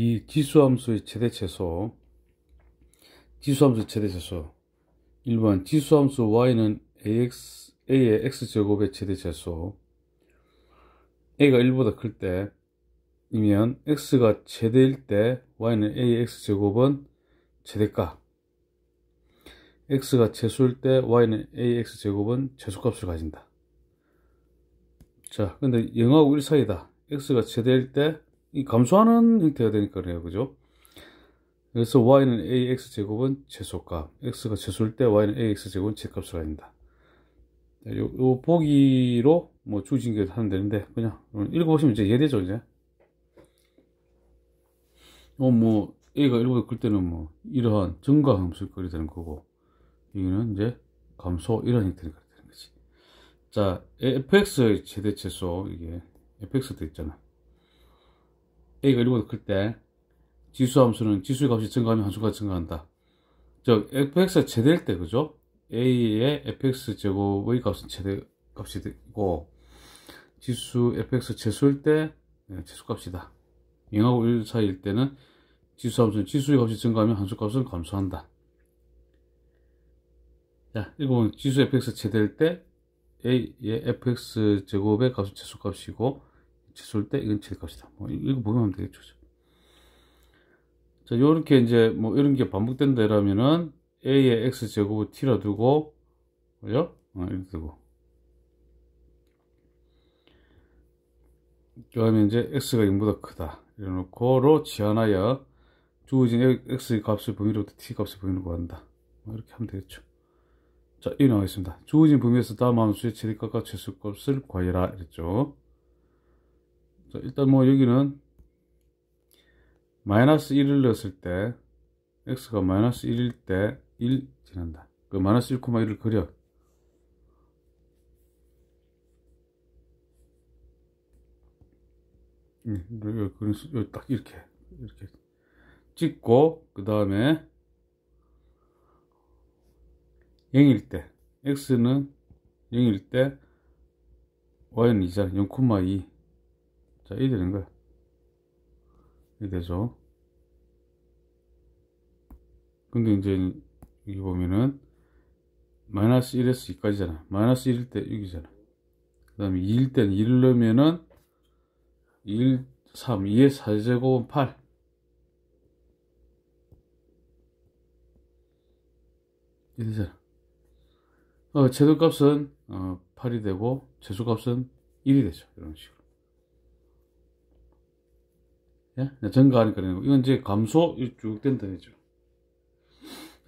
이 지수함수의 최대최소 지수함수 최대최소 1번 지수함수 y는 ax, a의 x제곱의 최대최소 a가 1보다 클 때 이면 x가 최대일 때 y는 a의 x제곱은 최대값 x가 최소일 때 y는 ax제곱은 최소값을 가진다 자 근데 0하고 1 사이다 x가 최대일 때 감소하는 형태가 되니까 그래요 그죠 그래서 y는 ax 제곱은 최소값 x가 최소일 때 y는 ax 제곱은 제값을 아닙니다 요, 요 보기로 뭐 주진계를 하면 되는데 그냥 읽어보시면 이제 얘되죠 이제 어뭐 a가 1보다 클 때는 뭐 이러한 증가 함수거리 되는 거고 여기는 이제 감소 이런 형태로 되는 거지 자 fx의 최대 최소 이게 fx도 있잖아 a가 1보다 클때 지수 함수는 지수의 값이 증가하면 함수가 증가한다. 즉 fx가 최대일 때 그죠? a의 fx 제곱의 값은 제대 값이 되고 지수 fx 제소일때 제수 값이다 0하고 1 사이일 때는 지수 함수는 지수의 값이 증가하면 함수 값은 감소한다. 자, 이거는 지수 fx 제대일때 a의 fx 제곱의 값은 제수 값이고 칠때 이건 칠 것이다. 뭐 이거 보기면 되겠죠. 자, 요렇게 이제 뭐 이런 게 반복된다 이러면은 a의 x 제곱을 t 로 두고 그죠? 어, 이렇게 두고 그다음에 이제 x가 0보다 크다 이래 놓고로 지한하여 주어진 x의 값을 범위로부터 t 값을 범위로 구한다 뭐 이렇게 하면 되겠죠 자, 이 나와 있습니다. 주어진 범위에서 다음 함수의 최대값과 최소값을 구하라 이랬죠. 자, 일단 뭐 여기는 마이너스 1을 넣었을 때 x가 마이너스 1일 때 1 지난다. 그 마이너스 1,1을 코마 그려. 음, 여딱 이렇게 이렇게 찍고 그 다음에 0일 때 x는 0일 때 y는 2잖아 0,2 자, 이 되는 거야. 이 되죠. 근데 이제 여기 보면은 마이너스 1에서 2까지잖아. 마이너스 1일 때 6이잖아. 그 다음에 2일 때 2를 넣으면은 1, 3, 2의 4제곱은 8. 이 되잖아. 어, 제도값은 어, 8이 되고 제수값은 1이 되죠. 이런 식으로. 예? 증가하니까 네, 이건 이제 감소 쭉 된다 이죠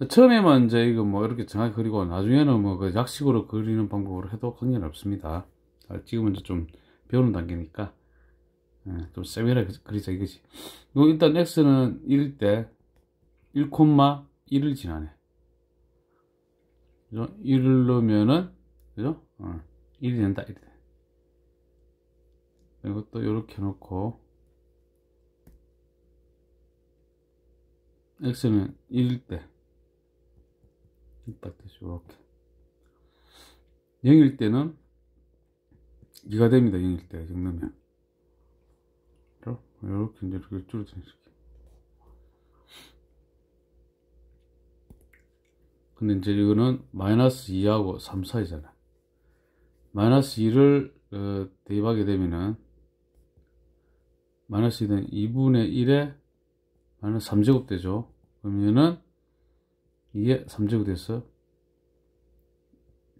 처음에만 이제 이거 뭐 이렇게 정확히 그리고 나중에는 뭐 그 약식으로 그리는 방법으로 해도 관계는 없습니다. 아, 지금은 좀 배우는 단계니까 예, 좀 세밀하게 그리자 이거지. 이거 일단 x는 1일 때 1,1을 지나네. 그죠? 1을 넣으면은 그죠? 어, 1이 된다 이래. 이것도 이렇게 놓고 x는 1일 때 바깥에서 이렇게 0일 때는 2가 됩니다 0일 때0도면 이렇게 이제 이렇게 줄어드는 식 근데 이제 이거는 마이너스 2하고 3 사이잖아 마이너스 2를 어, 대입하게 되면은 마이너스 2는 2분의 1에 마이너스 3제곱 되죠 그러면은 이게 3제곱 됐어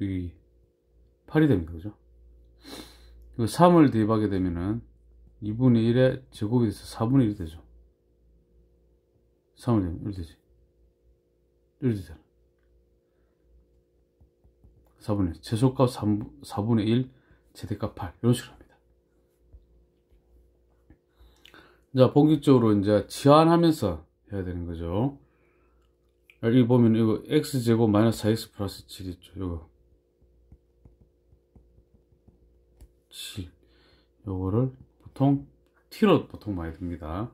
여기 8이 됩니다 그죠 그 3을 대입하게 되면은 2분의 1의 제곱이 돼서 4분의 1이 되죠 3을 되면 1 되지 1 되잖아 4분의 1 최소값 3, 4분의 1 최대값 8 이런 식으로 합니다 자 본격적으로 이제 치환하면서 해야 되는 거죠. 여기 보면 이거 x제곱 마이너스 4x 플러스 7 있죠. 이거 7 요거를 보통 t로 보통 많이 듭니다.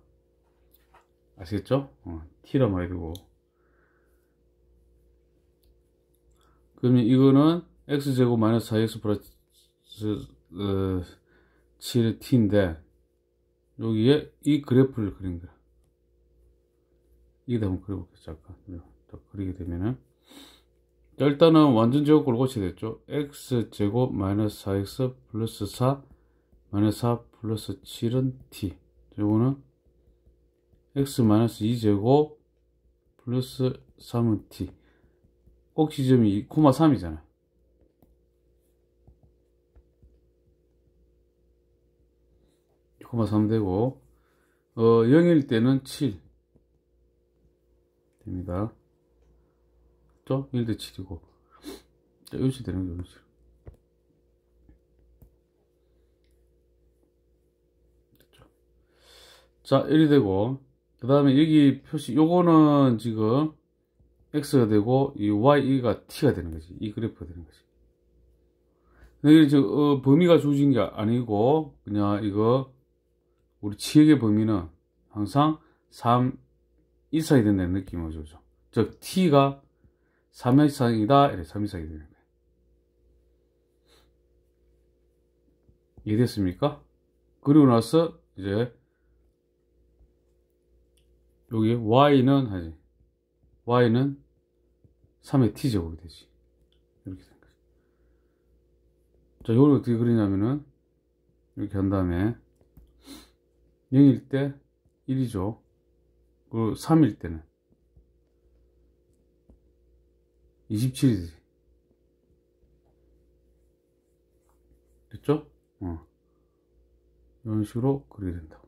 아시겠죠? 어, t로 많이 두고 그러면 이거는 x제곱 마이너스 4x 플러스 7t인데 어, 여기에 이 그래프를 그린 거야. 이게 한번 그려볼게요 잠깐 네. 더 그리게 되면은 일단은 완전 제곱 골고이 됐죠 x제곱 마이너스 4x 플러스 4 마이너스 4 플러스 7은 t 요거는 x 마이너스 2제곱 플러스 3은 t 옥시점이 2,3이잖아요 코마 3 되고 어 0일 때는 7 됩니다. 또 1대 7이고 자, 요시 되는 거죠. 요시. 됐죠. 자, 1이 되고 그 다음에 여기 표시 요거는 지금 x가 되고 이 y가 e t가 되는 거지. 이 그래프가 되는 거지. 근데 이게 지금 어, 범위가 주어진 게 아니고 그냥 이거 우리 지역의 범위는 항상 3 있어야 된다는 느낌을 주죠. 즉 T가 3의 이상이다 이래 3 이상이 되는 거예요. 이해됐습니까? 그리고 나서 이제 여기 y는 하지 y는 3의 t제곱이 되지 이렇게 생각해 자 이걸 어떻게 그리냐면은 이렇게 한 다음에 0일 때 1이죠 그 3일 때는 27일이 됐죠? 어. 이런 식으로 그리게 된다고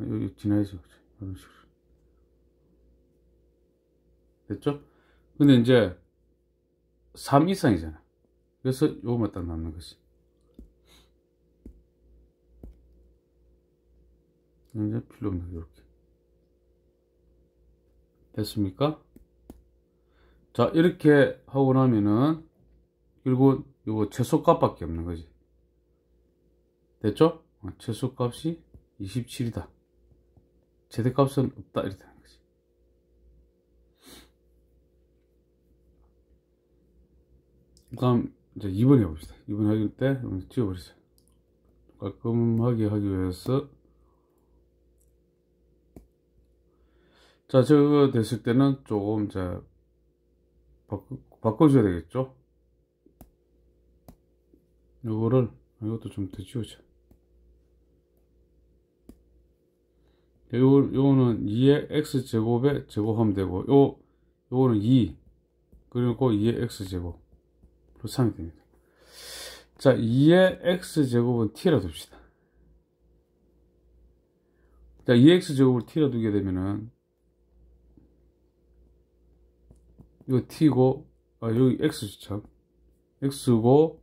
여기 지나야죠 이런 식으로 됐죠? 근데 이제 3 이상이잖아 그래서 요것만 딱 남는 거지 이제 필요 없는 이렇게 됐습니까? 자 이렇게 하고 나면은 그리고 이거 최소값 밖에 없는 거지 됐죠? 어, 최소값이 27이다 최대값은 없다 이렇게 되는 거지 그다음 이제 2번 해봅시다 2번 하길 때찍어버리자 깔끔하게 하기 위해서 자, 저거 됐을 때는 조금 자 바꿔, 바꿔줘야 되겠죠? 요거를 이것도 좀 더 지우자. 요, 요거는 2의 x제곱에 제곱하면 되고, 요, 요거는 2, 그리고 2의 x제곱, 으로스 3이 됩니다. 자, 2의 x제곱은 t라 둡시다. 자, 2x제곱을 t라 두게 되면은, 이거 T고 아 여기 X죠 참 X고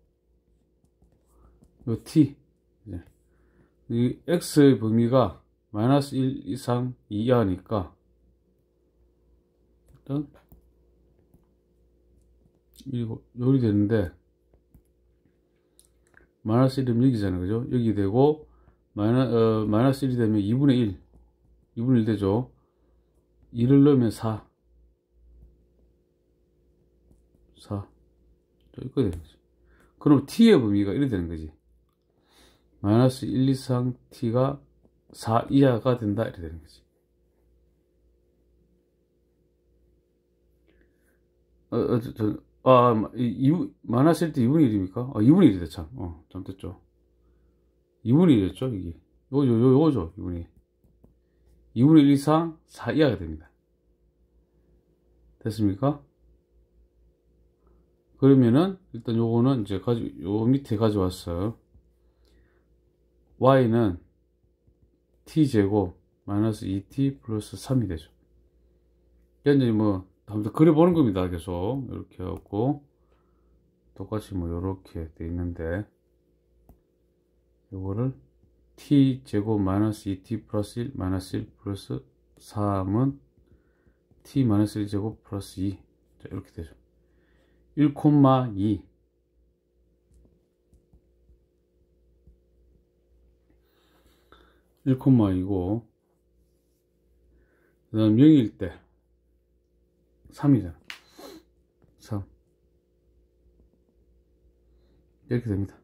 요 T 네. 이 X의 범위가 마이너스 1 이상 2 이하니까 일단 이거 요리 되는데 마이너스 1이면 여기잖아요 그죠 여기 되고 마이너, 어, 마이너스 1이 되면 2분의 1 2분의 1 되죠 2를 넣으면 4 4 이거 되는 거지 그럼 t의 범위가 이래 되는 거지 마이너스 1 2, 3, t가 4 이하가 된다 이래 되는 거지 어, 어, 저, 저, 아, 이, 이, 마이너스 1때 2분의 1입니까? 아, 2분의 1이다 참 어, 잘됐죠 2분의 1이었죠 이게 요거, 요거, 요거죠 2분의 1 2분의 1 이상 4 이하가 됩니다 됐습니까? 그러면은 일단 요거는 이제 가지 요 밑에 가져왔어요 y는 t제곱 마이너스 2t e 플러스 3이 되죠 현재 그러니까 뭐 다음부터 그려보는 겁니다 계속 이렇게 해갖고 똑같이 뭐 요렇게 돼 있는데 요거를 e t 제곱 마이너스 2t 플러스 1 마이너스 1 플러스 3은 t 마이너스 1제곱 플러스 2 자, 이렇게 되죠 1,2 1,2이고 그 다음 0일 때 3이잖아 3 이렇게 됩니다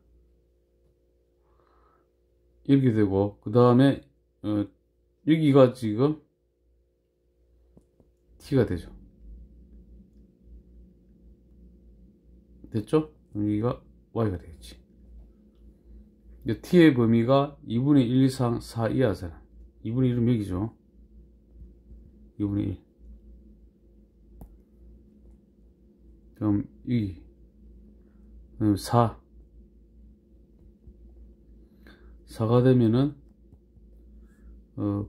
이렇게 되고 그 다음에 어, 여기가 지금 t가 되죠 됐죠? 여기가 y가 되겠지 이제 t의 범위가 2분의 1 이상 4 이하잖아 2분의 1은 여기죠 2분의 1 그럼 2 그럼 4 4가 되면은 어,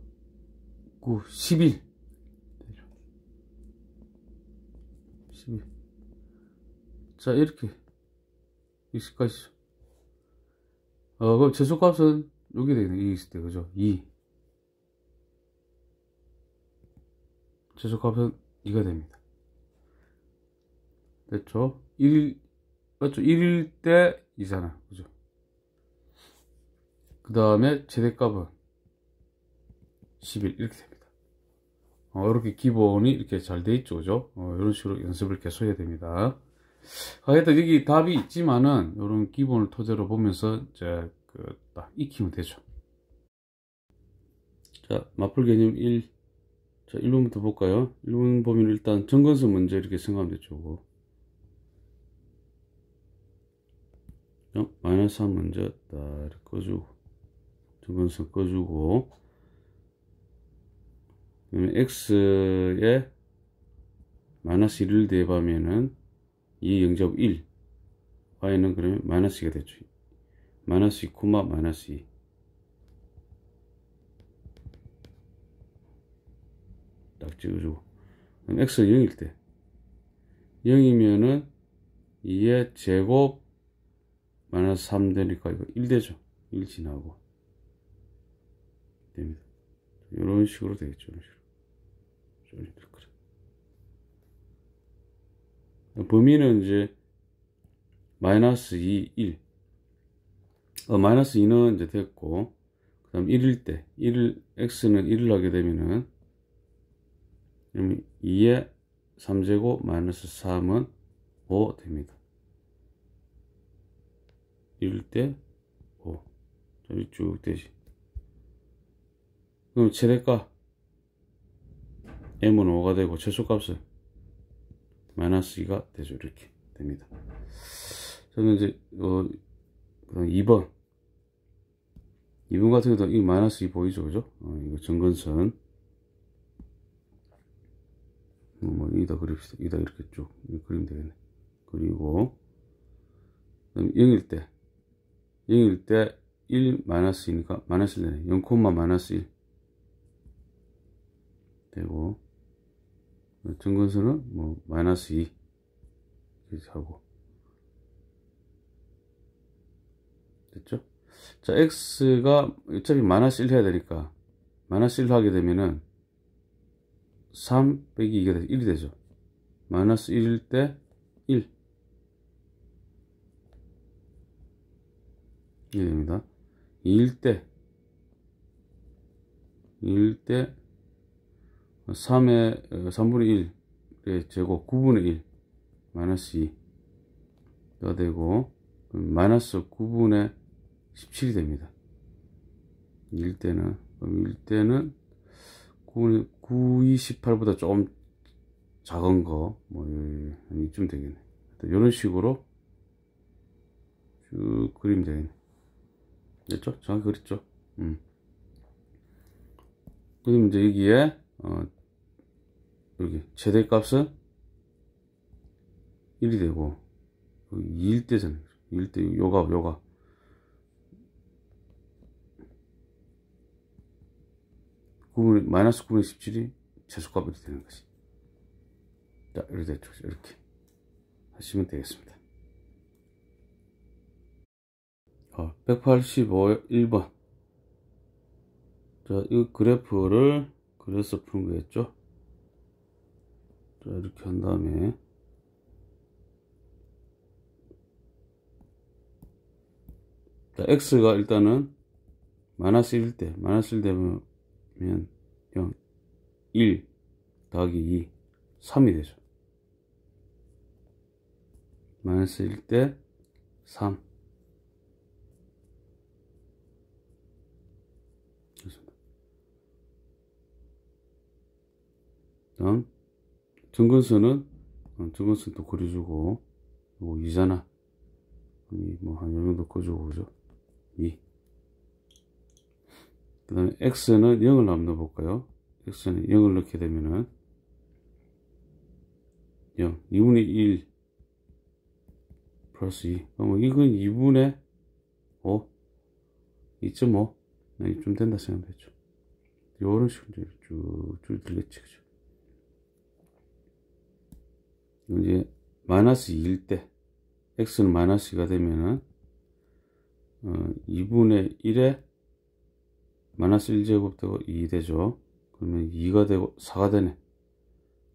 9, 11 11자 이렇게 x 까지어 그럼 제소값은 여기 되겠네 2을때 그죠 2 제소값은 2가 됩니다 됐죠 1 맞죠 1일 때 2잖아 그죠 그 다음에 제대값은 11 이렇게 됩니다 어, 이렇게 기본이 이렇게 잘 돼 있죠 그죠 어, 이런 식으로 연습을 계속 해야 됩니다 하여튼 여기 답이 있지만은 이런 기본을 토대로 보면서 이제 그딱 익히면 되죠 자 마플 개념 1 자, 1번부터 볼까요? 1번 보면 일단 정건수 문제 이렇게 생각하면 되죠. 어? 마이너스 3 먼저 딱 꺼주고 정건수 꺼주고 그다음 x에 마이너스 1을 대입하면은 2 영접 1 y는 그러면 마이너스가 되죠. 마이너스 2 코마 마이너스 2딱 찍어주고 그럼 x는 0일 때 0이면은 2의 제곱 마이너스 3 되니까 이거 1 되죠. 1 지나고 됩니다. 이런 식으로 되겠죠. 이런 식으로. 범위는 이제 마이너스 2, 1 어, 마이너스 2는 이제 됐고 그 다음 1일 때 1, x는 1을 하게 되면은 2에 3제곱 마이너스 3은 5 됩니다 1일 때 5. 저기 쭉 되지. 그럼 최대값 m은 5가 되고 최소값은 마이너스 2가 되죠 이렇게 됩니다 저는 이제 어, 2번 2번 같은 경우도 이 마이너스 2 보이죠 그죠 어, 이거 정근선 어, 뭐 이다 그립시다 이다 이렇게 쭉 그리면 되겠네 그리고 0일 때 0일 때1 마이너스 2니까 마이너스 되네 0 마이너스 1 되고 증근수는 뭐 마이너스 2 이렇게 하고 됐죠? 자 x가 어차피 마이너스 1 해야 되니까 마이너스 1 하게 되면은 3 빼기 2가 1이 되죠 마이너스 1일 때 1. 이게 됩니다. 2일 때, 2일 때 3의 3분의 어, 1의 제곱 9분의 1 마이너스 2가 되고 마이너스 9분의 17이 됩니다. 1대는 그럼 1대는 9, 28보다 조금 작은 거, 뭐, 이쯤 되겠네. 이런 식으로 쭉그림 되겠네. 됐죠? 정확히 그렸죠? 음. 그럼 이제 여기에 어, 여기 최대 값은 1이 되고 2일대잖아요 그 1대 요가 요가 9분 마이너스 9분의 17이 제수값이 되는 것이 자 이렇게 이렇게 하시면 되겠습니다 어, 185 1번 자이 그래프를 그래서 푼 거였죠 자 이렇게 한 다음에 자, x가 일단은 마이너스 1때 마이너스 1 되면 0 1 더하기 2 3이 되죠 마이너스 1때3 다음 등근선은 등근선 또 그려주고 요거 2잖아 뭐한 요정도 꺼주고 그죠 2. 그 다음에 x는 0을 한번 볼까요 x는 0을 넣게 되면은 0 2분의 1 플러스 2 그럼 뭐 이건 2분의 5 2.5 네, 좀 된다 생각했죠 요런 식으로 쭉쭉 들렸지 그죠 이제 마이너스 2일 때 x는 마이너스가 되면은 어, 2분의 1에 마이너스 1제곱 되고 2 되죠. 그러면 2가 되고 4가 되네.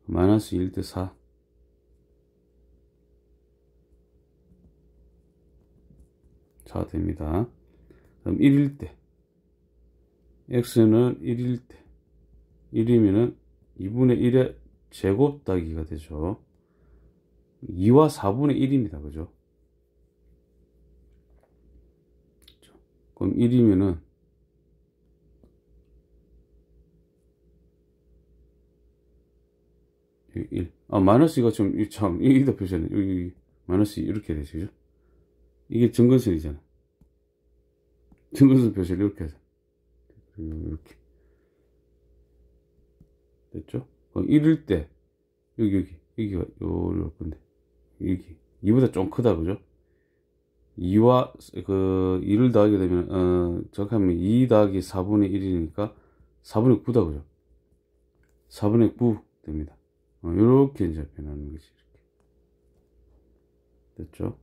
마이너스 1대 4. 자 됩니다. 그럼 1일 때 x는 1일 때 1이면은 2분의 1에 제곱 따기가 되죠. 2와 4분의 1입니다. 그죠? 그럼 1이면은 1. 아, 마이너스가 좀, 참, 이기다 표시하네. 여기, 마이너스 이렇게 되시죠? 이게 증근선이잖아증근선 표시를 이렇게 하자. 이렇게. 됐죠? 그럼 1일 때, 여기, 여기, 여기가, 요럴 건데. 이렇게 이보다 좀 크다 그죠 2와 그 2를 더하게 되면 어 정확하면 2 더하기 4분의 1이니까 4분의 9다 그죠 4분의 9 됩니다 어, 이렇게 이제 변하는 거지 이렇게 됐죠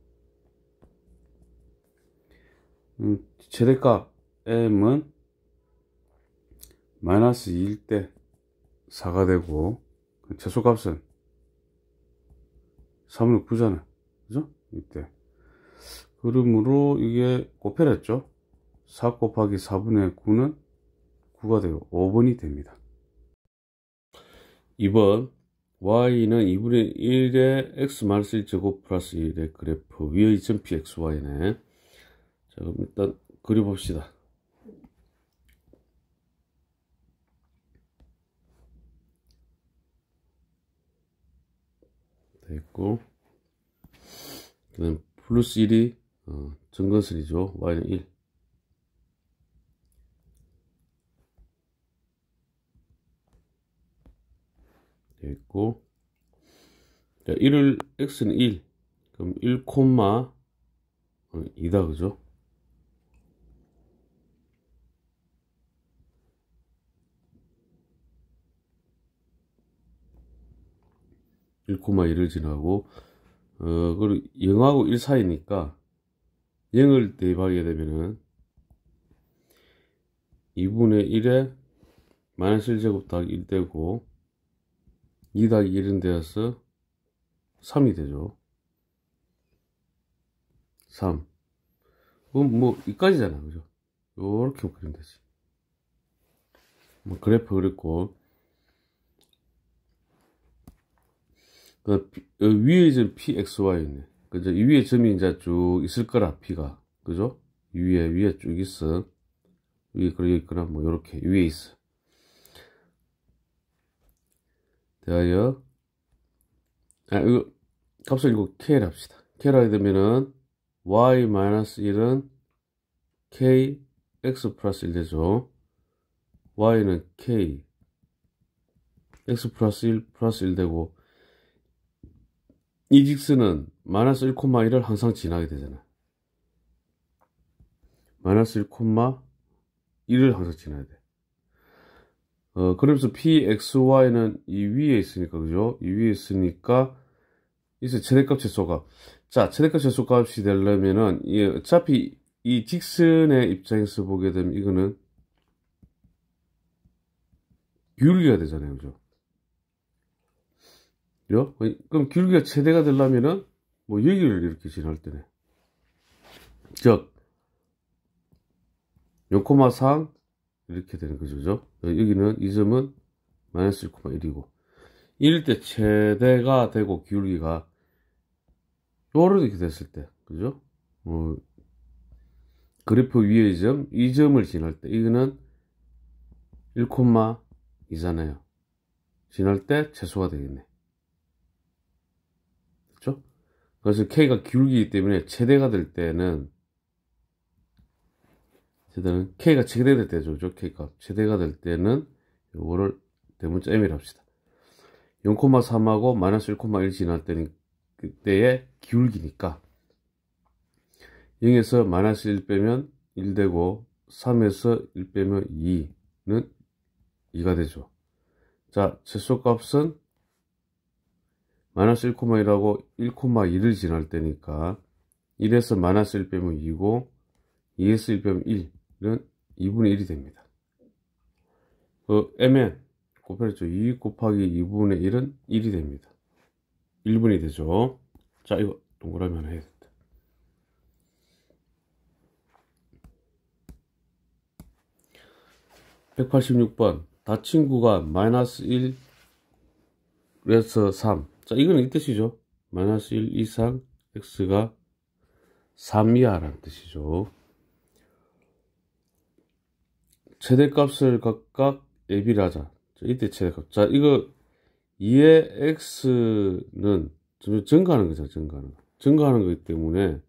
음, 최대값 m은 마이너스 2일 때 4가 되고 그 최소값은 3을 9잖아 그죠? 이때. 그러므로 이게 곱해냈죠? 4 곱하기 4분의 9는 9가 되고 5번이 됩니다. 2번 y는 2분의 1의 x 마이너스 1제곱 플러스 1의 그래프 위의 점 pxy네. 자 그럼 일단 그려봅시다. 되겠고 그 다음 플러스 1이 어, 정근선이죠 y는 1 되겠고 자, 1을 x는 1 그럼 1, 콤마 2다 어, 그죠 1,2를 코마 지나고 어 그리고 0하고 1 사이니까 0을 대입하게 되면은 2분의 1에 마이너스 1제곱 더하기 1 되고 2 더하기 1은 되어서 3이 되죠 3 그럼 뭐 이까지잖아 그죠 요렇게 그리면 되지 뭐 그래프 그렸고 그, 그 위에 지금 PXY 있네. 그죠? 이 위에 점이 이제 쭉 있을 거라, P가. 그죠? 위에, 위에 쭉 있어. 위에, 그러 있거나, 뭐, 이렇게 위에 있어. 대하여, 아, 이거, 값을 이거 K를 합시다. K를 하게 되면은, Y-1은 K, X 플러스 1 되죠. Y는 K, X 플러스 1 플러스 1 되고, 이직스는 마이너스 1,1을 마 항상 지나게 되잖아 마이너스 1,1을 마 항상 지나야 돼. 어, 그러면서 pxy는 이 위에 있으니까, 그죠? 이 위에 있으니까, 이제 최대값 최소값. 자, 최대값 최소값이 되려면은, 이, 어차피 이 직선의 입장에서 보게 되면 이거는 비율리가 되잖아요, 그죠? 그 그럼 기울기가 최대가 되려면은 뭐 여기를 이렇게 지날 때네. 즉, 0,3 이렇게 되는 거죠. 그죠? 여기는 이 점은 마이너스 1,1이고 이럴 때 최대가 되고 기울기가 요로 이렇게 됐을 때 그죠? 어, 그래프 위에 이 점, 이 점을 지날 때 이거는 1,2잖아요. 지날 때 최소가 되겠네. 그래서 K가 기울기기 때문에 최대가 될 때는 최대는 K가 최대될 때죠. K가 최대가 될 때는 요거를 대문자 M이라 합시다. 0,3하고 마이너스 1,1 지날 때는 그때의 기울기니까 0에서 마이너스 1 빼면 1 되고 3에서 1 빼면 2는 2가 되죠. 자, 최소값은 마이너스 1,1하고 코마 1,2를 코마 지날 때니까 1에서 마이너스 1 빼면 2고 2에서 1 빼면 1은 2분의 1이 됩니다. 그 mn 곱해졌죠. 2 곱하기 2분의 1은 1이 됩니다. 1분이 되죠. 자 이거 동그라미 하나 해야 된다. (186번) 다친 구간 마이너스 1에서 3자 이건 이 뜻이죠 마이너스 1 이상 x가 3 이하라는 뜻이죠 최대값을 각각 앱이라 하자 이때 최대값 자 이거 2의 x는 점점 증가하는 거죠 증가하는 거 증가하는 거기 때문에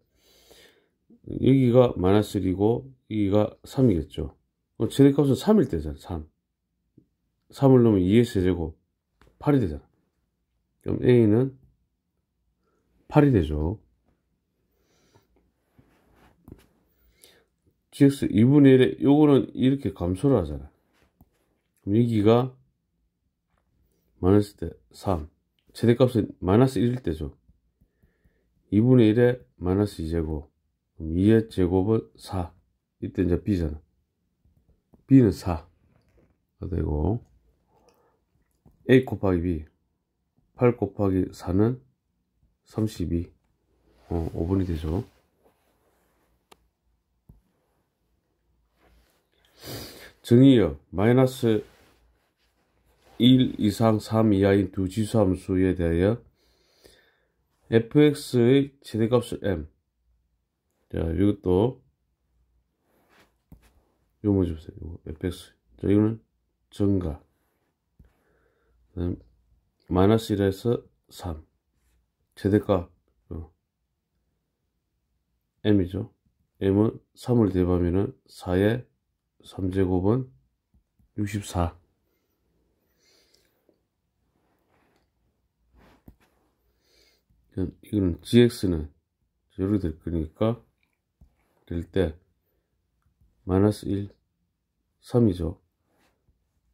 여기가 마이너스 1이고 여기가 3이겠죠 최대값은 3일 때잖아 3 3을 넣으면 2의 세제곱 8이 되잖아 그럼 A는 8이 되죠. GX 2분의 1에 요거는 이렇게 감소를 하잖아. 그럼 여기가 마이너스 때 3. 최대값은 마이너스 1일 때죠. 2분의 1에 마이너스 2제곱. 그럼 2의 제곱은 4. 이때 이제 B잖아. B는 4가 되고 A 곱하기 B. 8 곱하기 4는 32 어, 5분이 되죠 증이요 마이너스 1 이상 3 이하인 두 지수함수에 대하여 fx의 최대값을 m 자 이것도 요거 먼저 보세요 fx 자 이거는 증가 마이너스 1에서 3 최대값 어. m이죠 m은 3을 대입하면 4의 3제곱은 64 이거는 gx는 제로 될 거니까 될 때 마이너스 1 3이죠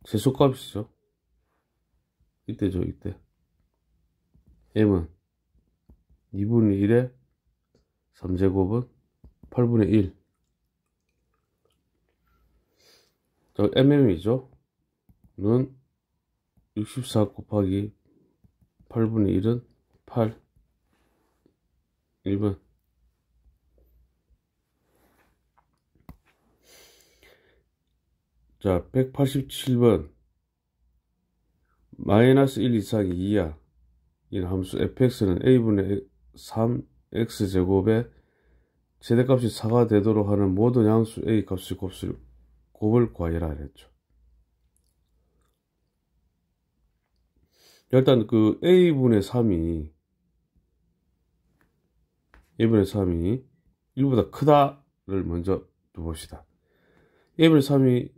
최소값이죠 이때죠 이때 m은 2분의 1에 3제곱은 8분의 1 자, mm이죠 는64 곱하기 8분의 1은 8 1번 자 187번 마이너스 1 이상이 2야 이 함수 fx는 a분의 3x제곱에 최대값이 4가 되도록 하는 모든 양수 a 값이 곱을, 곱을 과열하라 했죠. 일단 그 a분의 3이 a분의 3이 1보다 크다를 먼저 두 봅시다. a분의 3이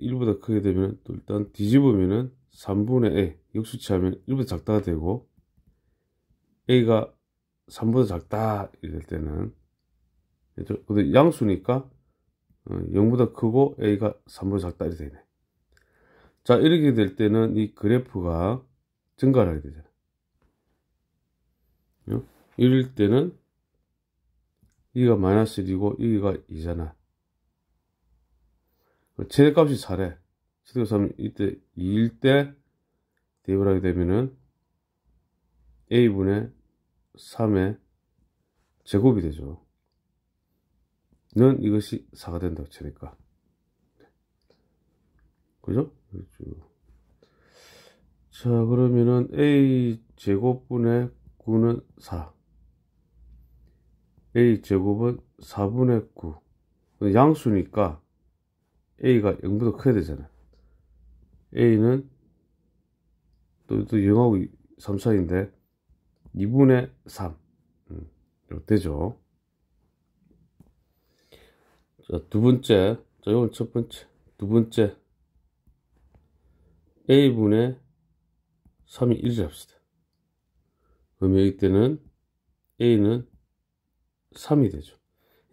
1보다 예, 크게 되면 또 일단 뒤집으면은 3분의 a 역수치하면 1보다 작다 되고 a가 3보다 작다 이럴 때는 그렇죠? 근데 양수니까 0보다 어, 크고 a가 3보다 작다 이렇게 되네 자 이렇게 될 때는 이 그래프가 증가를 하게 되잖아 이럴 때는 이가 마이너스 1이고 이가 2잖아 그 최대값이 4래 7과 3 이때 2일 때 대입을 하게 되면은 a분의 3의 제곱이 되죠. 는 이것이 4가 된다고 치니까. 그죠? 그렇죠. 자, 그러면은 a 제곱분의 9는 4. a 제곱은 4분의 9. 양수니까 a가 0보다 커야 되잖아요. A는 또, 또 0하고 3 사이인데 2분의 3 음, 이때죠 자, 두 번째 자, 이건 첫 번째 두 번째 A분의 3이 1을 합시다 그럼 여기 때는 A는 3이 되죠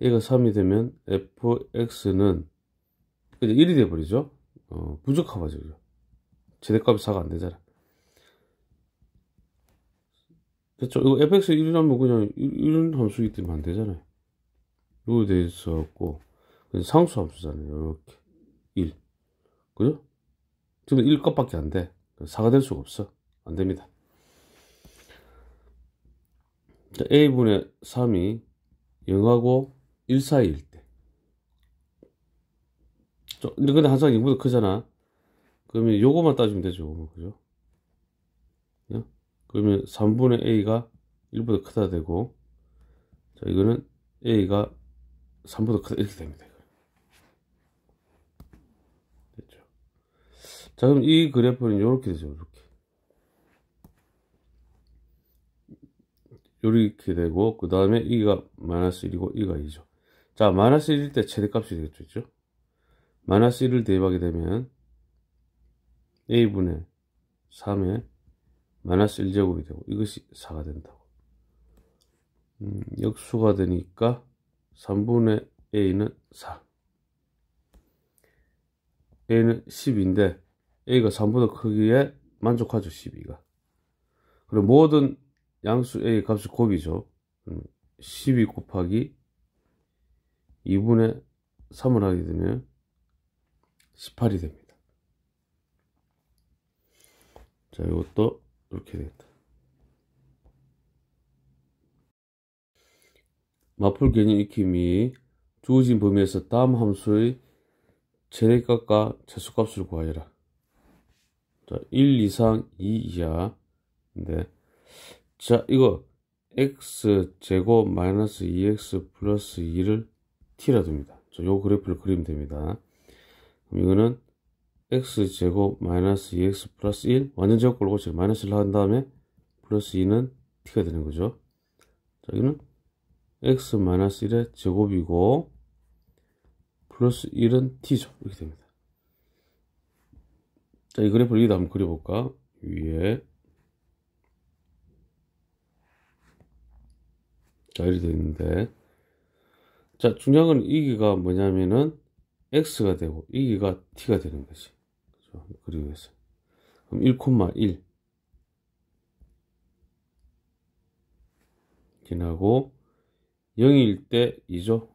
A가 3이 되면 Fx는 1이 돼버리죠 어, 부족하죠 제대값이 4가 안 되잖아. 됐죠? 그렇죠. 이거 fx 1이라면 그냥 이런 함수이기 때문에 안 되잖아요. 이거에 있어 갖고 상수 함수잖아요. 이렇게 1. 그죠? 지금 1값밖에 안 돼. 4가 될 수가 없어. 안 됩니다. 자, a분의 3이 0하고 1 사이일 때. 근데 항상 0보다 크잖아. 그러면 요거만 따지면 되죠 그죠 그 그러면 3분의 a가 1보다 크다 되고 자 이거는 a가 3보다 크다 이렇게 됩니다 됐죠 자 그럼 이 그래프는 이렇게 되죠 이렇게 요렇게 되고 그 다음에 이가 마이너스 1이고 이가 2죠 자 마이너스 1일 때 최대값이 되겠죠 마이너스 1을 대입하게 되면 a분의 3에 마이너스 1제곱이 되고 이것이 4가 된다고 음, 역수가 되니까 3분의 a는 4 a는 10인데 a가 3보다 크기에 만족하죠 12가 그리 모든 양수 a 값이 곱이죠 12 곱하기 2분의 3을 하게 되면 18이 됩니다 자 이것도 이렇게 되겠다 마풀 개념 익힘이 주어진 범위에서 다음 함수의 최대값과 최소값을 구하여라 자1 이상 2이하인자 이거 x 제곱 마이너스 2x 플러스 2를 t라 둡니다. 자, 요 그래프를 그리면 됩니다. 그럼 이거는 x제곱 마이너스 2x e 플러스 1 완전 제곱 걸고 제가 마이너스를 한 다음에 플러스 2는 t가 되는 거죠. 자, 여기는 x 마이너스 1의 제곱이고 플러스 1은 t죠. 이렇게 됩니다. 자, 이 그래프를 여기다 한번 그려볼까? 위에 자, 이렇게 되어 있는데 자, 중요한 건 이기가 뭐냐면은 x가 되고 이기가 t가 되는 거지. 자, 그리겠습니다 1,1 지나고 0일 때 2죠.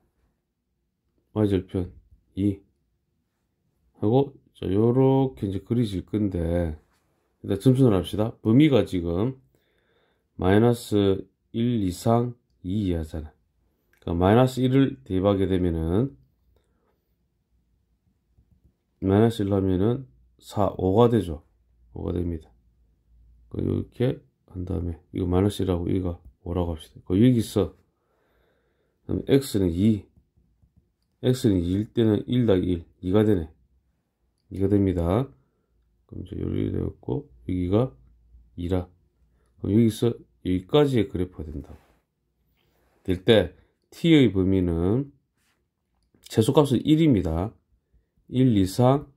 y절편 2 하고 자, 요렇게 이제 그리실 건데 일단 점수를 합시다. 범위가 지금 마이너스 1 이상 2 이하잖아. 그러니까 마이너스 1을 대입하게 되면은 마이너스 1 하면은 4, 5가 되죠. 5가 됩니다. 그 이렇게 한 다음에 이거 마이너스라고 이가 5라고 합시다. 그 여기 있어. 그럼 x는 2, x는 2일 때는 1다기 1, 2가 되네. 2가 됩니다. 그럼 이제 여기 되었고 여기가 2라. 그럼 여기서 여기까지의 그래프가 된다고. 될때 t의 범위는 최소값은 1입니다. 1 이상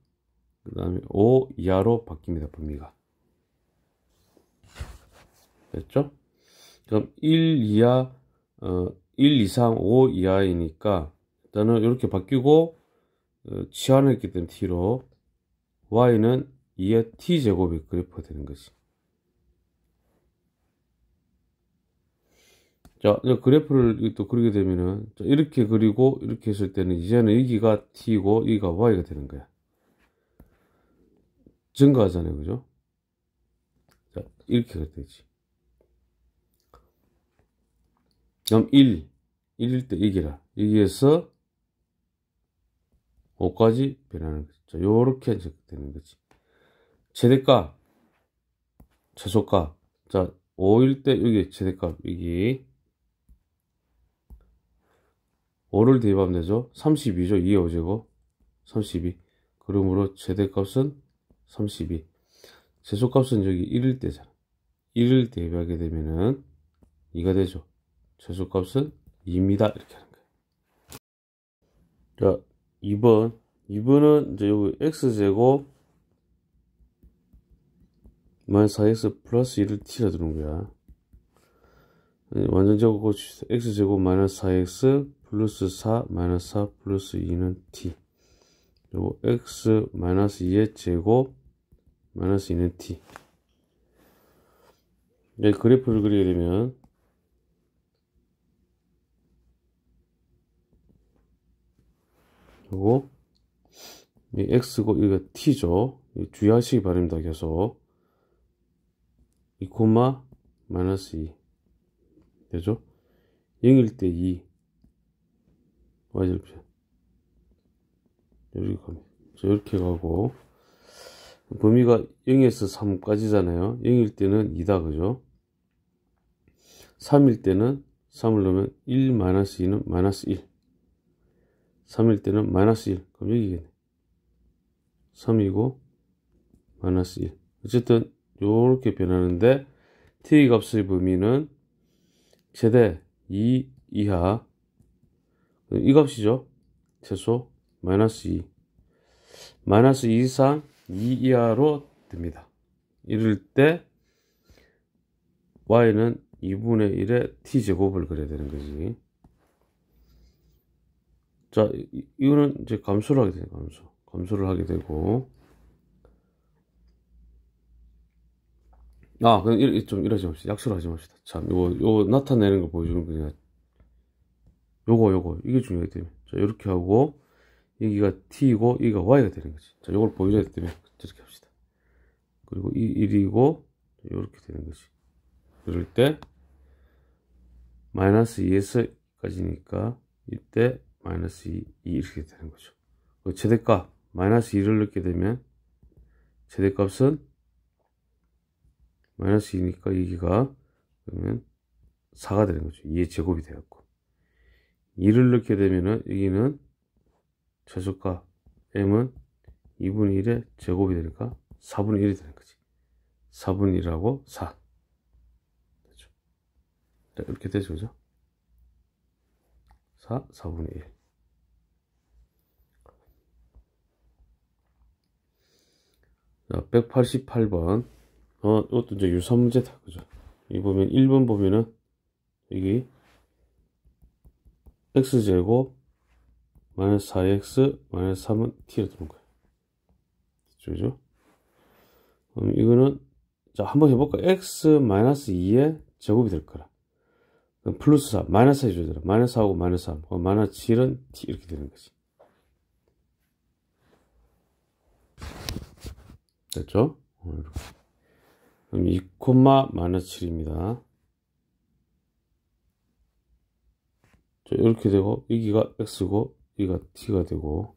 그 다음에 오 이하로 바뀝니다. 분미가. 됐죠? 그럼 1 이하, 어, 1 이상 5 이하이니까 일단은 이렇게 바뀌고 어, 치환했기 때문에 t로 y는 2의 t제곱이 그래프가 되는 거지. 자, 그래프를 또 그리게 되면은 이렇게 그리고 이렇게 했을 때는 이제는 여기가 t고 여기가 y가 되는 거야. 증가하잖아요. 그죠? 자, 이렇게 가 되지. 그럼 1, 1일 때 2기라. 여기에서 5까지 변하는 거죠. 자, 요렇게 이제 되는 거지. 최대값, 최소값. 자, 5일 때 여기 최대값, 여기. 5를 대입하면 되죠. 32죠. 2의 5제곱. 32. 그러므로 최대값은 32 제소값은 여기 1일 때잖아 1을 대비하게 되면은 2가 되죠 제소값은 2입니다 이렇게 하는 거예요 자 2번 2번은 이제 여기 x제곱 마이너스 4x 플러스 1을 t라 두는 거야 네, 완전 제곱 x제곱 마이너스 4x 플러스 4 마이너스 4 플러스 2는 t 그리고 x 마이너스 2의 제곱 마이너스 있는 t 여 그래프를 그리게 되면 요거 이 x고 이가 t죠 주의하시기 바랍니다 계속 이 코마 마이너스 2 되죠 0일 때2 y절편 이렇게 가고 범위가 0에서 3까지잖아요. 0일 때는 2다, 그죠? 3일 때는 3을 넣으면 1 마이너스 2는 마이너스 1. 3일 때는 마이너스 1. 그럼 여기겠네. 3이고, 마이너스 1. 어쨌든, 이렇게 변하는데, t 값의 범위는 최대 2 이하. 이 값이죠. 최소 마이너스 2. 마이너스 2 이상 2 이하로 됩니다 이럴 때 y는 2분의 1의 t제곱을 그려야 되는 거지. 자, 이거는 이제 감소를 하게 되네, 감소. 감소를 하게 되고. 아, 그냥 좀 이러지 맙시다. 약수를 하지 맙시다. 참, 이거 요 나타내는 거 보여주는 거 그냥. 요거, 요거. 이게 중요하기 때문에. 자, 이렇게 하고. 여기가 t이고 여기가 y가 되는 거지 자 요걸 보여줘야 되기 때문에 저렇게 합시다 그리고 이 1이고 이렇게 되는 거지 그럴 때 마이너스 2에서까지니까 이때 마이너스 2, 이렇게 되는 거죠 그 최대값 마이너스 2를 넣게 되면 최대값은 마이너스 2니까 여기가 그러면 4가 되는 거죠 2의 제곱이 되었고 2를 넣게 되면은 여기는 최소가 m은 2분의 1의 제곱이 되니까 4분의 1이 되는 거지 4분의 1하고 4 됐죠? 이렇게 되죠 그죠? 4, 4분의 1 자, 188번 어, 이것도 이제 유산 문제다 그죠? 이 보면 1번 보면은 여기 x제곱 마이너스 4x 마이너스 3은 t로 들어온 거예요. 그죠? 그럼 이거는 자 한번 해볼까? x 마이너스 2의 제곱이 될 거라. 그럼 플러스 4, 마이너스 4 해줘야 되나? 마이너스 4하고 마이너스 3, 그럼 마이너스 7은 t 이렇게 되는 거지. 됐죠? 어, 그럼 2, 마이너스 7입니다. 이렇게 되고 여기가 x고 이가 t가 되고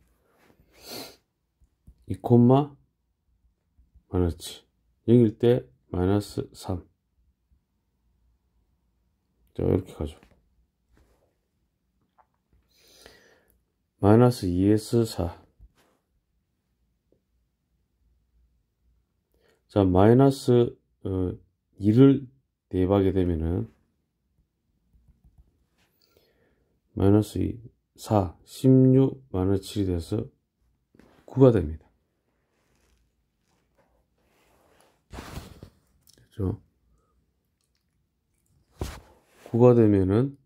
2 콤마 마이너스 0일 때 마이너스 3. 자, 이렇게 가죠. 마이너스 2 s 4. 자, 마이너스 어, 2를 대입하게 되면은 마이너스 2, 4, 16 마이너스 7이 돼서 9가 됩니다. 그죠? 9가 되면은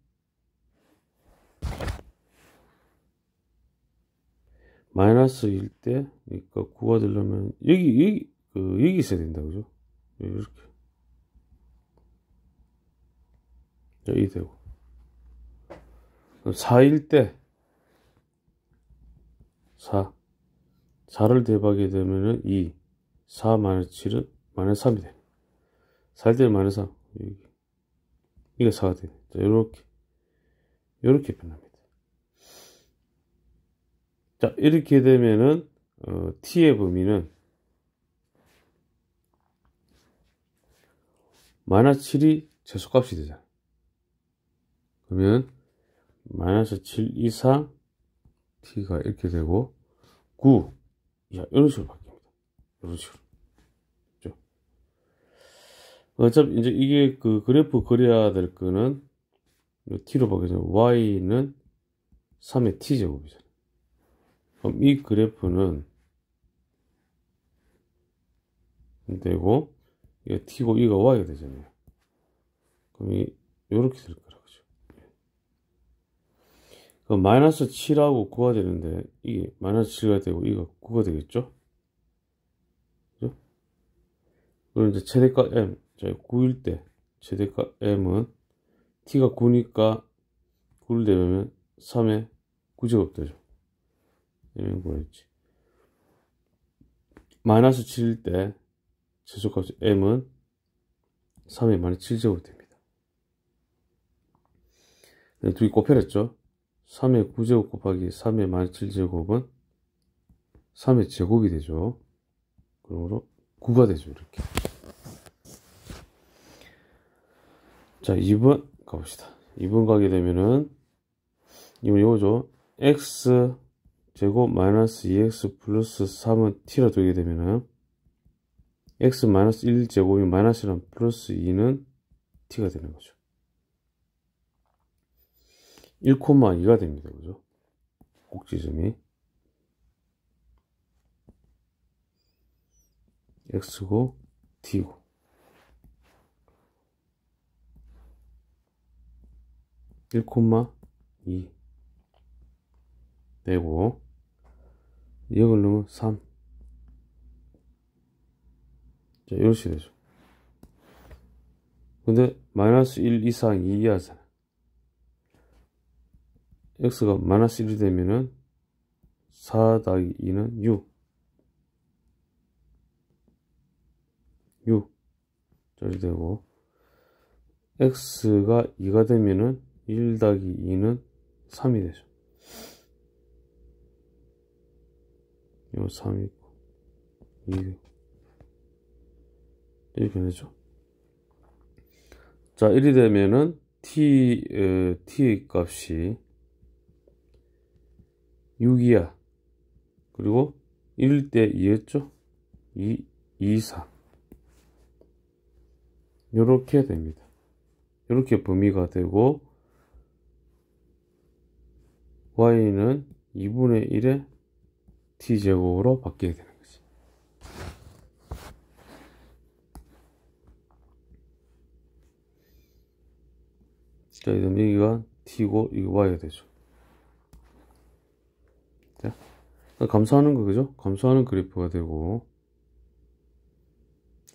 마이너스 1때 그러니까 9가 되려면 여기 여기 그 여기 있어야 된다 그죠? 이렇게 여기 되고 4일 때 4. 4를 대박하게 되면은 2. 4 마이너스 7은 마이너스 3이 돼. 4일 때는 마이너스 3. 여기. 이게 4가 돼. 자, 요렇게. 요렇게 변합니다. 자, 이렇게 되면은, 어, t의 범위는 마이너스 7이 최소값이 되잖아. 그러면 마이너스 7 이상 t가 이렇게 되고 9 야, 이런 식으로 바뀝니다. 이런 식으로. 그죠? 어차피 이제 이게 그 그래프 그려야 될 거는 t로 바뀌죠. y는 3의 t제곱이잖아요. 그럼 이 그래프는 되고 이거 t고 이거 y가 되잖아요. 그럼 이 요렇게 될 거예요. 그 마이너스 7하고 9가 되는데 이게 마이너스 7가 되고 이거 9가 되겠죠? 그죠? 그럼 이제 최대값 m 자 9일 때 최대값 m은 t가 9니까 9를 대면 3의 9제곱 되죠. 이면뭐였지 마이너스 7일 때 최소값 m은 3의 마이너스 7제곱 됩니다. 둘이 곱해냈죠. 3의 9제곱 곱하기 3의 1 7제곱은 3의 제곱이 되죠. 그러므로 9가 되죠. 이렇게. 자, 2번 가봅시다. 2번 가게 되면은 이건 이거죠. x 제곱 마이너스 2x 플러스 3은 t라 되게 되면은 x 마이너스 1제곱이 마이너스랑 플러스 2는 t가 되는 거죠. 1,2가 됩니다. 그죠? 꼭지점이 x고 t고 1콤마2 되고 2역을 넣으면 3 자, 이렇게 되죠. 근데 마이너스 1 이상 2이 하잖아요. x가 마이너스 1이 되면은 4 더하기 2는 6 6 저리 되고 x가 2가 되면은 1 더하기 2는 3이 되죠 요3 있고 2 이렇게 되죠 자 1이 되면은 t, 에, t 값이 6이야. 그리고 1대 2였죠? 2, 2, 4. 이렇게 됩니다. 이렇게 범위가 되고 y는 2분의 1의 t제곱으로 바뀌게 되는 거지. 자, 이럼 여기가 t고 이거 y가 되죠. 같아요. 그러니까 감소하는 거, 그죠? 감소하는 그래프가 되고,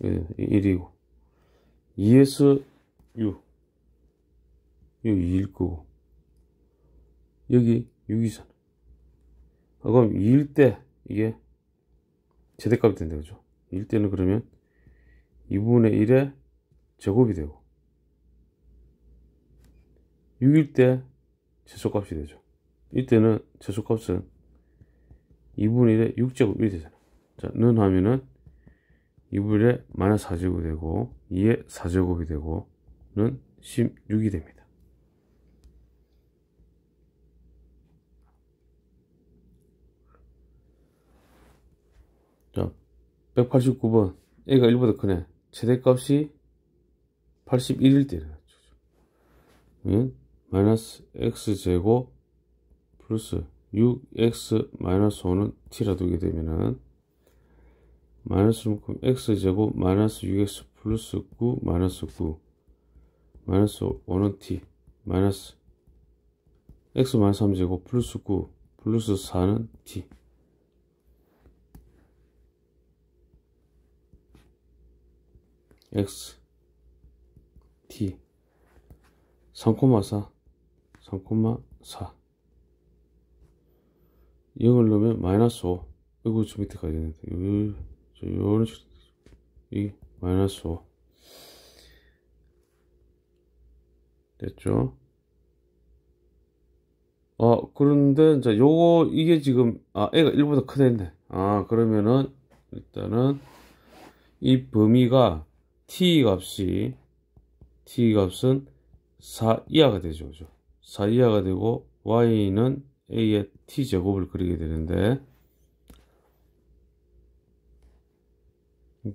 예, 1이고, ES, U. 요 2일 거고, 여기 6이선아 그럼 2일 때, 이게, 제대값이 된다, 그죠? 2일 때는 그러면, 2분의 1의 제곱이 되고, 6일 때, 제소값이 되죠. 이때는 제소값은 2분의 1에 6제곱이 되잖아. 자, 는 하면은 2분의 1에 마이너스 4제곱이 되고 2에 4제곱이 되고 는 16이 됩니다. 자, 189번 a가 1보다 크네. 최대값이 81일 때는 마이너스 x제곱 플러스 6x-5는 t라 두게 되면은 마이너스 x제곱 마이너스 6x 플러스 9 마이너스 9 마이너스 5는 t 마이너스 x 마이너스 3제곱 플러스 9 플러스 4는 t x t 3,4 3,4 이걸 넣으면 마이너스 5 이거 저 밑에까지 되는데 요, 저 요런 식으로 이 마이너스 5 됐죠 아 그런데 이제 요거 이게 지금 아 애가 1보다 크다 했네 아 그러면은 일단은 이 범위가 t 값이 t 값은 4 이하가 되죠 그죠? 4 이하가 되고 y는 A의 T제곱을 그리게 되는데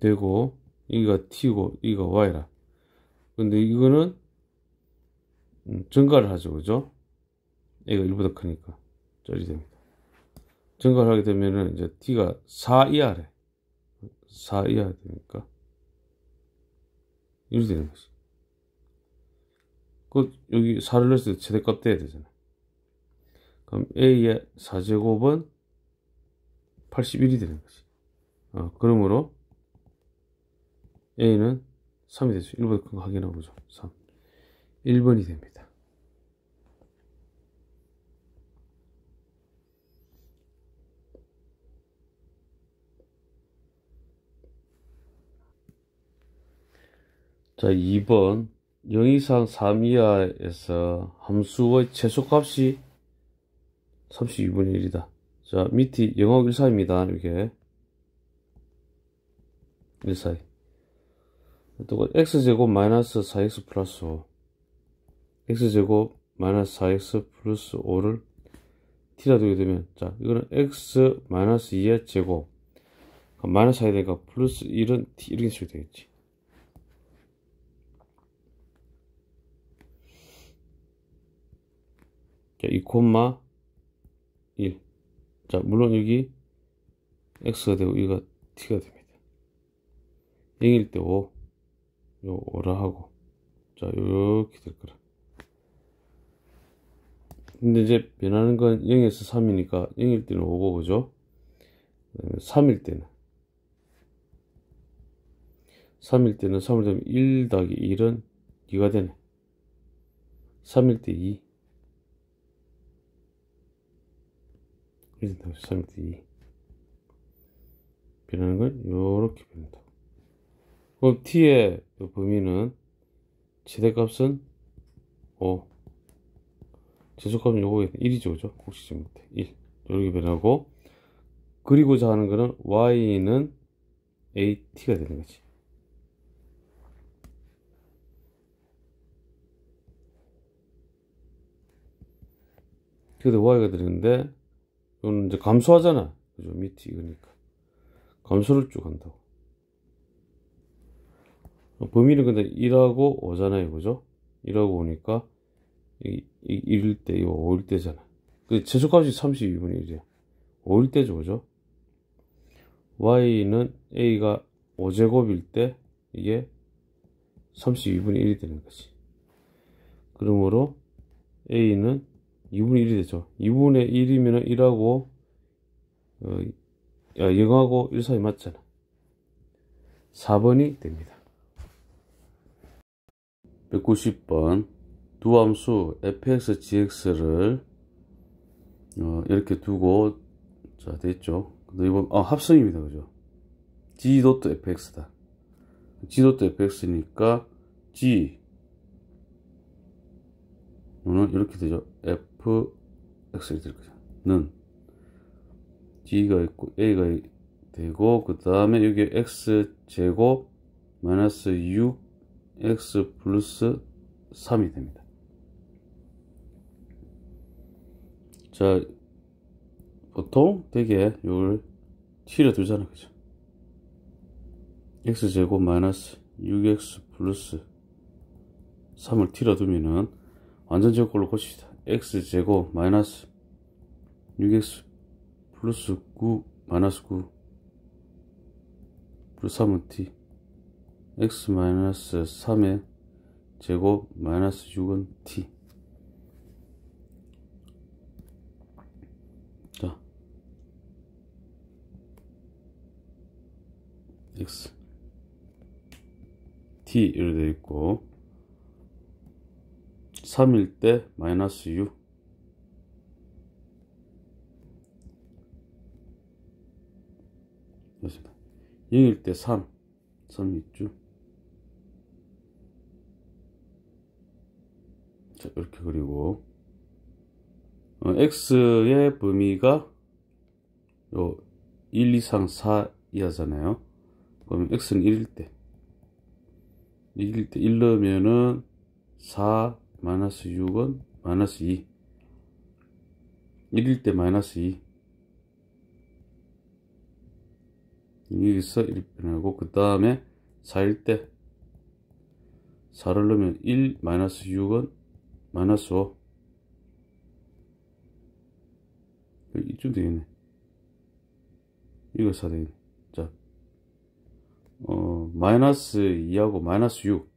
되고 이거 T고 이거 Y라 근데 이거는 음, 증가를 하죠 그죠? A가 1보다 크니까 쩔이 됩니다 증가를 하게 되면은 이제 T가 4 이하래 4 이하 되니까 이렇게 되는 거지 그 여기 4를 넣을때 최대값 돼야 되잖아 그럼 A의 4제곱은 81이 되는 거지. 어, 그러므로 A는 3이 되죠. 1번다큰거 확인해보죠. 3. 1번이 됩니다. 자, 2번 0 이상 3 이하에서 함수의 최소값이 32분의 1이다. 자, 밑이 영하고 14입니다. 이렇게. 14. 또 그 x제곱 마이너스 4x 플러스 5. x제곱 마이너스 4x 플러스 5를 t라 두게 되면, 자, 이거는 x 마이너스 2의 제곱. 마이너스 4에 되니까 플러스 1은 t 이렇게 쓰면 되겠지. 자, 이 콤마 1. 자, 물론 여기 x가 되고 이가 t가 됩니다. 0일 때 5. 요 5라 하고 자, 요렇게될 거라. 근데 이제 변하는 건 0에서 3이니까 0일 때는 5고 그죠? 3일 때는 3일 때는 3을 되면 1 더하기 1은 2가 되네. 3일 때 2. 1 다시 3 2 변하는 걸 이렇게 변한다 그럼 t의 범위는 최대값은 5 제속값은 요거 1이죠 그죠 혹시 지금 밑에 1 이렇게 변하고 그리고자 하는 거는 y는 at가 되는 거지 그래서 y가 되는데 이거는 이제 감소하잖아. 그죠? 밑이 그거니까 감소를 쭉 한다고. 범위는 근데 1하고 5잖아요. 그죠? 1하고 5니까 1일 때, 이거 5일 때잖아. 그 최소값이 32분의 1이야. 5일 때죠. 그죠? y는 a가 5제곱일 때 이게 32분의 1이 되는 거지. 그러므로 a는 2분의 1이 되죠. 2분의 1이면 1하고 어, 0하고 1 사이 맞잖아. 4번이 됩니다. 190번 두 함수 fx, gx를 어, 이렇게 두고 자 됐죠. 근데 이번 아, 합성입니다. 그죠? g 도트 fx다. g 도트 fx니까 g 는 이렇게 되죠. f F 그 X를 될 거죠. 는 D가 있고 A가 되고 그 다음에 여기 X 제곱 마이너스 6 X 플러스 3이 됩니다. 자 보통 되게 이걸 T로 두잖아요. 그죠? X제곱 마이너스 6X 플러스 3을 T로 두면은 완전 제곱꼴로 고칩시다. x제곱 마이너스 6x 플러스 9 마이너스 9 플러스 3t x 마이너스 3의 제곱 마이너스 6은 t 자 x t 이렇게 되어 있고 13일 때 마이너스 6그습니다 0일 때 3, 3 있죠. 자, 이렇게 그리고 어, x의 범위가 요1 2, 3, 4 이하잖아요. 그럼 x는 1일 때 1일 때 1 넣으면은 4 마이너스 6은 마이너스 2 1일 때 마이너스 2 여기서 1 변하고 그 다음에 4일 때 4를 넣으면 1 마이너스 6은 마이너스 5 이쯤 되겠네 이거 4 되겠네 자 어, 마이너스 2하고 마이너스 6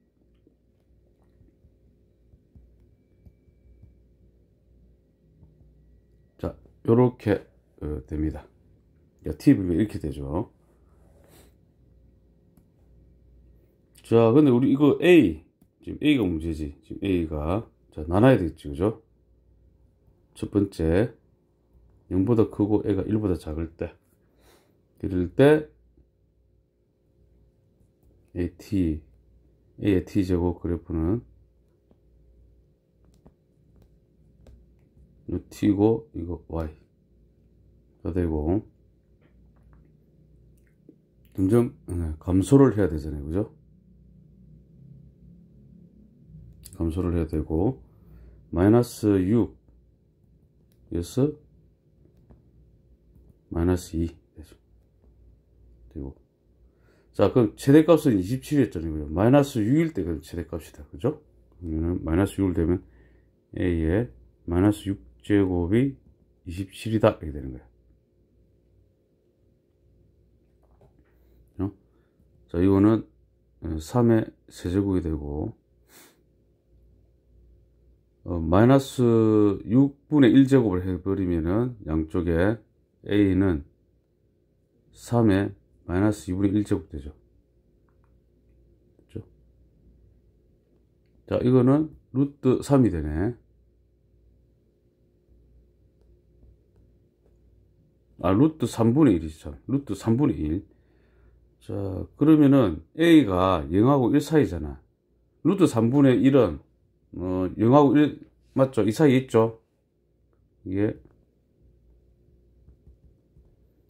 이렇게 어, 됩니다. 팁을 이렇게 되죠. 자, 근데 우리 이거 A 지금 A가 문제지. 지금 A가 자 나눠야 되겠지, 그죠? 첫 번째 0보다 크고 A가 1보다 작을 때 이럴 때 AT A의 T제곱 그래프는 튀고 이거 y 더 되고 점점 네, 감소를 해야 되잖아요 그죠 감소를 해야 되고 마이너스 6 여기서 마이너스 2 되죠 되고 자 그럼 최대값은 27이었잖아요 마이너스 6일 때가 최대값이다 그죠 그러면 마이너스 6을 되면 a에 마이너스 6 제곱이 27이다 이렇게 되는 거예요. 어? 자 이거는 3의 어, 세제곱이 되고 어, 마이너스 6분의 1제곱을 해버리면은 양쪽에 a는 3의 마이너스 2분의 1제곱 되죠자 이거는 루트 3이 되네. 아 루트 3분의 1이죠 루트 3분의 1자 그러면은 A가 0하고 1 사이잖아 루트 3분의 1은 어 0하고 1 맞죠 이 사이에 있죠 이게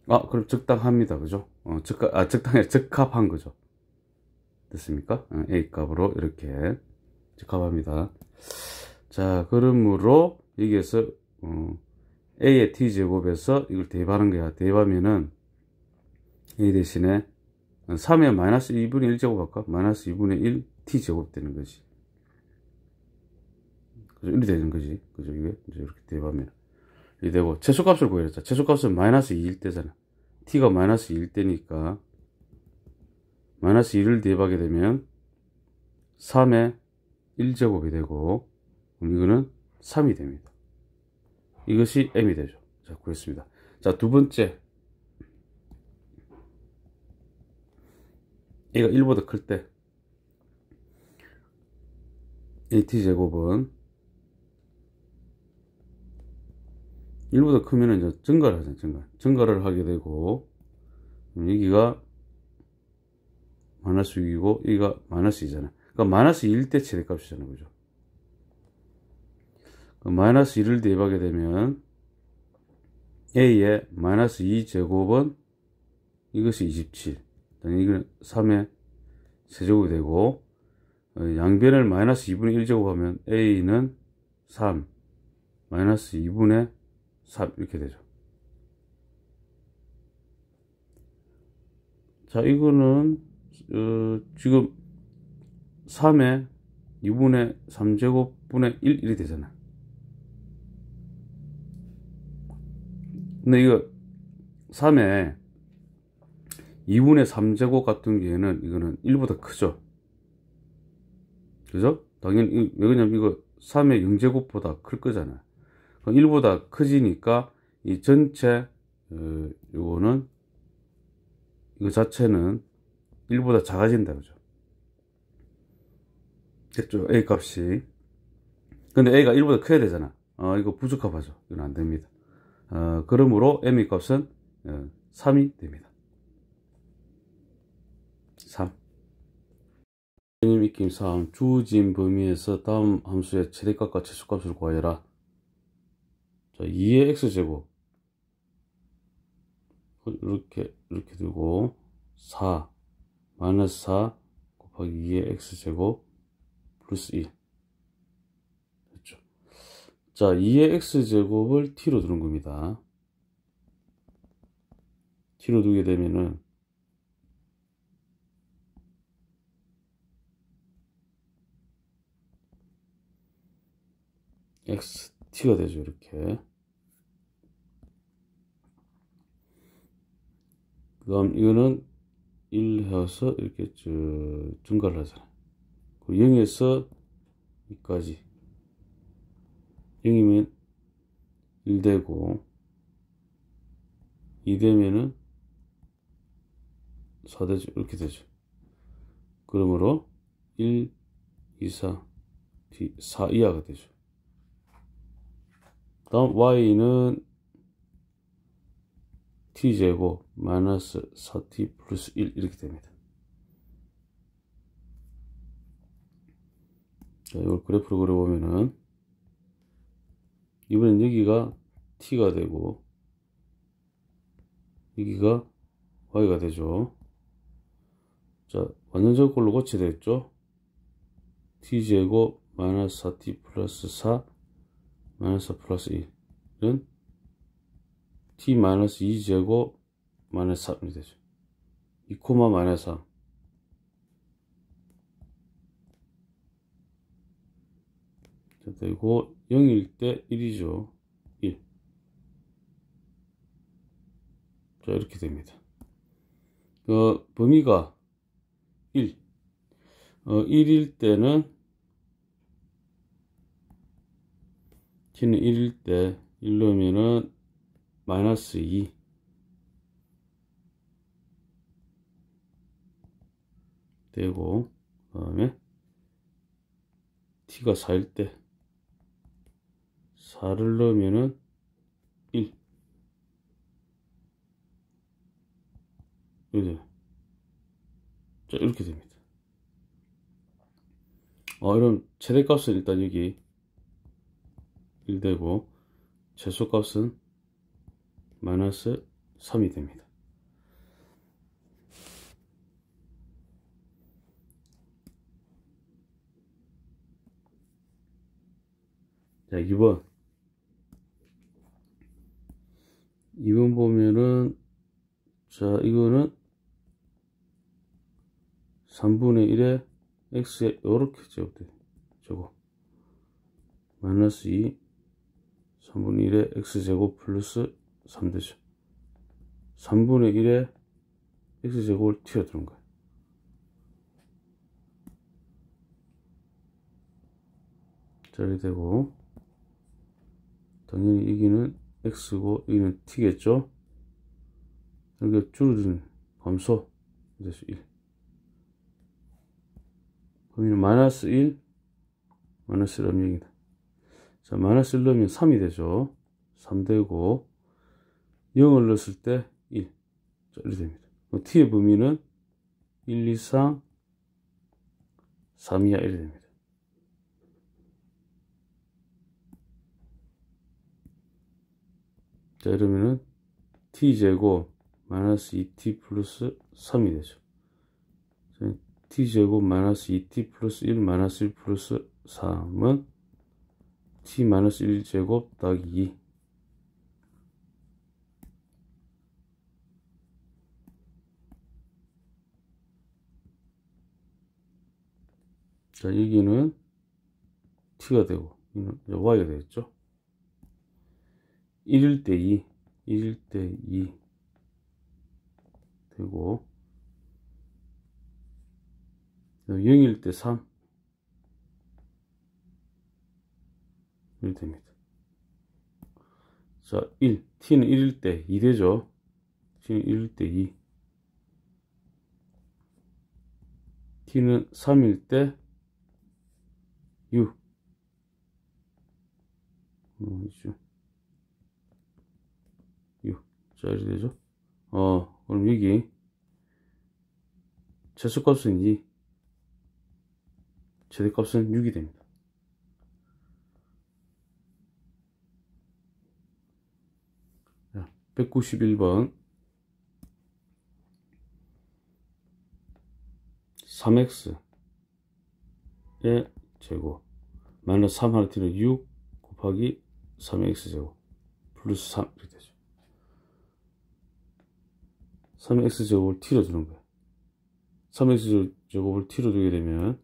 아 그럼 적당합니다 그죠 어 적가 아 적당해 적합한 거죠 됐습니까 어, A 값으로 이렇게 적합합니다 자 그러므로 여기에서 어, a의 t제곱에서 이걸 대입하는 거야. 대입하면은 a 대신에 3의 마이너스 2분의 1 제곱할까? 마이너스 2분의 1 t 제곱 되는 거지. 그죠? 이렇게 되는 거지. 그죠? 이게 이렇게 대입하면. 이 되고, 최소값을 구해야겠다. 최소값은 마이너스 2일 때잖아. t가 마이너스 2일 때니까, 마이너스 2를 대입하게 되면, 3의 1제곱이 되고, 그럼 이거는 3이 됩니다. 이것이 M이 되죠. 자, 그렇습니다. 자, 두 번째. 얘가 1보다 클 때, AT제곱은 1보다 크면 이제 증가를 하잖아요. 증가. 증가를 하게 되고, 여기가 마이너스 6이고, 여기가 마이너스 2잖아요. 그러니까 마이너스 1대 최대값이잖아요. 그죠? 마이너스 1을 대입하게 되면 a의 마이너스 2제곱은 이것이 27 이건 3의 세제곱이 되고 어, 양변을 마이너스 2분의 1제곱하면 a는 3 마이너스 2분의 3 이렇게 되죠 자 이거는 어, 지금 3의 2분의 3제곱분의 1이 되잖아요 근데 이거 3에 2분의 3제곱 같은 경우에는 이거는 1보다 크죠. 그죠? 당연히 왜 그러냐면 이거 3의 0제곱보다 클 거잖아요. 그럼 1보다 커지니까 이 전체 어, 요거는 이거 자체는 1보다 작아진다 그죠? 됐죠? A 값이 근데 A가 1보다 커야 되잖아. 어, 이거 부적합하죠. 이건 안 됩니다. 어, 그러므로 m 의 값은 3이 어, 됩니다. 3. 선생님 입김 3. 주어진 범위에서 다음 함수의 최대값과 최소값을 구하여라. 자, 2의 x제곱. 이렇게, 이렇게 들고, 4, 마이너스 4 곱하기 2의 x제곱, 플러스 1. 자, 2의 e x제곱을 t로 두는 겁니다. t로 두게 되면은 xt가 되죠, 이렇게. 그 다음 이거는 1 해서 이렇게 쭉 증가를 하잖아요. 0에서 여기까지 0이면 1되고 2되면은 4되죠. 이렇게 되죠. 그러므로 1, 2, 4, D, 4 이하가 되죠. 다음 y는 t제곱 마이너스 4t 플러스 1 이렇게 됩니다. 자, 이걸 그래프로 그려보면은 이번엔 여기가 t가 되고 여기가 y가 되죠. 자, 완전적 걸로 고치됐죠? t제곱 마이너스 4t 플러스 4 마이너스 4 플러스 1은 t 마이너스 2제곱 마이너스 3이 되죠. 2코마 마이너스 3 그리고 0일 때 1이죠. 1. 자 이렇게 됩니다. 그 범위가 1. 어, 1일 때는 t는 1일 때 1로면은 마이너스 2 되고 그 다음에 t가 4일 때 4를 넣으면은 1 이제 자 이렇게 됩니다 아이런 최대값은 일단 여기 1되고 최소값은 마이너스 3이 됩니다 자 2번 이번 보면은 자 이거는 3분의 1에 x에 이렇게 제곱돼 저거 마이너스 2 3분의 1에 x제곱 플러스 3 되죠 3분의 1에 x제곱을 튀어드는 거예요 자리 되고 당연히 이기는 x고 여는 t겠죠 여기 줄어든 감소 그래서 1 범위는 마이너스 1 마이너스 1하면 여기다 자 마이너스 1 넣으면 3이 되죠 3 되고 0을 넣었을 때 1. 자, 이렇게 됩니다. t의 범위는 1 이상 3 이하 이렇게 됩니다. 자 이러면은 t제곱 마이너스 2t 플러스 3이 되죠 자, 그러니까 t제곱 마이너스 2t 플러스 1 마이너스 1 플러스 3은 t 마이너스 1제곱 더하기 2 자, 여기는 t가 되고, 여기는 y가 되겠죠? 1일 때 2, 1일 때2 되고 0일 때 3, 이 됩니다. 자, 1, t는 1일 때 2 되죠? t는 1일 때 2. t는 3일 때 6. 음, 자 이렇게 되죠 어 그럼 여기 최소값은 2 최대값은 6이 됩니다 자, 191번 3x의 제곱 마이너스 3 하나 뛰는 6 곱하기 3x 제곱 플러스 3 이렇게 3의 x제곱을 t로 주는 거야. 3의 x제곱을 t로 주게 되면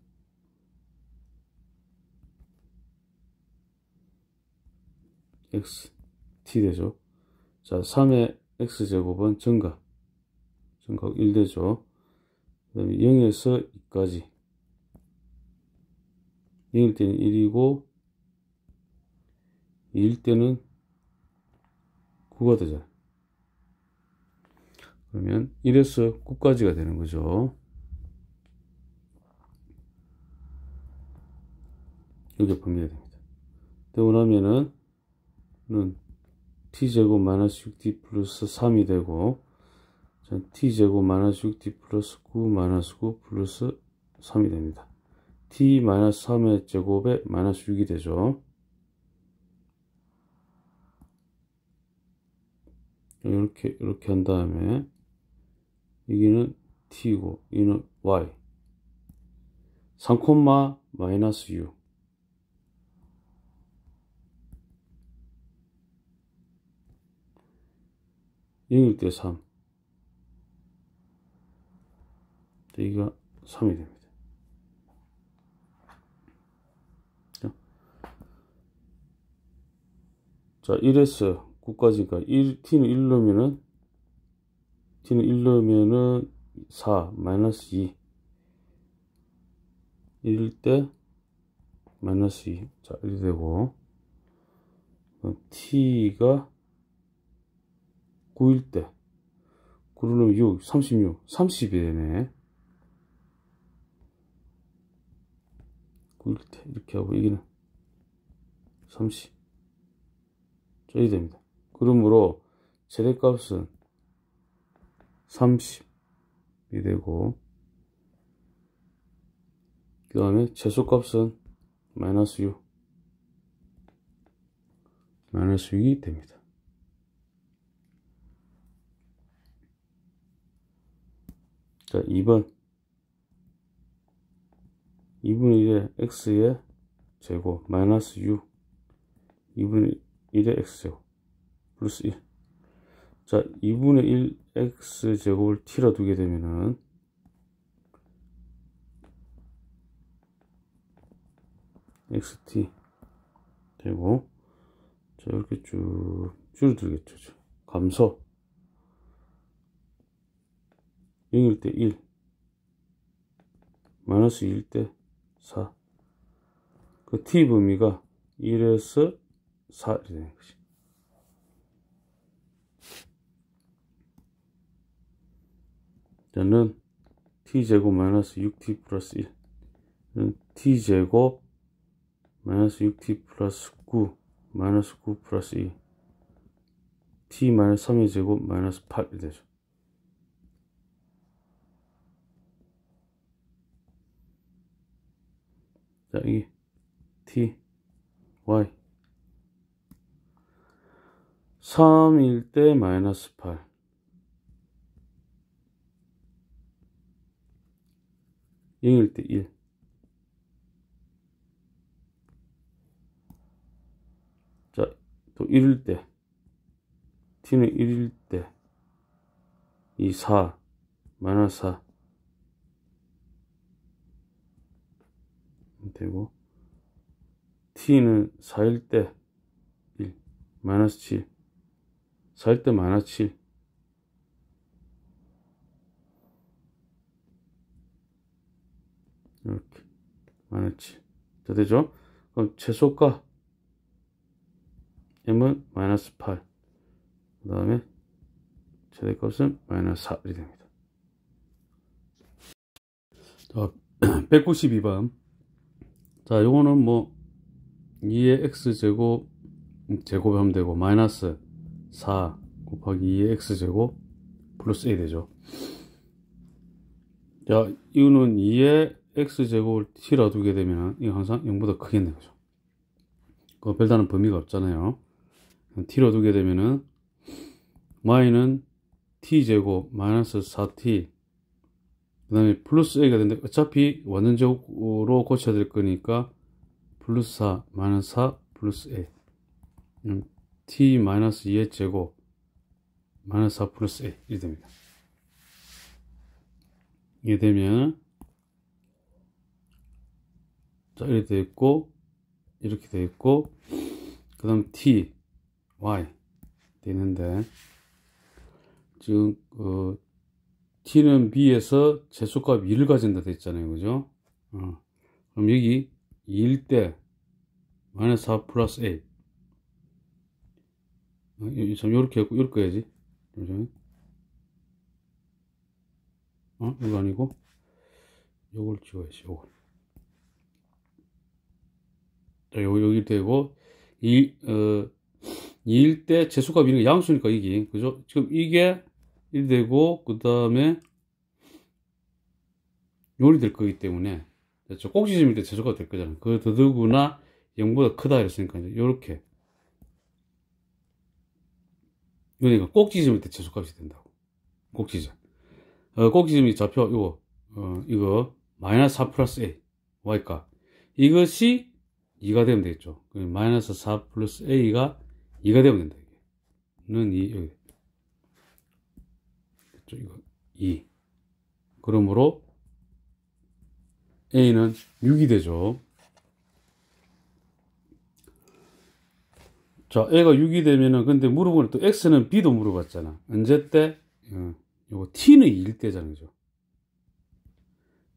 x t 되죠. 자, 3의 x제곱은 증가. 증가 1 되죠. 그 다음에 0에서 2까지. 0일 때는 1이고 2일 때는 9가 되잖아요. 그러면 1에서 9까지가 되는 거죠. 이게 범위가 됩니다. 되고면은 t제곱 마이너스 6d 플러스 3이 되고 t제곱 마이너스 6d 플러스 9 마이너스 9 플러스 3이 됩니다. t 마이너스 3의 제곱에 마이너스 6이 되죠. 이렇게 이렇게 한 다음에 여기는 t이고 여는 y 3콤마 마이너스 u 0일 때 3. 여기가 3이 됩니다. 자, 1에서 9까지니까 1, t는 1로면은 t는 1넣으면은 4 마이너스 2 1대 마이너스 2. 자, 1이 되고 t가 9일 때 9를 넣으면 6, 36, 30이 되네. 9일 때 이렇게 하고 여기는 30. 자, 이 됩니다. 그러므로 최대값은 30이 되고 그 다음에 최소값은 마이너스 6 마이너스 6이 됩니다. 자 2번 2분의 1의 x의 제곱 마이너스 6 2분의 1의 x제곱 플러스 1자 2분의 1x 제곱을 t라 두게 되면은 xt 되고 자 이렇게 쭉 줄어들겠죠 감소 0일 때 1, 마이너스 1때 4. 그 t 범위가 1에서 4이 되는 것이. 죠 때는 t제곱 마이너스 6t 플러스 1 음, t제곱 마이너스 6t 플러스 9 마이너스 9 플러스 2 t 마이너스 3의 제곱 마이너스 8이 되죠. 자, 이 t y 3일 때 마이너스 8 0일 때 1. 자, 또 1일 때. t는 1일 때. 2, 4, 마이너스 4. 되고, t는 4일 때 1, 마이너스 7. 4일 때 마이너스 7. 이렇게 마이너스 자 되죠? 그럼 최소가 m은 마이너스 8. 그 다음에 최대값은 마이너스 4이 됩니다. 자, 192번. 자, 요거는 뭐 2의 x제곱 제곱하면 되고 마이너스 4 곱하기 2의 x제곱 플러스 a 되죠. 자, 이유는 2의 x제곱을 t라 두게 되면 이 항상 0보다 크겠네 그죠? 그 별다른 범위가 없잖아요. t로 두게 되면은 y는 t제곱 마이너스 4t 그 다음에 플러스 a가 되는데 어차피 완전적으로 고쳐야 될 거니까 플러스 4 마이너스 4 플러스 a t 마이너스 2의 제곱 마이너스 4 플러스 a 이 됩니다. 이게 되면 자, 이렇게 되어 있고, 이렇게 되어 있고, 그 다음 T, Y 되 있는데, 지금, 어, T는 B에서 제수값 1을 가진다 되어 있잖아요. 그죠? 어, 그럼 여기 2일 때, 마이너스 4 플러스 8. 참, 어, 요렇게 했고, 요렇게 해야지. 어? 이거 아니고, 요걸 지워야지, 요걸. 네, 여기 되고 이, 어, 대일 재수가 이런 양수니까 이게 그죠? 지금 이게 1 되고 그 다음에 요리 될 거기 때문에 됐죠? 꼭지점일 때 재수가 될 거잖아요. 그 더더구나 0보다 크다 이랬으니까 이 요렇게 그러니까 꼭지점일 때 재수값이 된다고. 꼭지점. 어, 꼭지점이 좌표 이거 어, 이거 마이너스 4 플러스 a y값 이것이 2가 되면 되겠죠. 그 마이너스 4 플러스 A가 2가 되면 된다. 는 2, 여기. 됐죠? 이거 2. 그러므로 A는 6이 되죠. 자, A가 6이 되면은, 근데 물어보는 또 X는 B도 물어봤잖아. 언제 때? 이거 어, T는 1때잖아 그죠?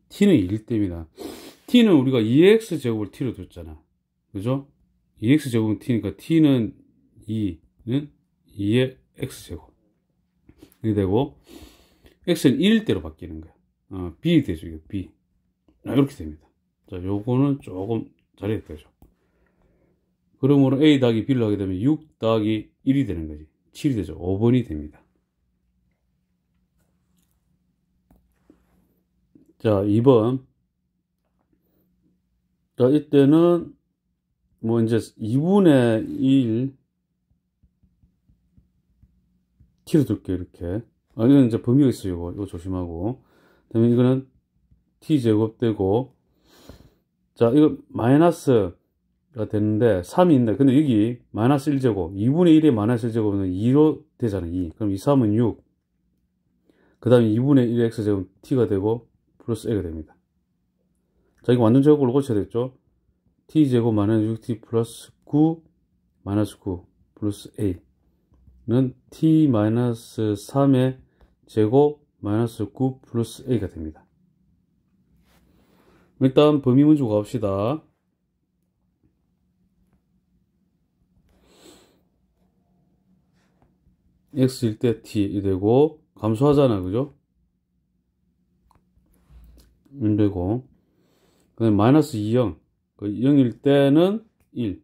T는 1 때입니다. T는 우리가 2X제곱을 T로 뒀잖아. 그죠? EX 제곱은 T니까 T는 2는 e 2의 X제곱. 이 되고, X는 1 대로 바뀌는 거야. 어, B 되죠, B. 아, 이렇게 됩니다. 자, 요거는 조금 잘해야 되죠. 그러므로 A 닭기 B를 하게 되면 6닭기 1이 되는 거지. 7이 되죠. 5번이 됩니다. 자, 2번. 자, 이때는 뭐 이제 2분의 1 t로 둘게 요 이렇게 아 이건 이제 범위가 있어요 이거, 이거 조심하고 그다음에 이거는 t 제곱되고 자 이거 마이너스가 됐는데 3이 있는데 근데 여기 마이너스 1제곱 2분의 1에 마이너스 1제곱은 2로 되잖아요 2 그럼 2 3은 6그 다음에 2분의 1의 x제곱 t가 되고 플러스 a가 됩니다 자 이거 완전 제곱으로 고쳐야 되겠죠 t제곱 마이너스 6t 플러스 9 마이너스 9 플러스 8는 t 마이너스 3의 제곱 마이너스 9 플러스 a가 됩니다. 일단 범위 문제 가봅시다. x일 때 t 되고 감소하잖아 그죠? 되고 그 다음에 마이너스 2형 그 0일 때는 1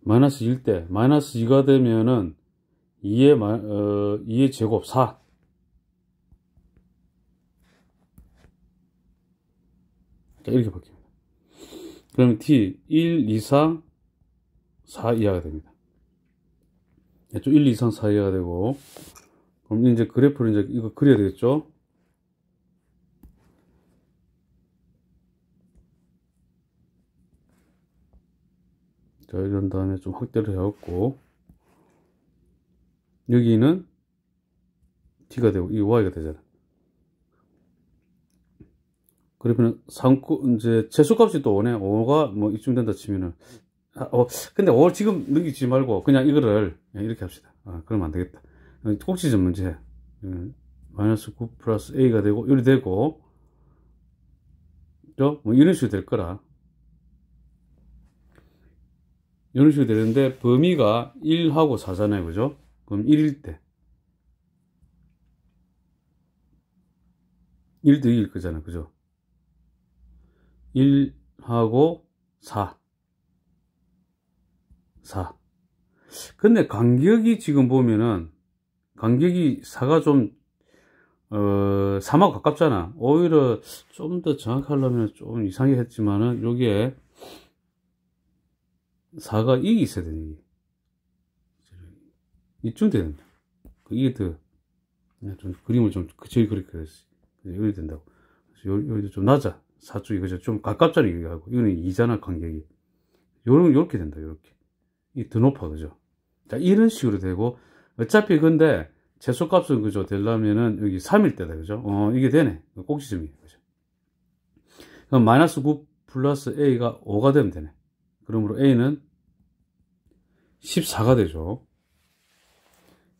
마이너스 1대 마이너스 2가 되면은 2의, 마, 어, 2의 제곱 4 자, 그러니까 이렇게 바뀝니다 그럼 t 1 이상 4 이하가 됩니다 1 이상 4 이하가 되고 그럼 이제 그래프를 이제 이거 그려야 되겠죠 자 이런 다음에 좀 확대를 해왔고 여기는 T가 되고 이 Y가 되잖아 그러면 상고 이제 재소값이또 오네 5가 뭐 이쯤 된다 치면은 아, 어, 근데 5 지금 넘기지 말고 그냥 이거를 이렇게 합시다 아, 그러면 안 되겠다 어, 꼭지점 문제 예, 마이너스 9 플러스 A가 되고 이리 되고 그죠? 뭐 이런 식으로 될 거라 이런 식으로 되는데 범위가 1하고 4잖아요 그죠 그럼 1일 때 1도 2일 거잖아요 그죠 1하고 4 4 근데 간격이 지금 보면은 간격이 4가 좀 어, 3하고 가깝잖아 오히려 좀 더 정확하려면 좀 이상했지만은 요게 4가 이게 있어야 되네 이게. 이쯤 되는데 그 이게 더좀 그림을 좀 그저기 그렇게 그렸어 여기 된다고 그래서 여기도 좀 낮아 4쪽 이거 그좀 가깝잖아 이거 하고 이거는 2잖아 간격이 요런 요렇게 된다 요렇게 이더 높아 그죠 자 이런 식으로 되고 어차피 근데 최소값은 그죠 되려면은 여기 3일 때다 그죠 어 이게 되네 꼭지점이 그죠 그럼 마이너스 9 플러스 a가 5가 되면 되네 그러므로 a는 14가 되죠.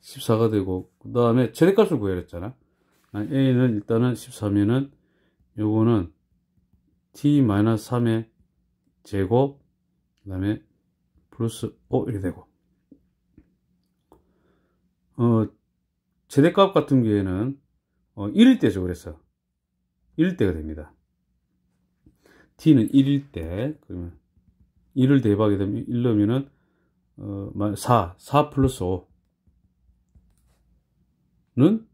14가 되고 그 다음에 최대값을 구해야겠잖아. A는 일단은 14면은 요거는 t-3의 제곱 그 다음에 플러스 5 이렇게 되고 어 최대값 같은 경우에는 어, 1일 때죠 그래서 1일 때가 됩니다 t는 1일 때 그러면 1을 대박하게 되면 1 넣으면은 어, 4, 4 플러스 5는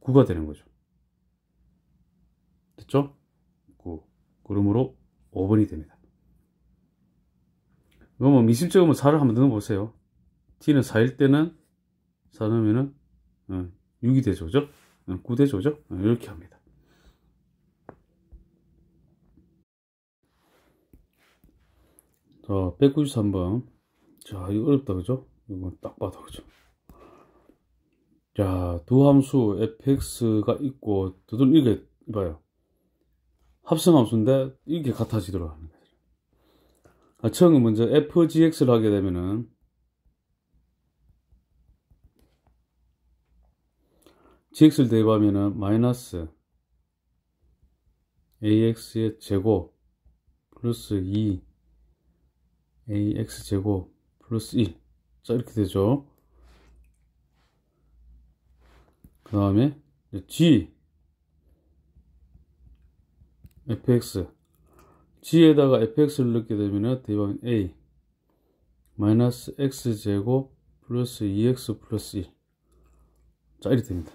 9가 되는 거죠. 됐죠? 9. 그러므로 5번이 됩니다. 그러면 뭐 미심적으면 4를 뭐 한번 넣어보세요. t는 4일 때는 4 넣으면은 6이 어, 되죠. 그죠? 9 어, 되죠. 그죠? 어, 이렇게 합니다. 자 어, 193번 자 이거 어렵다 그죠? 이건 딱 봐도 그죠? 자 두 함수 fx가 있고 두들 이게 봐요 합성함수인데 이게 같아지도록 하는 거죠 아, 처음에 먼저 fgx를 하게 되면은 gx를 대입하면은 마이너스 ax의 제곱 플러스 2 ax제곱 플러스 1. 자, 이렇게 되죠. 그 다음에 g fx g에다가 fx를 넣게 되면 대박하 a 마이너스 x제곱 플러스 2x 플러스 1. 자, 이렇게 됩니다.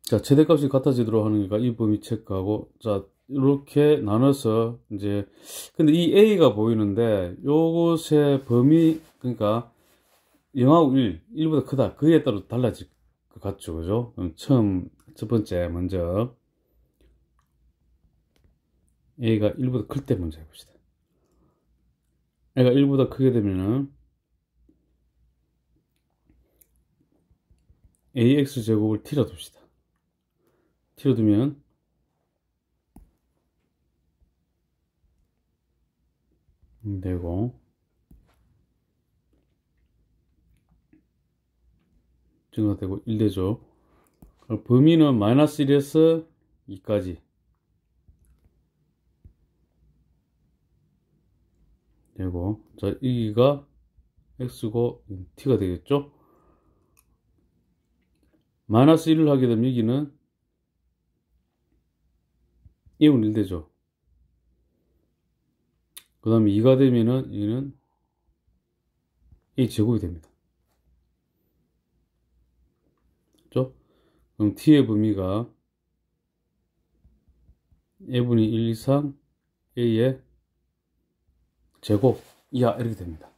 자, 최대값이 같아지도록 하는 게이 범위 체크하고, 자, 이렇게 나눠서 이제 근데 이 A가 보이는데 요것의 범위 그러니까 영하고 1, 1보다 크다 그에 따라 달라질 것 같죠 그죠 처음 첫 번째 먼저 A가 1보다 클 때 먼저 해봅시다 A가 1보다 크게 되면은 AX 제곱을 T라 둡시다 T로 두면 되고 증가 되고 1되죠 범위는 마이너스 1에서 2까지 되고 자 여기가 x고 t가 되겠죠 마이너스 1을 하게 되면 여기는 2분 1대죠 그 다음에 2가 되면은 얘는 1제곱이 됩니다. 그죠? 그럼 t의 범위가 1분의 1 이상 a의 제곱 이하 이렇게 됩니다.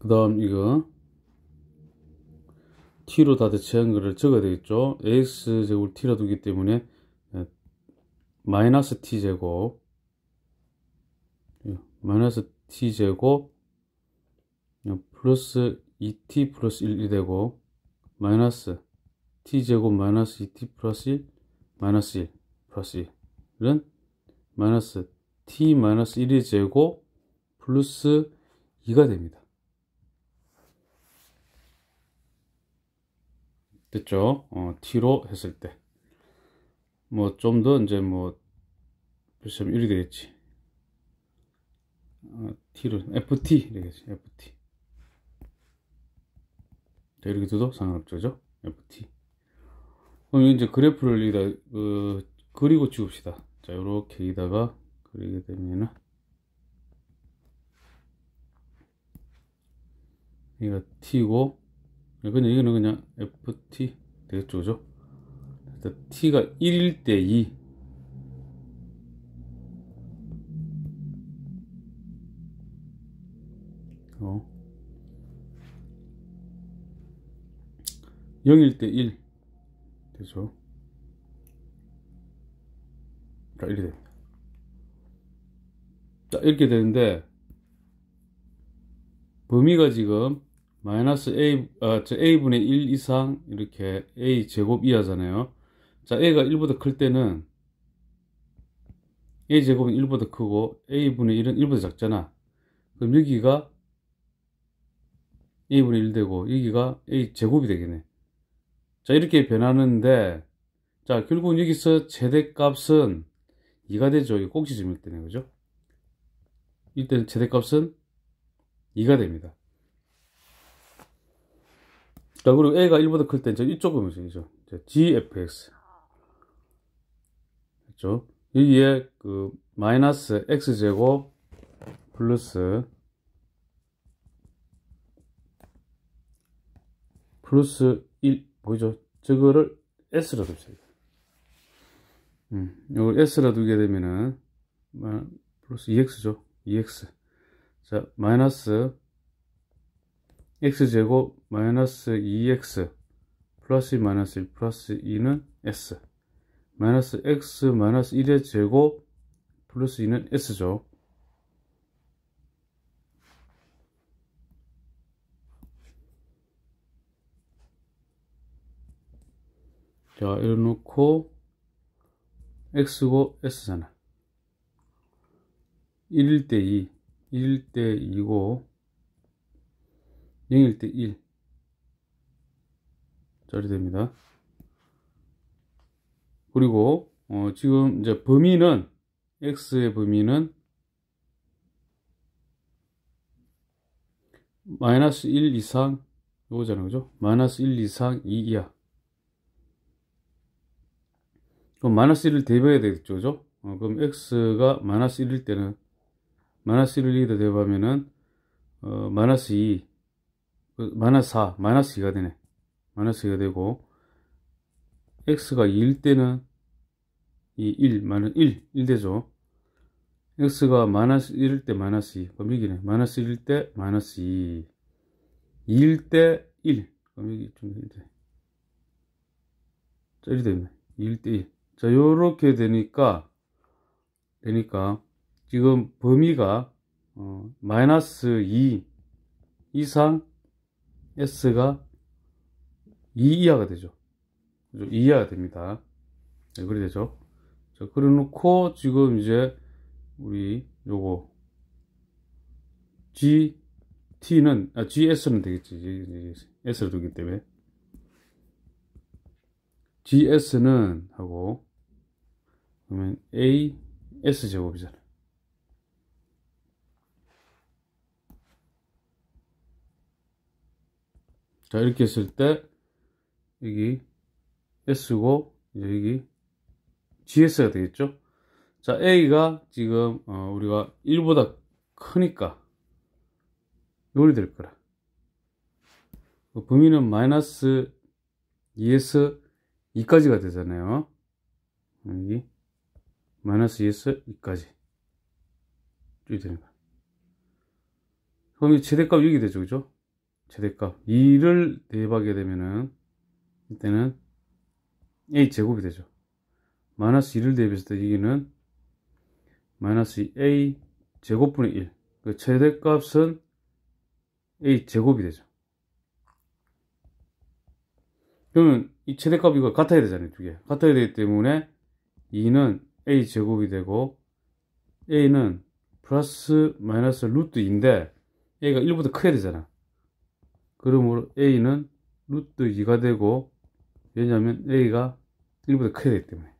그 다음 이거 t로 다 대체한 글을 적어야 되겠죠. ax 제곱 t로 두기 때문에 예, 마이너스 t 제곱 예, 마이너스 t 제곱 예, 플러스 2t 플러스 1이 되고 마이너스 t 제곱 마이너스 2t 플러스 1 마이너스 1 플러스 1은 마이너스 t 마이너스 1이 제곱 플러스 2가 됩니다. 됐죠? 어, T로 했을 때. 뭐, 좀 더 이제 뭐, 표시하면 1이 되겠지. 어, T를, FT, 이렇게겠지 FT. 자, 이렇게 둬도 상관없죠? FT. 그럼 이제 그래프를 여기다, 그, 그리고 찍읍시다 자, 요렇게 여다가 그리게 되면은, 이거 T고, 그냥 이거는 그냥 ft 되겠죠 그 t가 1대2 어. 0일 대1 되죠 자 이렇게 됩니다 자 이렇게 되는데 범위가 지금 마이너스 a, 아, 저 a분의 1 이상 이렇게 a 제곱 이하잖아요. 자, a가 1보다 클 때는 a 제곱은 1보다 크고 a분의 1은 1보다 작잖아. 그럼 여기가 a분의 1 되고 여기가 a 제곱이 되겠네. 자, 이렇게 변하는데 자, 결국은 여기서 최대값은 2가 되죠. 이 꼭지 점일 때는 그죠? 이때는 최대값은 2가 됩니다. 자, 그리고 A가 1보다 클 때, 이쪽은 음식이죠. GFX. 그죠? 여기에, 그, 마이너스 X제곱 플러스, 플러스 1, 보이죠? 저거를 S로 둡시다. 음, 이걸 S로 두게 되면은, 플러스 2X죠? 2X. 자, 마이너스 x제곱 마이너스 2x 플러스 마이너스 1 플러스 2는 s 마이너스 x 마이너스 1의 제곱 플러스 2는 s죠. 자, 이어놓고 x고 s잖아. 1대 2, 1대 2고 0일 때 1. 짜리 됩니다. 그리고 어 지금 이제 범위는 x의 범위는 마이너스 1 이상 이거잖아요 그죠 마이너스 1 이상 2 이하 그럼 마이너스 1을 대비해야 되겠죠 그죠 어, 그럼 x가 마이너스 1일 때는 마이너스 1을 2대비하면은 어, 마이너스 2그 마이너스 4 마이너스 2가 되네 마이너스 2가 되고 x가 2일 때는 이 1, 마이너스 1, 1 되죠 x가 마이너스 1일 때 마이너스 2 그럼 여기네 마이너스 1일 때 마이너스 2 2일 때1 그럼 여기 좀 이제 자1리 되네 2일 때 1. 자 요렇게 되니까 되니까 지금 범위가 어, 마이너스 2 이상 S가 2 이하가 되죠. 2 이하가 됩니다. 네, 그래 되죠. 자, 그래 놓고 지금 이제 우리 요거 GT는 아 GS는 되겠지. S를 두기 때문에 GS는 하고 그러면 AS 제곱이잖아. 자 이렇게 했을 때 여기 S고 여기 GS가 되겠죠 자 A가 지금 어, 우리가 1보다 크니까 요리 될 거라 그 범위는 마이너스 2 s 2까지가 되잖아요 여기 마이너스 2 s 2까지 이렇게 되는 거야 그럼 이 최대값 6이 되죠 그죠 최대값 2를 대입하게 되면은 이때는 a제곱이 되죠. 마이너스 2를 대입했을 때 여기는 마이너스 a 제곱분의 1. 그 최대값은 a 제곱이 되죠. 그러면 이 최대값 이거 같아야 되잖아요. 두 개. 같아야 되기 때문에 2는 a 제곱이 되고 a는 플러스 마이너스 루트 2인데 a가 1보다 크게 되잖아. 그러므로 a는 루트 2가 되고 왜냐하면 a가 1보다 크게 되기 때문에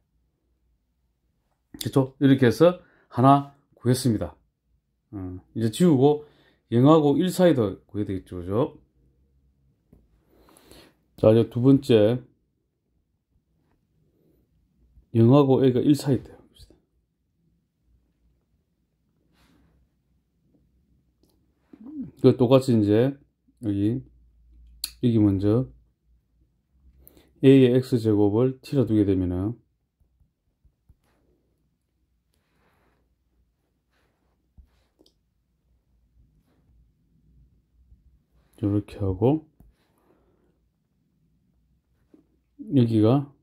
그렇죠? 이렇게 해서 하나 구했습니다 어, 이제 지우고 0하고 1 사이도 구해야 되겠죠 그죠? 자 이제 두 번째 0하고 a가 1 사이 돼요 그 똑같이 이제 여기 여기 먼저 a의 x제곱을 t로 두게 되면은 이렇게 하고 여기가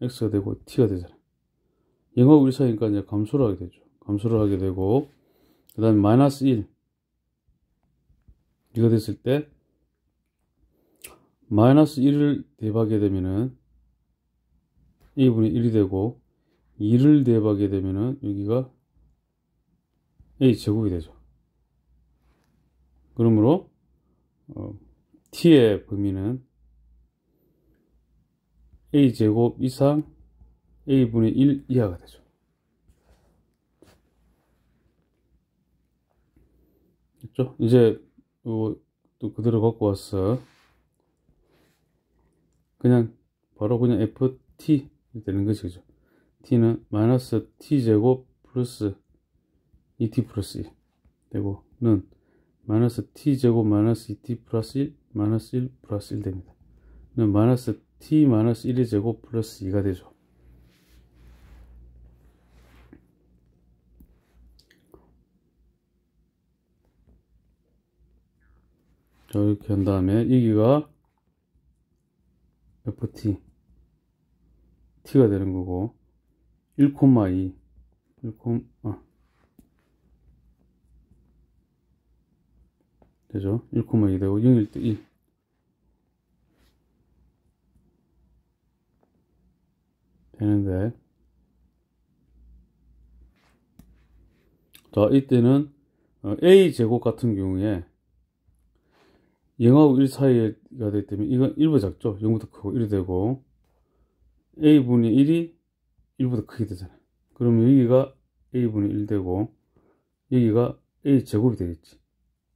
x가 되고 t가 되잖아요. 영업 1사니까 이제 감소를 하게 되죠. 감소를 하게 되고 그 다음에 마이너스 1 이거 됐을 때 마이너스 1을 대박하게 되면은 a분의 1이 되고 2를 대박하게 되면은 여기가 a제곱이 되죠. 그러므로 어, t의 범위는 a제곱 이상 a분의 1 이하가 되죠. 됐죠? 이제 또 그대로 갖고 왔어. 그냥 바로 그냥 ft 되는 거죠 그죠? t는 마이너스 t제곱 플러스 2t e 플러스 1 되고 는 마이너스 t제곱 마이너스 2t e 플러스 1 마이너스 1 플러스 1 됩니다. 는 마이너스 t 마이너스 1의 제곱 플러스 2가 되죠. 자 이렇게 한 다음에 여기가 Ft t가 되는 거고 1,2 1, 아 되죠? 1,2 되고 0 1때 1. 되는데 자 이때는 어, a 제곱 같은 경우에 0하고 1 사이가 되기 때문에 이건 1보다 작죠 0보다 크고 1이 되고 a분의 1이 1보다 크게 되잖아요 그러면 여기가 a분의 1 되고 여기가 a 제곱이 되겠지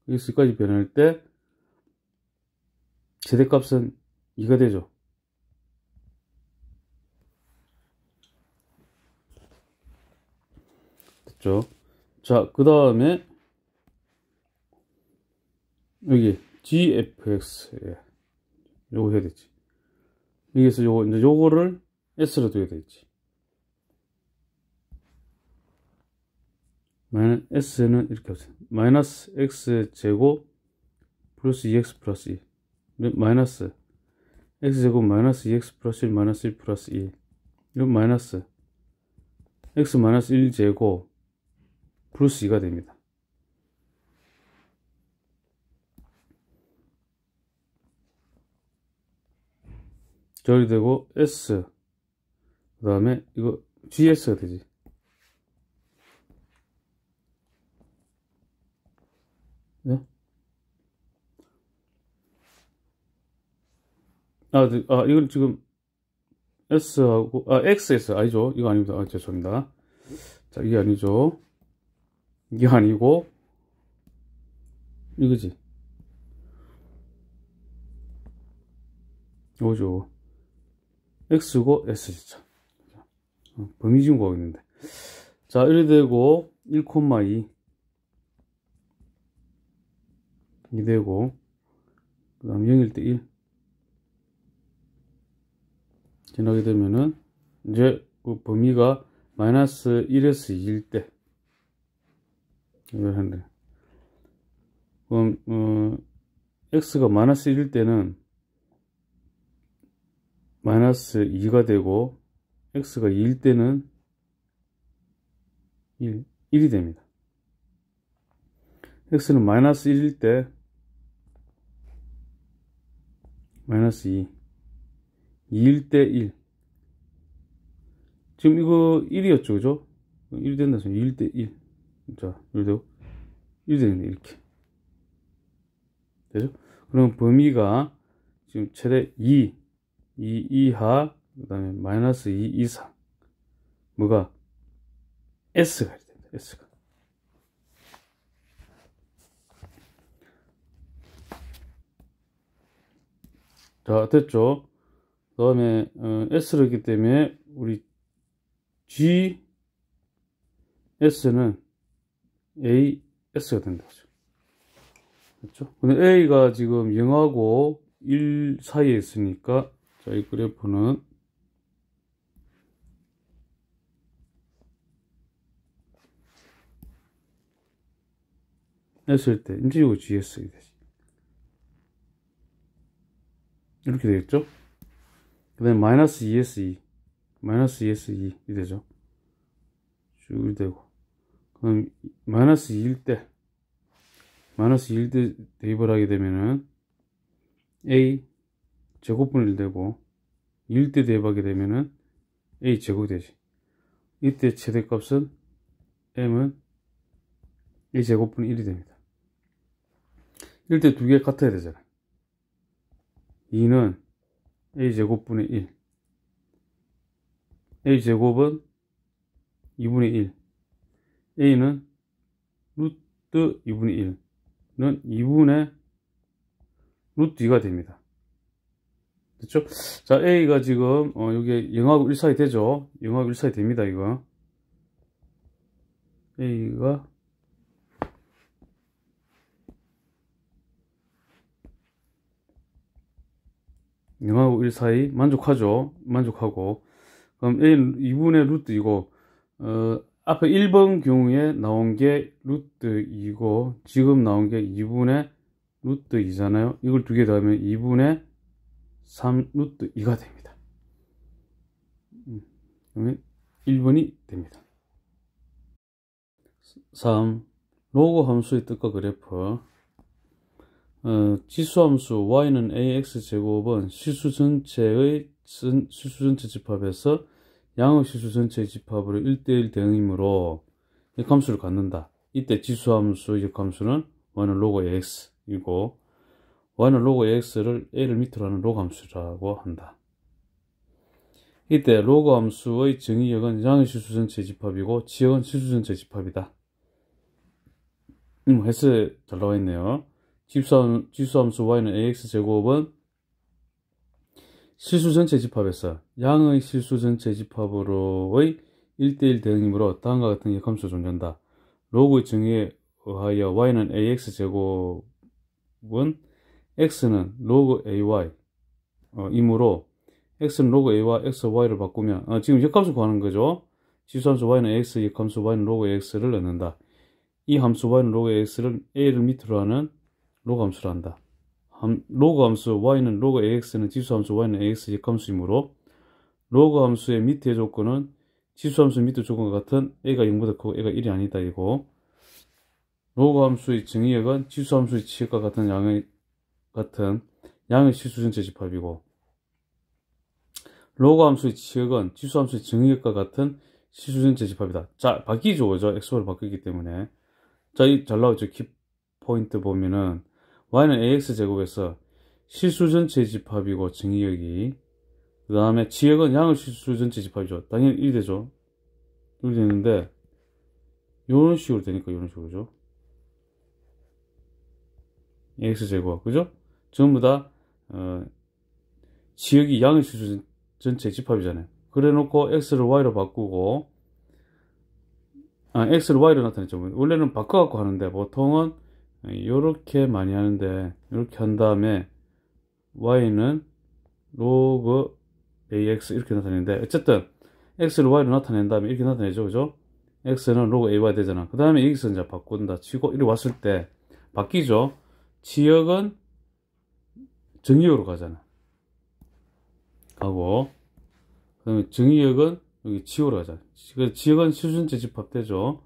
여기까지 변할 때 제대값은 2가 되죠 됐죠 자 그 다음에 여기 GFX. 예. 요거 해야 되지. 여기서 요거, 이제 요거를 S로 둬야 되지. 마이너스 S는 이렇게 하세요 마이너스 X 제곱 플러스 2X e 플러스 2. E. 마이너스 X 제곱 마이너스 2X e 플러스 1 마이너스 1 플러스 2. 이건 마이너스 X 마이너스 1 제곱 플러스 2가 됩니다. 절이 되고 S 그 다음에 이거 GS가 되지 네? 아, 네. 아 이건 지금 S하고 아 XS 아니죠 이거 아닙니다 아, 죄송합니다 자 이게 아니죠 이게 아니고 이거지 이거죠 X고 S죠. 범위 지금 구하고 있는데. 자, 1이 되고, 1,2. 2 되고, 그 다음 0일 때 1. 지나게 되면은, 이제 그 범위가 마이너스 1에서 2일 때. 이걸 한대. 그럼, 어, x가 마이너스 1일 때는, 마이너스 2가 되고 x가 2일 때는 1, 1이 됩니다. x는 마이너스 1일 때 마이너스 2 2일 때 1. 지금 이거 1이었죠, 그죠? 1이 된다, 2일 때 1. 자, 1래도1되는 이렇게. 되죠? 그럼 범위가 지금 최대 2, 2 이하, 그 다음에 마이너스 2 이상. 뭐가? S가 됩니다 S가. 자, 됐죠? 그 다음에, 어, S를 했기 때문에, 우리 G, S는 A, S가 된다. 그렇죠? 근데 A가 지금 0하고 1 사이에 있으니까 자, 이 그래프는 했을 때 m 이 o GS이 되지. 이렇게 되겠죠? 그 다음에 마이너스 ESE e. 마이너스 ESE e 이 되죠. 쭉 되고 그럼 마이너스 2일 때 마이너스 2일 때 대입을 하게 되면은 A 제곱분 1대고 1대 대박이 되면은 a 제곱이 되지 이때 최대값은 m은 a 제곱분 1이 됩니다 1대 때두개 같아야 되잖아 2는 a 제곱분의 1 a 제곱은 2분의 1 a는 루트 2분의 1 는 2분의 루트 2가 됩니다 그렇 자, A가 지금 어, 여기 0하고 1사이 되죠? 0하고 1사이 됩니다, 이거. A가 0하고1 사이 만족하죠. 만족하고 그럼 A 2분의 루트 이거 어, 앞에 1번 경우에 나온 게 루트 이고 지금 나온 게 2분의 루트 이잖아요 이걸 두 개 더하면 2분의 3루트 2가 됩니다. 음, 그러면 1번이 됩니다. 3. 로그 함수의 뜻과 그래프 어, 지수 함수 y는 ax제곱은 시수 전체의 실수 전체 집합에서 양의 시수 전체의 집합으로 1대1 대응이므로 역함수를 갖는다. 이때 지수 함수 역함수는 y는 로그 x이고 y는 로그 x를 a를 밑으로 하는 로그 함수라고 한다. 이때 로그 함수의 정의역은 양의 실수 전체 집합이고 지역은 실수 전체 집합이다. 음, 해서 잘 나와 있네요. 지수함, 수 y는 ax 제곱은 실수 전체 집합에서 양의 실수 전체 집합으로의 1대1 대응이므로 다음과 같은 게 함수 존재한다. 로그의 정의에 의하여 y는 ax 제곱은 x는 log ay 어, 이므로 x는 log a와 x, y를 바꾸면 어, 지금 역함수 구하는 거죠. 지수함수 y는 x, 역함수 y는 l o x를 넣는다. 이 함수 y는 l o x를 a를 밑으로 하는 l o 함수로 한다. 함, l o 함수 y는 l o ax는 지수함수 y는 ax 역함수이므로 l o 함수의 밑의 조건은 지수함수 밑의 조건과 같은 a가 0보다 크고 a가 1이 아니다 이고 l o 함수의 정의역은 지수함수의 치역과 같은 양의 같은 양의시 수정체 집합이고 로그 함수의 지역은 지수 함수의 정의역과 같은 시수전체 집합이다. 자, 바뀌죠. 그죠? x로 바뀌기 때문에. 자, 이잘 나오죠. 키포인트 보면은 y는 ax제곱에서 시수전체 집합이고 정의역이 그 다음에 지역은 양의 시수전체 집합이죠. 당연히 1 되죠. 1 되는데 이런 식으로 되니까 이런 식으로죠. ax제곱. 그죠? 전부 다 어, 지역이 양의수 준 전체 집합이잖아요. 그래 놓고 x를 y로 바꾸고 아, x를 y로 나타냈죠. 원래는 바꿔갖고 하는데 보통은 이렇게 많이 하는데 이렇게 한 다음에 y는 log ax 이렇게 나타내는데 어쨌든 x를 y로 나타낸 다음에 이렇게 나타내죠. 그죠? x는 log ay 되잖아. 그 다음에 여기서 이제 바꾼다 치고 이렇게 왔을 때 바뀌죠. 지역은 정의역으로 가잖아. 가고, 그 다음에 정의역은 여기 지호로 가잖아. 지역은 수준제 집합되죠.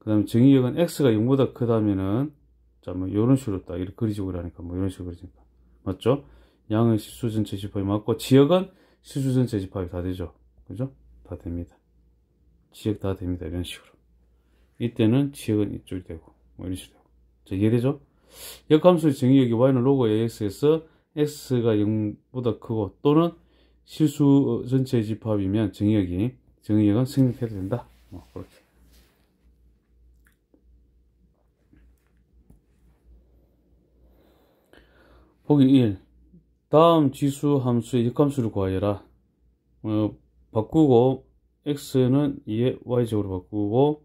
그 다음에 정의역은 x가 0보다 크다면은, 자, 뭐, 요런 식으로 딱, 이렇게 그리지 그러니까, 뭐, 이런 식으로 그리니까. 맞죠? 양은 수준체 집합이 맞고, 지역은 수준체 집합이 다 되죠. 그죠? 다 됩니다. 지역 다 됩니다. 이런 식으로. 이때는 지역은 이쪽이 되고, 뭐, 이런 식으로 되고. 자, 이해되죠? 역함수의 정의역이 y는 로그 ax에서 x가 0보다 크고 또는 실수 전체의 집합이면 정의역이 정의역은 승립해도 된다. 뭐 그렇게. 보기 1. 다음 지수 함수의 역함수를 구하여라. 어, 바꾸고 x는 2의 y제곱으로 바꾸고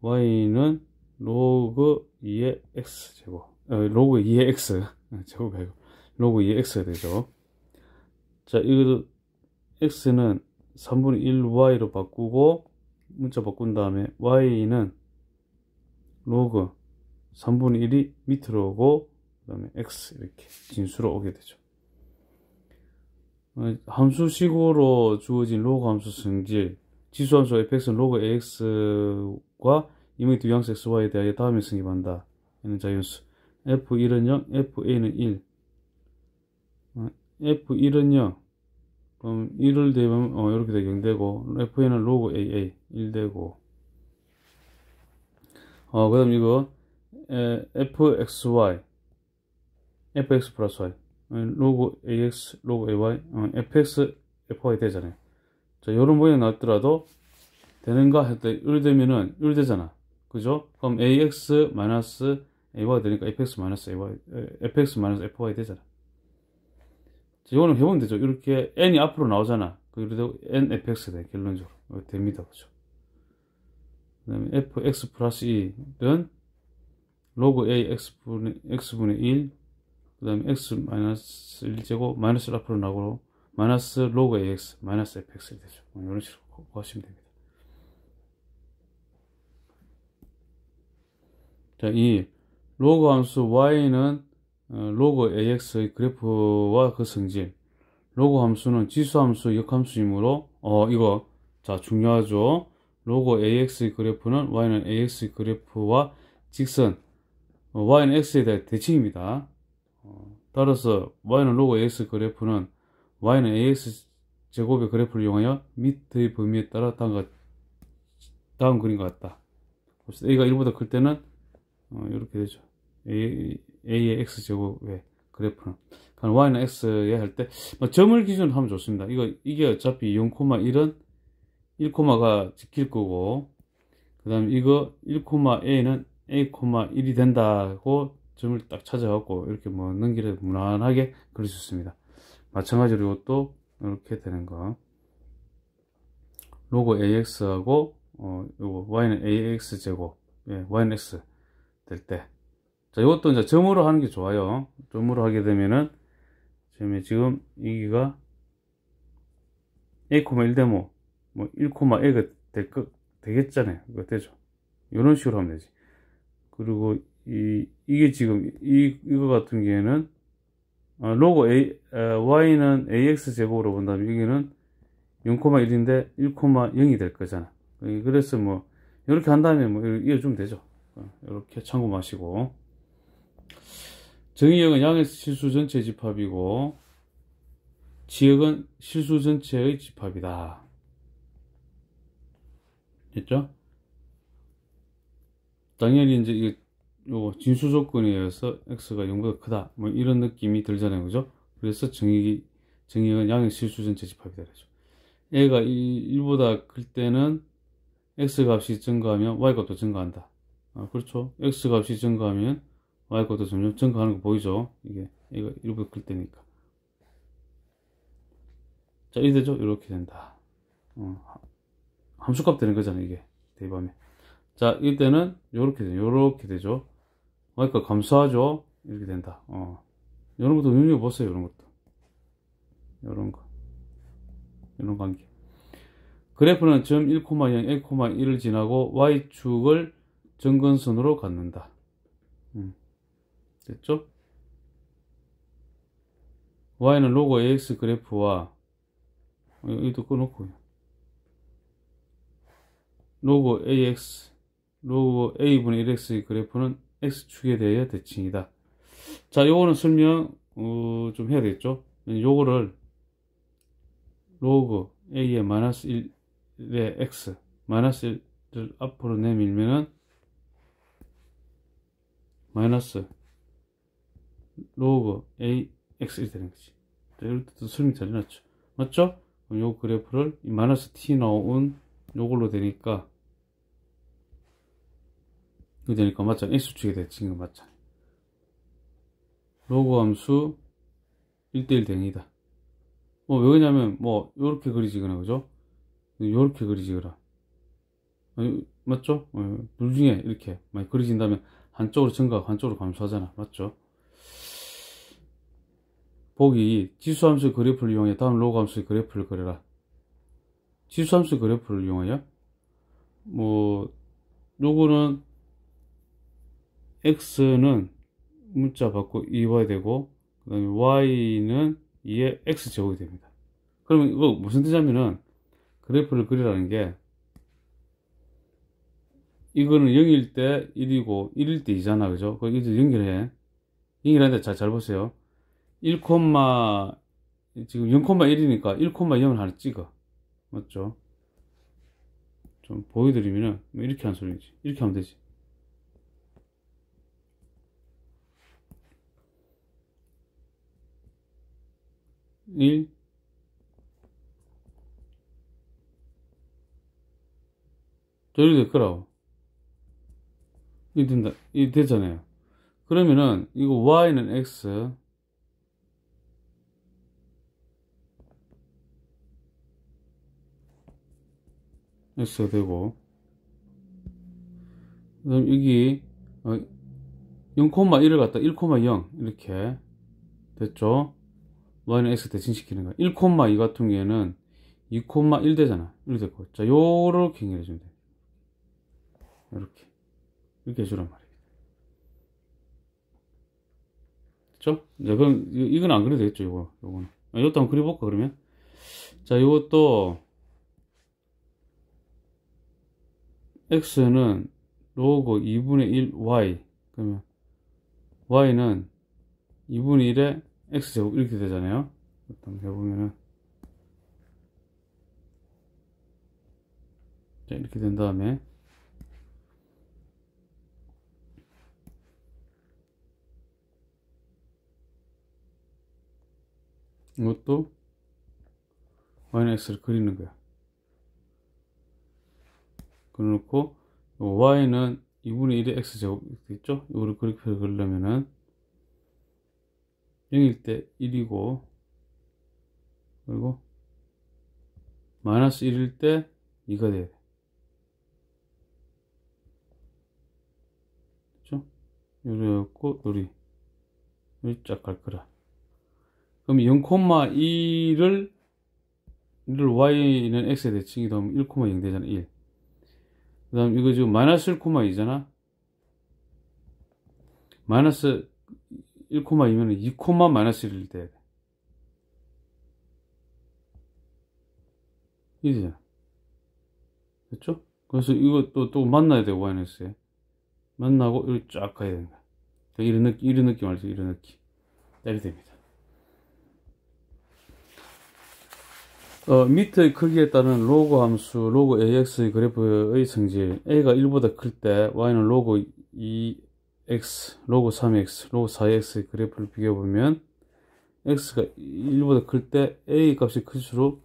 y는 로그 2의 x 제곱 어, 로그 2의 x 제곱 말고 로그 2 x가 되죠. 자, 이거 x는 3분의 1 y로 바꾸고 문자 바꾼 다음에 y는 로그 3분의 1이 밑으로 오고 그 다음에 x 이렇게 진수로 오게 되죠. 어, 함수식으로 주어진 로그 함수 성질 지수함수 fx는 로그 ax과 이미트 유양수 xy에 대하여 다음에 성립한다. 얘는 자연수 f1은 0, f2는 1 F1은요 그럼 1을 대면 어, 이렇게 되게 되고 Fn은 로그 AA 1되고 어, 그 다음 이거 에, FXY FX 플러스 Y 어, 로그 AX 로그 AY 어, FX FY 되잖아요 자 요런 모양 이 나왔더라도 되는가 했더니 1 되면은 1 되잖아 그죠? 그럼 AX AY가 되니까 FX AY FX 마이너 FY 되잖아 이거는 해보면 되죠. 이렇게 n이 앞으로 나오잖아. 그래도 n fx 돼 결론적으로 어, 됩니다 그죠. 그다음에 fx 플러스 2는 e 로그 a x분의 x분의 1 그다음에 x 마이너스 1제곱 마이너스 앞으로 나오고 마이너스 로그 ax 마이너스 fx 되죠. 뭐 이런 식으로 구하시면 됩니다. 자, 이 로그 함수 y는 어, 로그 AX의 그래프와 그 성질 로그 함수는 지수 함수 역함수이므로 어 이거 자 중요하죠 로그 AX의 그래프는 Y는 AX의 그래프와 직선 어, Y는 X에 대한 대칭입니다 어, 따라서 Y는 로그 AX 의 그래프는 Y는 AX 제곱의 그래프를 이용하여 밑의 범위에 따라 다음과 다음 그림 같다 봅시다 A가 1보다 클 때는 어, 이렇게 되죠 a의 x 제곱왜 그래프는 그럼 러 y는 x에 할때 뭐 점을 기준으로 하면 좋습니다 이거 이게 어차피 0,1은 1,가 코마 지킬 거고 그 다음에 이거 1,a는 a,1이 된다고 점을 딱 찾아갖고 이렇게 뭐 넘기를 무난하게 그릴 수 있습니다 마찬가지로 이것도 이렇게 되는 거 로고 ax하고 어 요거 y는 ax 제곱 예, y는 x 될때 자, 이것도 이제 점으로 하는 게 좋아요. 점으로 하게 되면은 지금 여기가 a 1 데모 뭐 1,a가 될 거, 되겠잖아요. 이거 되죠. 이런 식으로 하면 되지. 그리고 이, 이게 지금 이, 이거 같은 경우에는 아, 로고 A, 아, Y는 AX 제곱으로 본다면 여기는 0,1인데 1,0이 될 거잖아. 그래서 뭐 이렇게 한 다음에 뭐 이거 좀 되죠. 이렇게 어, 참고마시고 정의역은 양에서 실수 전체 집합이고 지역은 실수 전체의 집합이다. 됐죠? 당연히 이제 이 진수 조건에 의해서 x가 0보다 크다. 뭐 이런 느낌이 들잖아요. 그죠? 그래서 정의 정의역은 양의 실수 전체 집합이다. 그죠? a가 1보다 클 때는 x 값이 증가하면 y 값도 증가한다. 아, 그렇죠? x 값이 증가하면 마이크도 점점 증가하는 거 보이죠? 이게 이거 이렇게 클 때니까 자 이게 되죠? 이렇게 된다 어, 함수값 되는 거잖아요 이게 대입하면 자 이때는 이렇게 돼요 요렇게 되죠 마이크 감소하죠? 이렇게 된다 어. 이런 것도 눈여보세요 이런 것도 이런 거 이런 관계 그래프는 점 1,0, 1,1을 지나고 y축을 정근선으로 갖는다 음. 됐죠? y는 로그 ax 그래프와 여기도 끊었고요로그 ax, 로그 a분의 1x 그래프는 x축에 대해 대칭이다. 자, 요거는 설명 어, 좀 해야 되겠죠? 요거를 로그 a의 마이너스 1의 x 마이너스 1을 앞으로 내밀면은 마이너스 로그 ax 이 되는 거지. 이럴 때도 설명이잘 났죠. 맞죠? 요 그래프를 마이너스 t 나온 요걸로 되니까 이거 되니까 맞잖아. x축이 돼. 지금 맞잖아. 로그 함수 1대1 대응다 어, 왜 그러냐면, 뭐, 요렇게 그리지거나, 그죠? 요렇게 그리지거나. 아니, 맞죠? 어, 둘 중에 이렇게 많이 그려진다면 한쪽으로 증가하고 한쪽으로 감소하잖아. 맞죠? 보기 지수함수 그래프를 이용해 다음 로그함수 그래프를 그려라. 지수함수 그래프를 이용하여 뭐 요거는 x는 문자 받고 2y 되고 그 다음에 y는 2에 x제곱이 됩니다. 그러면 이거 무슨 뜻이냐면은 그래프를 그리라는 게 이거는 0일 때 1이고 1일 때 2잖아 그죠? 그걸 이제 연결해 연결하는데 잘, 잘 보세요 1, 지금 0,1이니까 1,0을 하나 찍어. 맞죠? 좀 보여드리면은, 뭐 이렇게 하는 소리지. 이렇게 하면 되지. 1, 저리 될 거라고. 이 된다. 이 되잖아요. 그러면은, 이거 y는 x, 했어야 되고 그럼 여기 0,1을 갖다 1,0 이렇게 됐죠 y는 x 대칭시키는 거야 1,2 같은 경우에는 2,1 되잖아 이렇게 고자 요렇게 해결해 주면 돼 이렇게 이렇게 해주란 말이야 됐죠? 자 그럼 이건 안그래도 되겠죠 이거 요거는 이것도 아, 한번 그려볼까 그러면 자 이것도 x는 로그 2분의 1 y 그러면 y는 2분의 1에 x제곱 이렇게 되잖아요 일단 해보면은 자 이렇게 된 다음에 이것도 y는 x를 그리는 거야 그래놓고 y는 2분의 1의 x제곱 있겠죠? 이거를 그렇게 그리려면은 0일 때 1이고 그리고 마이너스 1일 때 2가 돼야 돼. 그죠? 요래였고 요리 요리 쫙갈 거라. 그럼 0,2를 1을 y는 x에 대칭이 되면 1,0 되잖아. 1. 그 다음 이거 지금 마이너스 1,2잖아 마이너스 1,2면 2, 코 마이너스 1일 때 이제 됐죠? 그래서 이것도 또 만나야 돼 YNS에 만나고 이렇게 쫙 가야 된다 이런 느낌 이런 느낌 알죠? 이런 느낌 때리 됩니다 어, 밑의 크기에 따른 로그 함수 로그 ax의 그래프의 성질 a가 1보다 클 때 y는 로그 2x, e 로그 3x, 로그 4x의 그래프를 비교해보면 x가 1보다 클 때 a 값이 클수록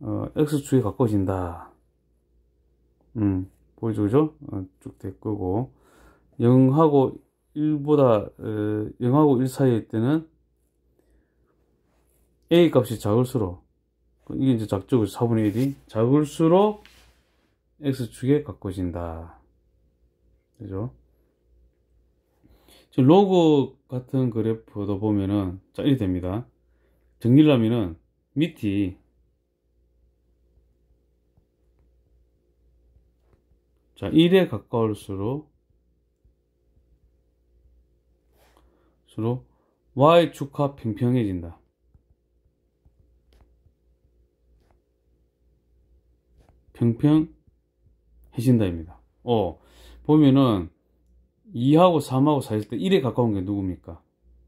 어, x축에 가까워진다 음, 보이죠 그죠? 어, 쭉될 거고 0하고 1보다 에, 어, 0하고 1 사이일 때는 a 값이 작을수록 이게 이제 작죠 4분의 1이 작을수록 x축에 가까워진다 그죠 지금 로그 같은 그래프도 보면은 자 이렇게 됩니다 정리를 하면은 밑이 자 1에 가까울수록 수록 y축하 평평해진다 평평해진다입니다. 어, 보면은 2하고 3하고 4일 때 1에 가까운 게 누굽니까?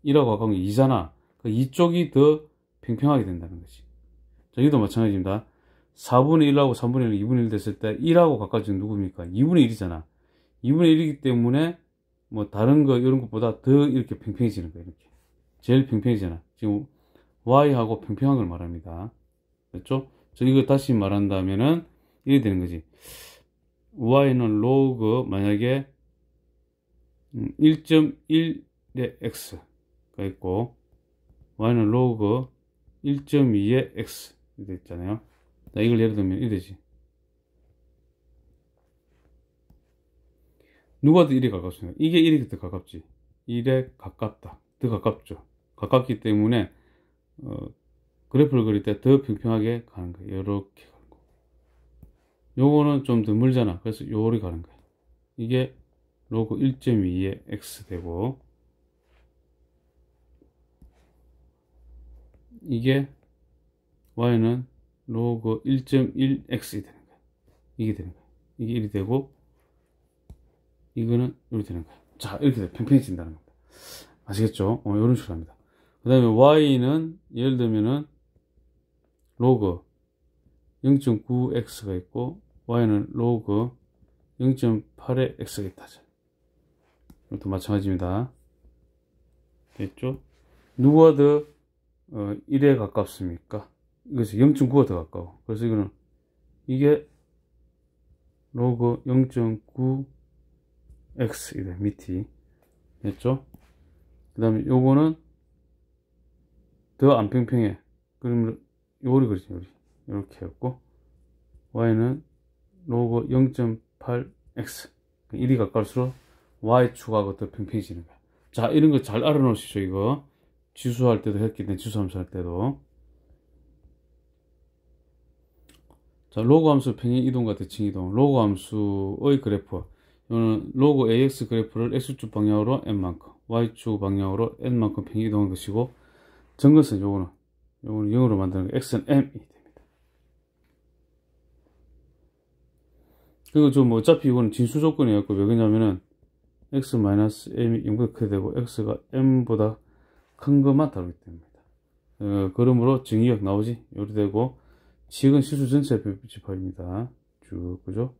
1하고 가까운 게 2잖아. 그 이쪽이 더 평평하게 된다는 거지. 여기도 마찬가지입니다. 4분의 1하고 3분의 1, 2분의 1 됐을 때 1하고 가까워진 누굽니까? 2분의 1이잖아. 2분의 1이기 때문에 뭐 다른 거 이런 것보다 더 이렇게 평평해지는 거예 이렇게. 제일 평평해지잖아. 지금 y하고 평평한 걸 말합니다. 그렇죠? 저 이걸 다시 말한다면은 이래 되는 거지. y는 로그 만약에 1.1의 음, x가 있고 y는 로그 1.2의 x 이렇게 있잖아요. 이걸 예를 들면 이래지 누가 더 1에 가깝습니까? 이게 1에 더 가깝지. 1에 가깝다. 더 가깝죠. 가깝기 때문에 어, 그래프를 그릴 때 더 평평하게 가는 거예요. 이렇게 요거는 좀 드물잖아 그래서 요리 가는 거야 이게 로그 1 2의 x 되고 이게 y는 로그 1.1x이 되는 거야 이게 되는 거야 이게 1이 되고 이거는 이렇게 되는 거야 자 이렇게 돼 팽팽해진다는 겁니다 아시겠죠? 어, 이런 식으로 합니다 그 다음에 y는 예를 들면은 로그 0.9x가 있고 y는 로그 0.8의 x가 있다죠. 이것도 마찬가지입니다. 됐죠? 누가더 어, 1에 가깝습니까? 이것이 0.9가 더 가까워. 그래서 이거는 이게 로그 0.9x 이래 밑이 됐죠? 그 다음에 요거는 더안 평평해. 그럼 요리 그리지 요리. 이렇게했고 y는 로그 0.8x 1이 가까울수록 y 추가 가더 팽팽해지는 거야 자 이런 거 잘 알아 놓으시죠 이거 지수할 때도 했기 때문에 지수함수 할 때도 자 로그 함수 평행 이동과 대칭 이동 로그 함수의 그래프 이거는 로그 ax 그래프를 x축 방향으로 n만큼 y축 방향으로 n만큼 평행 이동한 것이고 정근선 요거는 요거는 0으로 만드는 거 x는 m 이 그리고 좀 어차피 이건 진수 조건이었고 왜 그러냐면은 x 마이너스 m이 0보다 크게 되고 x가 m보다 큰 것만 다루기 때문입니다. 어, 그러므로 증이역 나오지 요리되고 지금은 실수 전체 집합입니다. 쭉 그죠?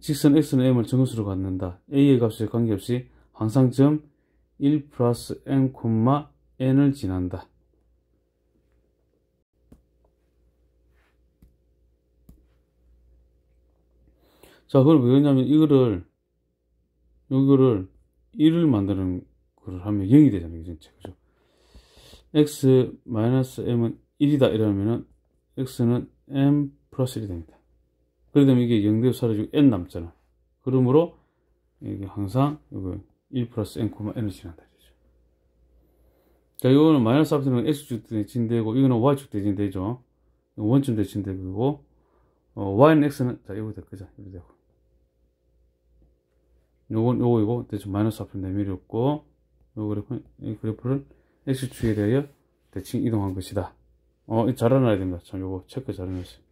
직선 x는 m을 정수로 갖는다. a의 값에 관계없이 항상 점1 플러스 m, n을 지난다. 자, 그걸 왜 그러냐면 이거를, 이거를 1을 만드는 거를 하면 0이 되잖아요. 전체. 그죠? x m은 1이다 이러면은 x는 m 플러스 1이 됩니다. 그러다 보면 이게 0대로 사라지고 n 남잖아. 그러므로 이게 항상 이거 1 플러스 n, n을 지난다. 자, 이거는 마이너스 앞에는 x축 대진되고, 이거는 y축 대진되죠. 원점 대진되고, 어, y는 x는, 자, 여기 다 끄자. 여기 되고. 요건 요거 이거 대충 마이너스 앞으로 내밀었고 요 그래프 이 그래프를 x축에 대하여 대칭 이동한 것이다. 어, 잘라놔야 된다. 참 요거 체크 잘해놨어요.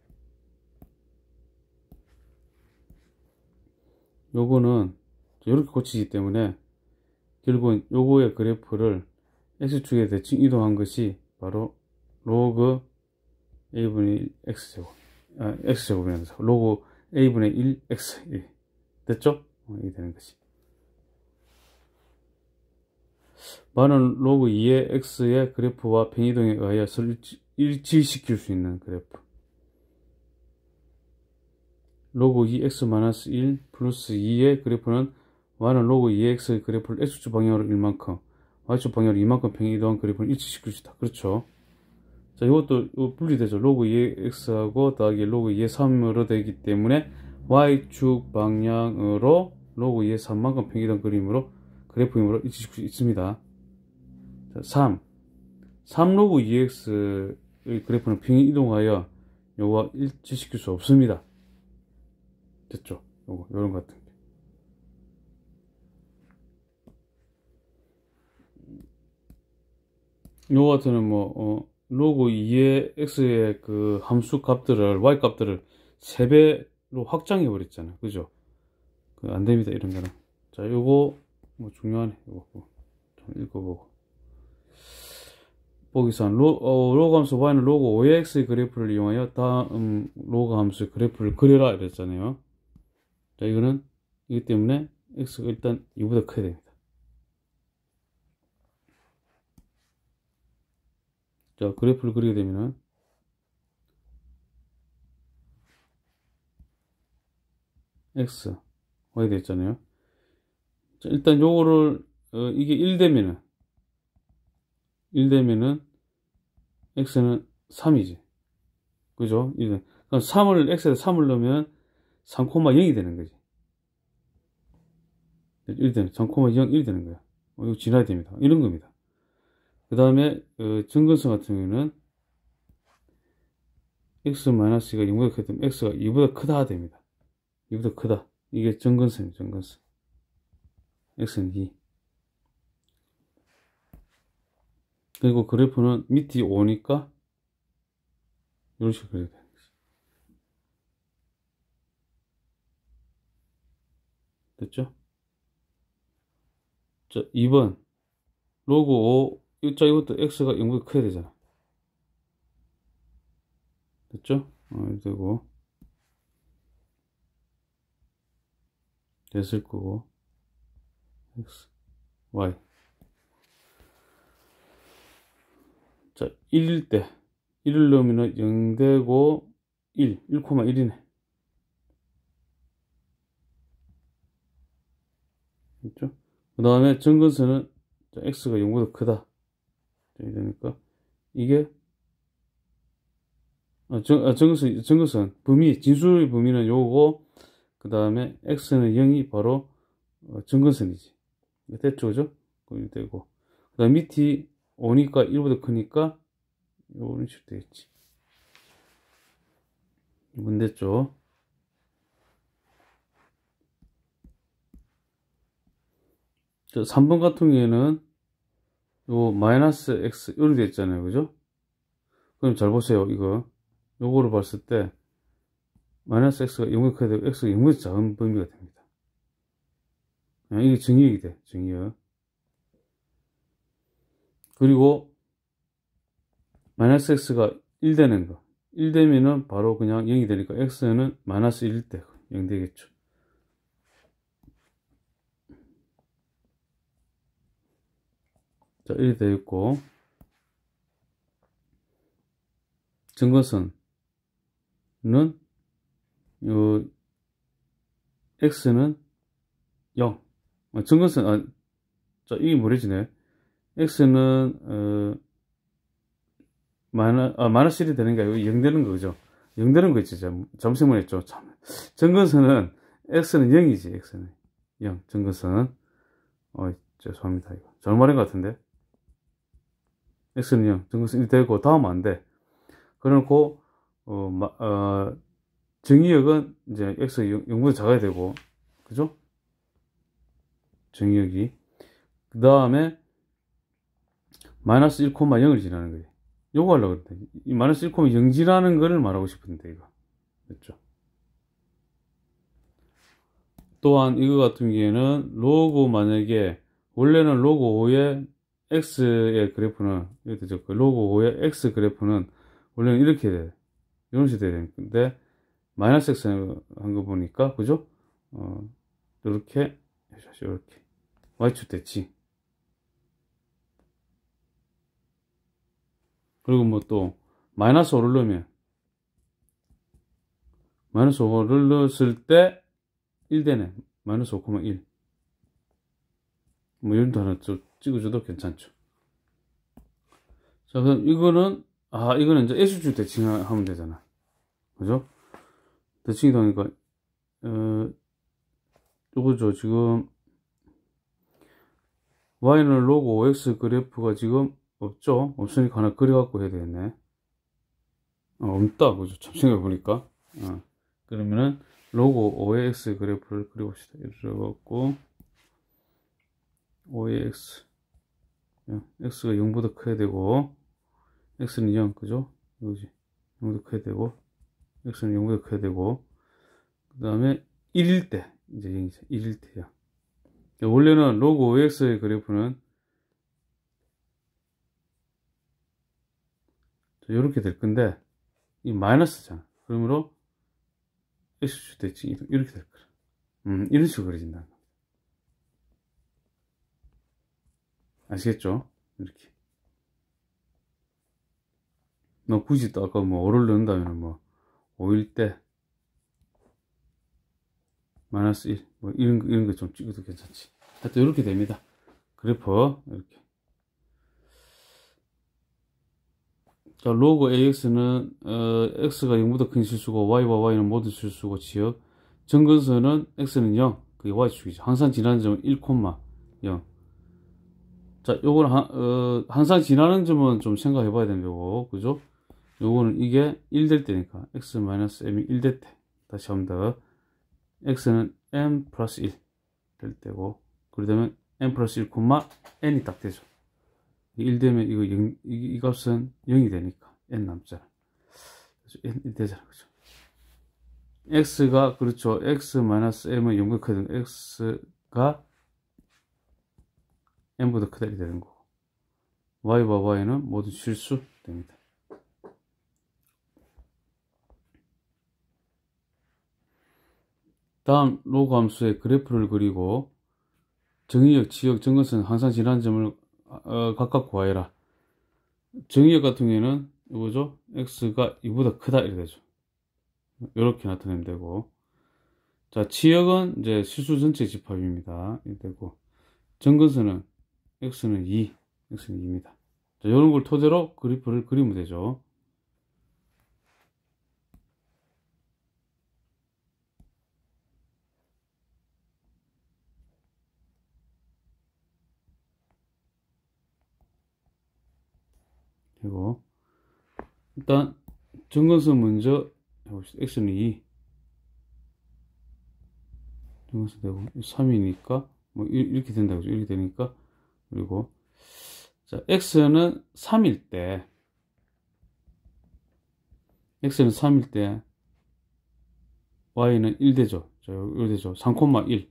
요거는 이렇게 고치기 때문에 결국은 요거의 그래프를 x축에 대칭 이동한 것이 바로 로그 a분의 1 x제곱 아, x제곱이면서 로그 a분의 1 x 됐죠? 어, 이게 되는 것이 많은 로그 2의 x의 그래프와 변이동에 의하여 서 일치시킬 수 있는 그래프. 로그 2x-1 플러스 2의 그래프는 y는 로그 2x의 그래프를 x축 방향으로 1만큼, y축 방향으로 2만큼 평이동한 그래프를 일치시킬 수 있다. 그렇죠. 자, 이것도 분리되죠. 로그 2x하고 더하기 로그 2의 3으로 되기 때문에 y축 방향으로 로그 2에 3만큼 평이던 그림으로 그래프임으로 일치시킬 수 있습니다. 3. 3로그 2 x 의 그래프는 평이 이동하여 요와 거 일치시킬 수 없습니다. 됐죠? 요거, 요런 것 같은 게. 요 같은 뭐, 어, 로그 2의 x의 그 함수 값들을 y 값들을 3배로 확장해 버렸잖아요 그죠 그 안됩니다 이런 거는 자 요거 뭐 중요하네 요거 좀 읽어보고 보기선 로, 어, 로그 함수 y는 로그 ox 의 그래프를 이용하여 다음 로그 함수 그래프를 그려라 이랬잖아요 자 이거는 이기 때문에 x가 일단 이보다 커야 됩니다 자 그래프를 그리게 되면은 x y 됐잖아요. 자, 일단 요거를 어, 이게 1되면은 1되면은 x는 3이지. 그죠? 그럼 3을 x에 3을 넣으면 3,0이 되는 거지. 1되면 3,0이 되는 거야. 어, 이거 지나야 됩니다. 이런 겁니다. 그 다음에 어, 증근성 같은 경우는 에 x-가 0보다 크기 때문에 x가 2보다 크다 됩니다. 2보다 크다. 이게 정근선이에요, 정근선. x는 2. 그리고 그래프는 밑이 5니까 이런 식으로 그려야 되는 거지. 됐죠? 자, 2번. 로그 5, 자, 이것도 x가 0보다 커야 되잖아. 됐죠? 어, 되고. 됐을 거고 x, y 자 1일 때 1을 넣으면 0되고 1, 1,1이네 그 다음에 정근선은 x가 0보다 크다 이러니까 이게 아, 정, 아, 정근선, 정근선 범위, 진술의 범위는 요거 그 다음에 x는 0이 바로 증근선이지 됐죠 그죠? 그럼 되고 그 다음 밑이 5니까 1보다 크니까 이런 식으로 되겠지 이분 대죠 3번 같은 경우에는 요 마이너스 x 이렇게 되어 있잖아요 그죠? 그럼 잘 보세요 이거 요거를 봤을 때 마이너스 x가 0이 커이 되고 x가 0보다 작은 범위가 됩니다. 아, 이게 정의역이 돼, 정의역. 그리고 마이너스 x가 1 되는 거. 1 되면은 바로 그냥 0이 되니까 x는 마이너스 1 되고 0 되겠죠. 자, 1이 되어 있고 증거선은 요 x는 0. 어, 아, 증거선 아, 자, 이게 뭐래지네 x는 어 마이너 아, 마이너스 1이 되는 게 아니고 0 되는 거죠. 0 되는 거 있지. 점심을 했죠. 참. 증거선은 x는 0이지. x는 0. 증거선은 어 죄송합니다. 이거 잘못인 것 같은데. x는 0. 증거선 1 되고 다음 안 돼. 그래놓고 어, 마, 어 정의역은 이제 x 0보다 작아야 되고 그죠? 정의역이 그 다음에 마이너스 1,0을 지나는 거예요 요거 하려고 그랬다이 마이너스 1,0 지나는 거를 말하고 싶은데 이거 됐죠? 또한 이거 같은 경우에는 로고 만약에 원래는 로고 5의 x의 그래프는 이렇게 되죠. 그 로고 5의 x 그래프는 원래는 이렇게 돼 이런 식으로 돼야 되는데 마이너스 x 한거 보니까 그죠? 어, 이렇게 이렇게 y축 됐지 그리고 뭐 또 마이너스 5를 넣으면 마이너스 5를 넣었을 때 1되네 마이너스 5,1뭐 이런 거 하나 좀 찍어줘도 괜찮죠 자 그럼 이거는 아 이거는 이제 S축 대칭하면 되잖아 그죠? 대칭이다 니까 어, 이거죠 지금 y는 로고 OX 그래프가 지금 없죠? 없으니까 하나 그려갖고 해야 되겠네 어, 없다 그죠? 참 생각해보니까 어. 그러면은 로고 OX 그래프를 그려봅시다 이래갖고 렇 OX X가 0보다 커야 되고 X는 0 그죠? 이거 0보다 커야 되고 x는 0보다 커야 되고 그 다음에 1일 때 이제 0이죠 1일 때요 그러니까 원래는 로그 5x의 그래프는 이렇게 될 건데 이 마이너스잖아 그러므로 x 주 대칭 이렇게 될 거야 음, 이런 식으로 그려진다 아시겠죠? 이렇게 너 굳이 또 아까 뭐 5를 넣는다면 뭐 5일 때 마이너스 1, 뭐 이런, 이런 거좀 찍어도 괜찮지. 하여튼 이렇게 됩니다. 그래프, 이렇게. 자, 로그 AX는, 어, X가 0보다 큰 실수고, Y와 Y는 모든 실수고, 지역. 정근선은 X는 0, 그게 Y축이죠. 항상 지나는 점은 1, 0. 자, 요거는 어, 항상 지나는 점은 좀 생각해 봐야 됩니다. 고 그죠? 요거는 이게 1될 때니까 x 마이너스 m이 1될때 다시 한번 x는 m 플러스 1될 때고 그러다면 m 플러스 1 콤마 n이 딱 되죠 1 되면 이거 0, 이, 이, 값은 0이 되니까 n 남잖아 그래서 n 되잖아 그죠 x가 그렇죠 x 마이너스 m은 0보다 크거든 x가 m보다 크다 이 되는 거고 y와 y는 모두 실수 됩니다 다음 로그 함수의 그래프를 그리고 정의역, 지역, 정근선 항상 지난 점을 어, 각각 구하여라. 정의역 같은 경우에는 이거죠? x가 이보다 크다 이래 되죠. 이렇게 나타내면 되고 자 지역은 이제 실수 전체 집합입니다. 이래 되고 정근선은 x는 2, x는 2입니다. 자, 이런 걸 토대로 그래프를 그리면 되죠. 일단 정근선 먼저 해봅시다. 액 x는 2 정근선 되고 3이니까 뭐 이렇게 된다 그죠? 이렇게 되니까 그리고 자 x는 3일 때 x는 3일 때 y는 1되죠 자, 요 되죠. 3,1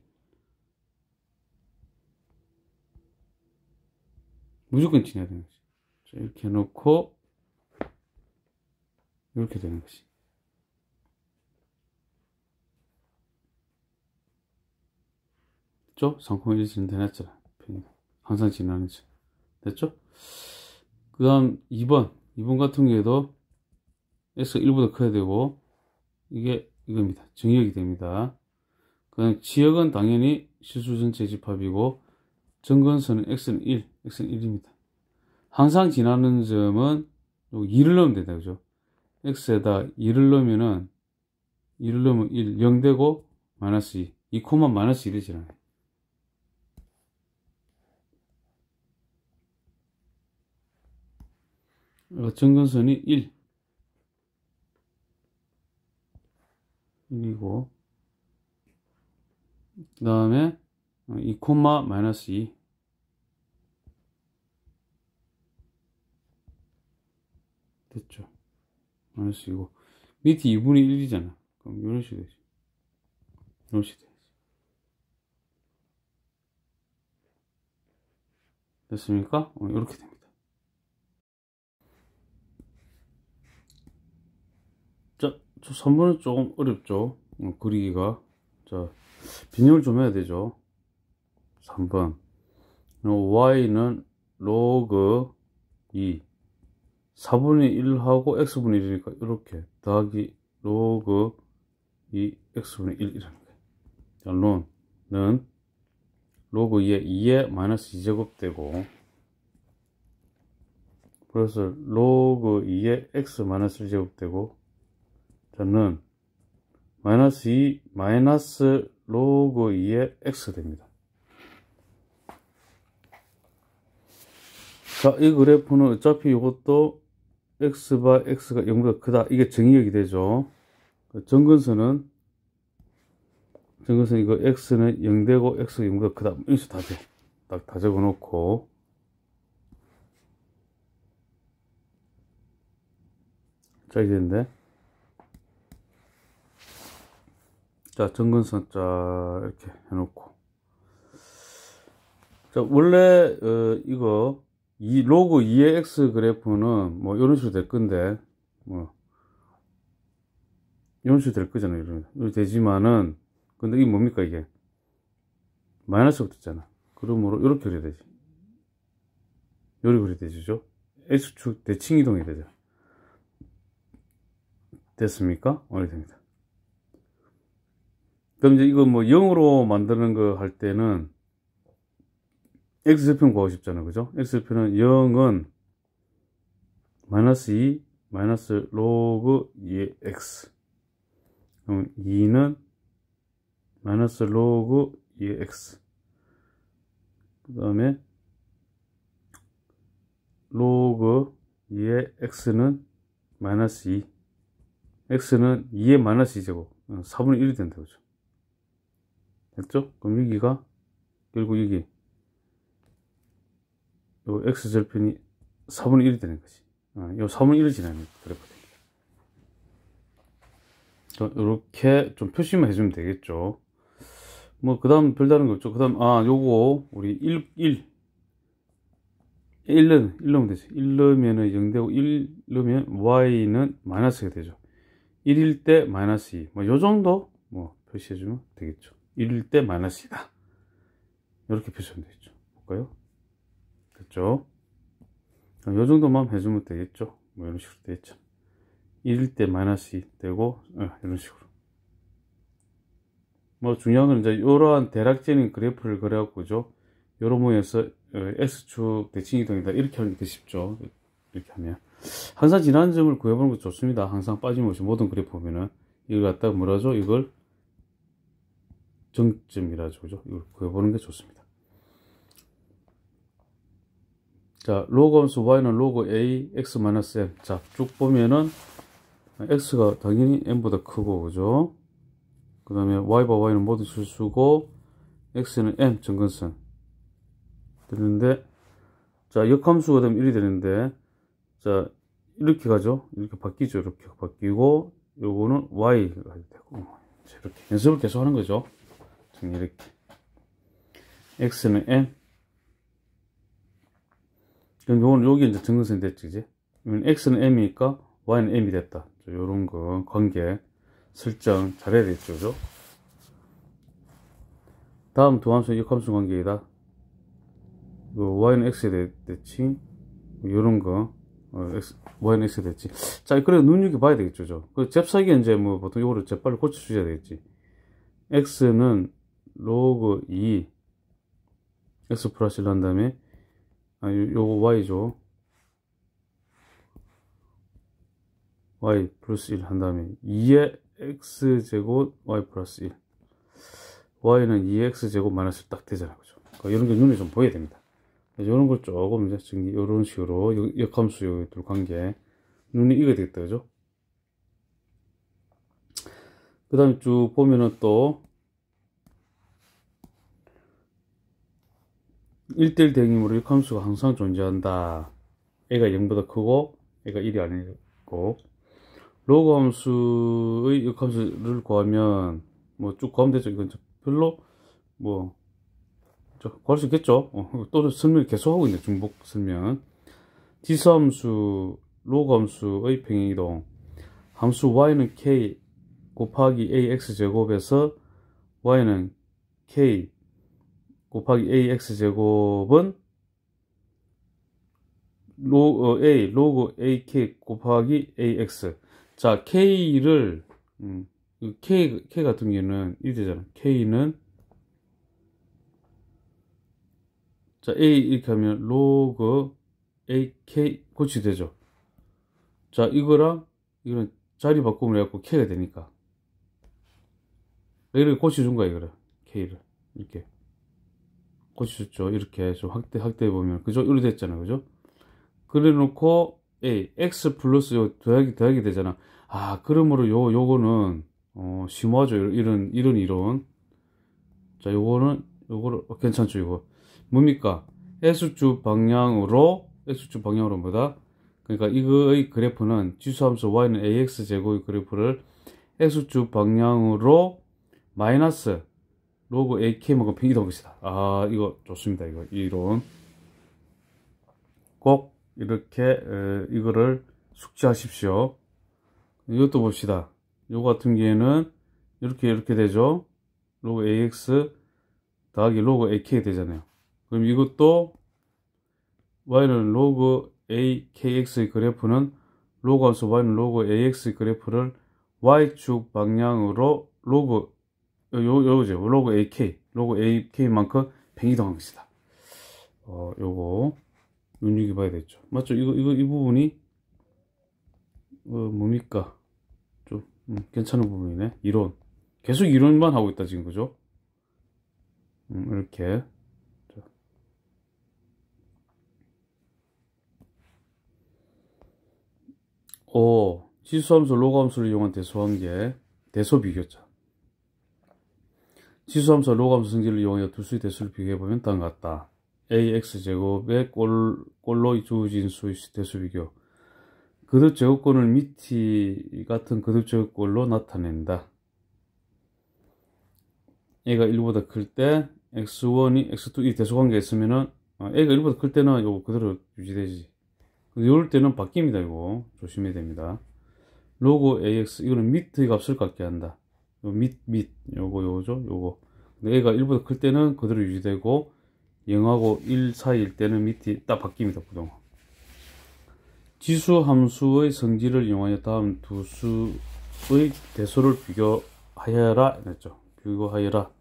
무조건 지내야 되는 거지. 자, 이렇게 해놓고 이렇게 되는 거지. 됐죠? 상품이 진단했죠. 항상 지나는 지 됐죠? 그 다음 2번. 2번 같은 경우에도 x 1보다 커야 되고, 이게 이겁니다. 정역이 됩니다. 그 다음 지역은 당연히 실수 전체 집합이고, 정근선은 x는 1, x는 1입니다. 항상 지나는 점은 2를 넣으면 된다, 그죠? x에다 2를 넣으면은 1을 넣으면 1, 0 되고 마이너스 2, 2 그러니까 코마 마이너스 1이 지아요 정근선이 1 1이고 그 다음에 2 콤마 마이너스 2 됐죠 마이너스 2 밑이 2분의 1이잖아 그럼 이런 식이 되지 이런 식이 되지 됐습니까? 어, 이렇게 됩니다 자, 저 3번은 조금 어렵죠 어, 그리기가 자 비념을 좀 해야 되죠 3번 어, y는 로그 2 4분의 1하고 x분의 1이니까 이렇게 더하기 로그 이 x분의 1이라는 거예요. 자, 론은 로그 2에 2에 마이너스 2제곱 되고 플러스 로그 2에 x 마이너스 1제곱 되고 저는 마이너스 2 마이너스 로그 2에 x 됩니다. 자, 이 그래프는 어차피 이것도 x바 x가 0보다 크다. 이게 정의역이 되죠. 그 정근선은 정근선 이거 x는 0 되고 x가 0보다 크다. 이렇게 다 돼. 딱다 적어 놓고 자 이제 되는데 자 정근선 자 이렇게 해놓고 자 원래 어, 이거 이 로그 2의 x 그래프는 뭐 이런 식으로 될 건데 뭐 이런 식으로 될 거잖아요 이런 식으로 되지만은 근데 이게 뭡니까 이게 마이너스가 붙잖아 그러므로 이렇게 그려야 되지 요리 그려야 되죠 x축 대칭 이동이 되죠 됐습니까? 완료 됩니다 그럼 이제 이거 뭐 0으로 만드는 거 할 때는 x 제는 구하고 싶잖아. 요 그죠? x제편은 0은 마이너스 2 마이너스 로그 2의 x 그럼 2는 마이너스 로그 2의 x 그 다음에 로그 2의 x는 마이너스 2 x는 2의 마이너스 2제곱 4분의 1이 된다 그죠 됐죠? 그럼 여기가 결국 여기 요 x절편이 4분의 1이 되는 거지. 어, 요 4분의 1이 지나면 그래프 됩니다. 이렇게좀 표시만 해주면 되겠죠. 뭐, 그 다음 별다른 거 없죠. 그 다음, 아, 요거, 우리 1, 1. 1 넣으면, 1 넣으면 되죠. 1 넣으면은 0되고, 1 넣으면 y는 마이너스가 되죠. 1일 때 마이너스 2. 뭐, 요 정도, 뭐, 표시해주면 되겠죠. 1일 때 마이너스 2다. 이렇게 표시하면 되겠죠. 볼까요? 됐죠? 요 정도만 해주면 되겠죠? 뭐 이런 식으로 되겠죠? 1일 때 마이너스 2 되고 어, 이런 식으로 뭐 중요한 건 이제 이러한 대략적인 그래프를 그려갖고죠 요런 모양에서 s 어, 축 대칭 이동이다 이렇게 하는 게 쉽죠 이렇게 하면 항상 지난 점을 구해보는 것도 좋습니다 항상 빠짐없이 모든 그래프 보면은 이걸 갖다가 뭐라죠 이걸 정점이라죠 그죠 이걸 구해보는 게 좋습니다 자, 로그함수 y는 로그 a, x 마이너스 m. 자, 쭉 보면은 x가 당연히 m보다 크고, 그죠? 그 다음에 y와 y는 모두 실수고, x는 m 정근선. 되는데, 자, 역함수가 되면 1이 되는데, 자, 이렇게 가죠? 이렇게 바뀌죠? 이렇게 바뀌고, 요거는 y가 되고, 이렇게 연습을 계속 하는 거죠. 이렇게. x는 m, 그럼 요건 여기 이제 증근선이 됐지, 이제. X는 M이니까 Y는 M이 됐다. 요런 거, 관계, 설정 잘해야 되겠죠, 그죠? 다음 두 함수는 역함수 관계이다. 요 그 Y는 X에 됐지. 뭐 요런 거, 어, X, Y는 X에 됐지. 자, 그래 도 눈여겨 봐야 되겠죠, 그죠? 그잽싸기 이제 뭐 보통 요거를 재빨리 고쳐주셔야 되겠지. X는 로그 2, X 플러스 1한 다음에 아, 요, 거 y죠 y 플러스 1 한 다음에 2의 x제곱 y 플러스 1 y는 2x제곱 마이너스 딱 되잖아요 그죠 그러니까 이런 게 눈에 좀 보여야 됩니다 이런 걸 조금 이제 지금 이런 식으로 역함수 요둘 관계 눈이 이거 야 되겠다 그죠 그 다음에 쭉 보면은 또 1대1 대응이므로 함수가 항상 존재한다. 애가 0보다 크고 애가 1이 아니고 로그 함수의 역함수를 구하면 뭐 쭉 구하면 되죠. 이건 별로 뭐 구할 수 있겠죠. 어, 또 설명 을 계속하고 있네. 중복 설명. 지수 함수, 로그 함수의 평행이동. 함수 y는 k 곱하기 ax 제곱에서 y는 k 곱하기 ax제곱은 로, 어, a 로그 ak 곱하기 ax 자 k를 음, 그 k, k 같은 경우는 이되잖아 k는 자 a 이렇게 하면 로그 ak 고치 되죠 자 이거랑 이거는 자리 바꿈을 해갖고 k가 되니까 얘를 고쳐준 거야 이거를 k를 이렇게 고치셨죠. 이렇게 해 확대, 확대해 보면. 그죠? 이렇게 됐잖아요. 그죠? 그래 놓고, 예, x 플러스 요 더하기, 더하기 되잖아. 아, 그러므로 요, 요거는, 어, 심화죠. 이런, 이런 이론. 자, 요거는, 요거를, 어, 괜찮죠. 이거. 뭡니까? S주 방향으로, S주 방향으로 뭐다? 그러니까 이거의 그래프는 지수함수 y는 ax 제곱의 그래프를 S주 방향으로 마이너스 로그 AKM 건평 이더합시다 아, 이거 좋습니다. 이거 이론. 꼭 이렇게 에, 이거를 숙지하십시오. 이것도 봅시다. 요 같은 경우에는 이렇게 이렇게 되죠. 로그 AX 더하기 로그 AK 되잖아요. 그럼 이것도 Y는 로그 AKX의 그래프는 로그 함수 Y는 로그 AX 그래프를 Y축 방향으로 로그 요, 요죠. 로그 AK. 로그 AK만큼 102도 관계시다. 어, 요거. 눈여겨 봐야 되죠. 맞죠? 이거, 이거, 이 부분이, 어, 뭡니까? 좀, 음, 괜찮은 부분이네. 이론. 계속 이론만 하고 있다, 지금, 그죠? 음, 이렇게. 오, 지수함수, 로그함수를 이용한 대소함계 대소비교차. 지수함수와 로함수 성질을 이용해 두 수의 대수를 비교해보면 다음과 같다. ax제곱의 꼴, 꼴로 주어진 수의 대수 비교. 그듭 제곱꼴을 미이 같은 그듭 제곱꼴로 나타낸다. a가 1보다 클 때 x1이 x2 이 대수 관계에 있으면은 어, a가 1보다 클 때는 요거 그대로 유지되지. 요럴 때는 바뀝니다. 이거 조심해야 됩니다. 로고 ax 이거는 밑의 값을 갖게 한다. 밑, 밑, 요거, 요거죠? 요거. 근데 애가 1부다클 때는 그대로 유지되고, 0하고 1 사이일 때는 밑이 딱 바뀝니다, 부정 지수 함수의 성질을 이용하여 다음 두 수의 대수를 비교하여라, 했죠. 비교하여라. 그러니까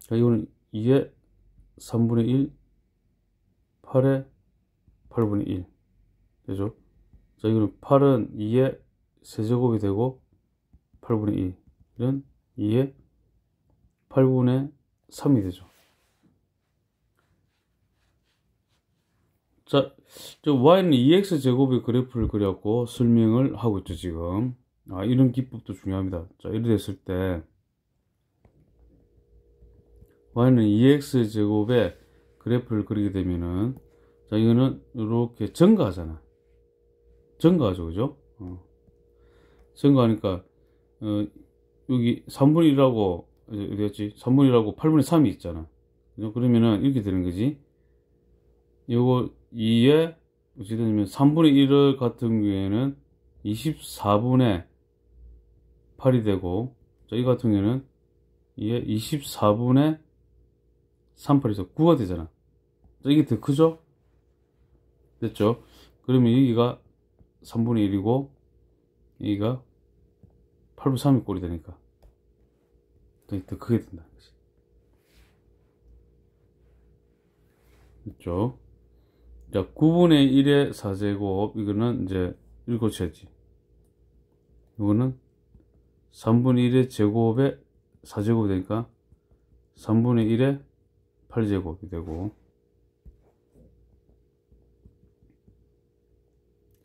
자, 이거는 2에 3분의 1, 8에 8분의 1. 되죠? 자, 이거는 8은 2에 세제곱이 되고, 8분의 1은 2의 8분의 3이 되죠. 자, 저 y는 ex 제곱의 그래프를 그렸고 설명을 하고 있죠, 지금. 아, 이런 기법도 중요합니다. 자, 이래 됐을 때 y는 ex 제곱의 그래프를 그리게 되면은 자, 이거는 이렇게 증가하잖아. 증가하죠, 그죠? 어. 증가하니까 어, 여기 3분의 1하고 어디였지? 3분의 1하고 8분의 3이 있잖아 그러면은 이렇게 되는 거지 요거 2에 어찌 되냐면 3분의 1을 같은 경우에는 24분의 8이 되고 저 같은 경우에는 이게 24분의 38에서 9가 되잖아 이게 더 크죠? 됐죠? 그러면 여기가 3분의 1이고 여기가 8분 3이 꼴이 되니까 또, 그러니까 또 그게 된다 이쪽 자 9분의 1의 4제곱 이거는 이제 1 7채지 이거는 3분의 1의 제곱에 4제곱이 되니까 3분의 1의 8제곱이 되고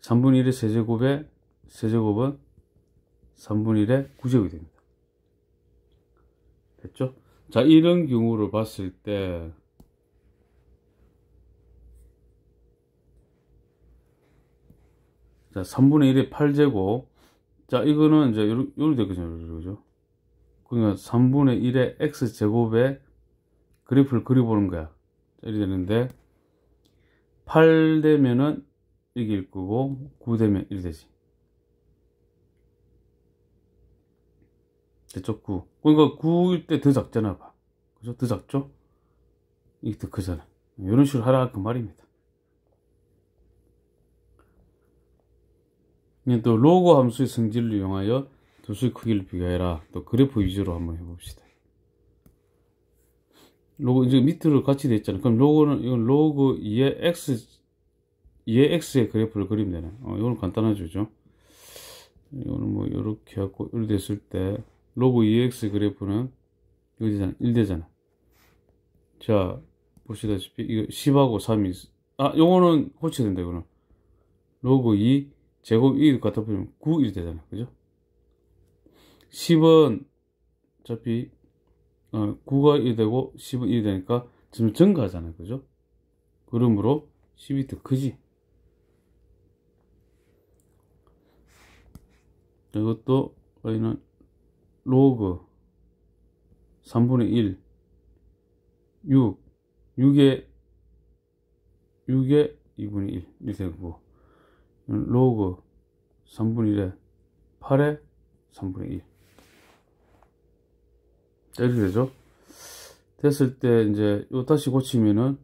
3분의 1의 3제곱에3제곱은 3분의 1의 구제곱이 됩니다. 됐죠? 자, 이런 경우를 봤을 때 자, 3분의 1의 8제곱 자, 이거는 이제 요렇게 요러, 됐거든요. 그죠? 그러니까 3분의 1의 x 제곱에 그래프를 그려보는 거야. 이렇게 되는데 8 되면은 이길 거고 9 되면 1 되지. 대쪽 9 그러니까 9일 때 더 작잖아 봐 그죠 더 작죠 이게 더 크잖아 이런 식으로 하라 그 말입니다 또 로고 함수의 성질을 이용하여 두 수의 크기를 비교해라 또 그래프 위주로 한번 해봅시다 로고 이제 밑으로 같이 돼 있잖아 그럼 로고는 이건 로그 2의 x 2의 x의 그래프를 그리면 되네 어, 이건 간단하죠 그죠? 이거는 뭐 이렇게 하고 이렇게 됐을 때 로그 EX 그래프는 여기잖아 1대잖아 자 보시다시피 이거 10하고 3이 있어. 아 요거는 고치된다 이거는 로그 2 제곱 2 갖다 보면 9이 되잖아 그죠 10은 어차피 어, 9가 1 되고 10은 1 되니까 지금 증가하잖아요 그죠 그러므로 10이 더 크지 이것도 여기는 로그 3분의 1 6 6의 6의 2분의 1 이렇게 되고 로그 3분의 1에 8의 3분의 1 이렇게 되죠 됐을 때 이제 요 다시 고치면은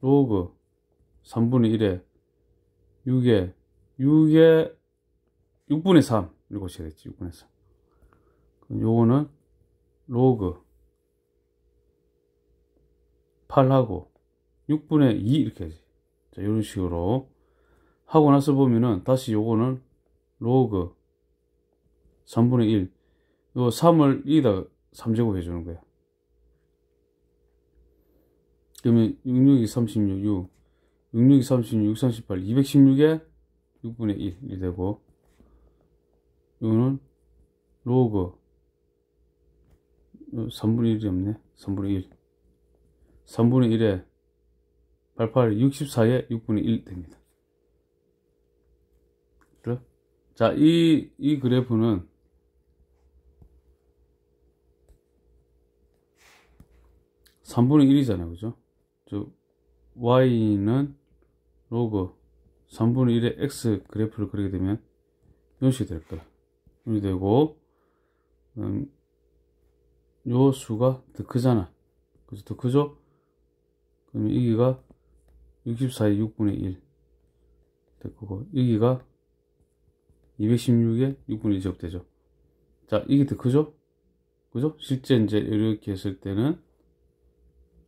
로그 3분의 1에 6에 6에 6분의 3 이렇게 고쳐야 되지 6분의 3 요거는 로그 8하고 6분의 2 이렇게 하지 자 이런 식으로 하고 나서 보면은 다시 요거는 로그 3분의 1요 3을 2에다 3제곱 해주는 거야 그러면 66이 36 6 66이 36 38 216에 6분의 1이 되고 요거는 로그 3분의 1이 없네 3분의 1 3분의 1에 88 64에 6분의 1 됩니다 자, 이, 이 그래프는 3분의1이잖아요 그죠? 저 y는 로그 3분의1의 x 그래프를 그리게 되면 이런 식이 될 거야. 이렇게 되고 음, 요 수가 더 크잖아. 그래서 더 크죠? 그러면 여기가 64의 6분의 1 됐고 여기가 216의 6분의 1 제곱되죠. 자, 이게 더 크죠? 그죠? 실제 이제 이렇게 했을 때는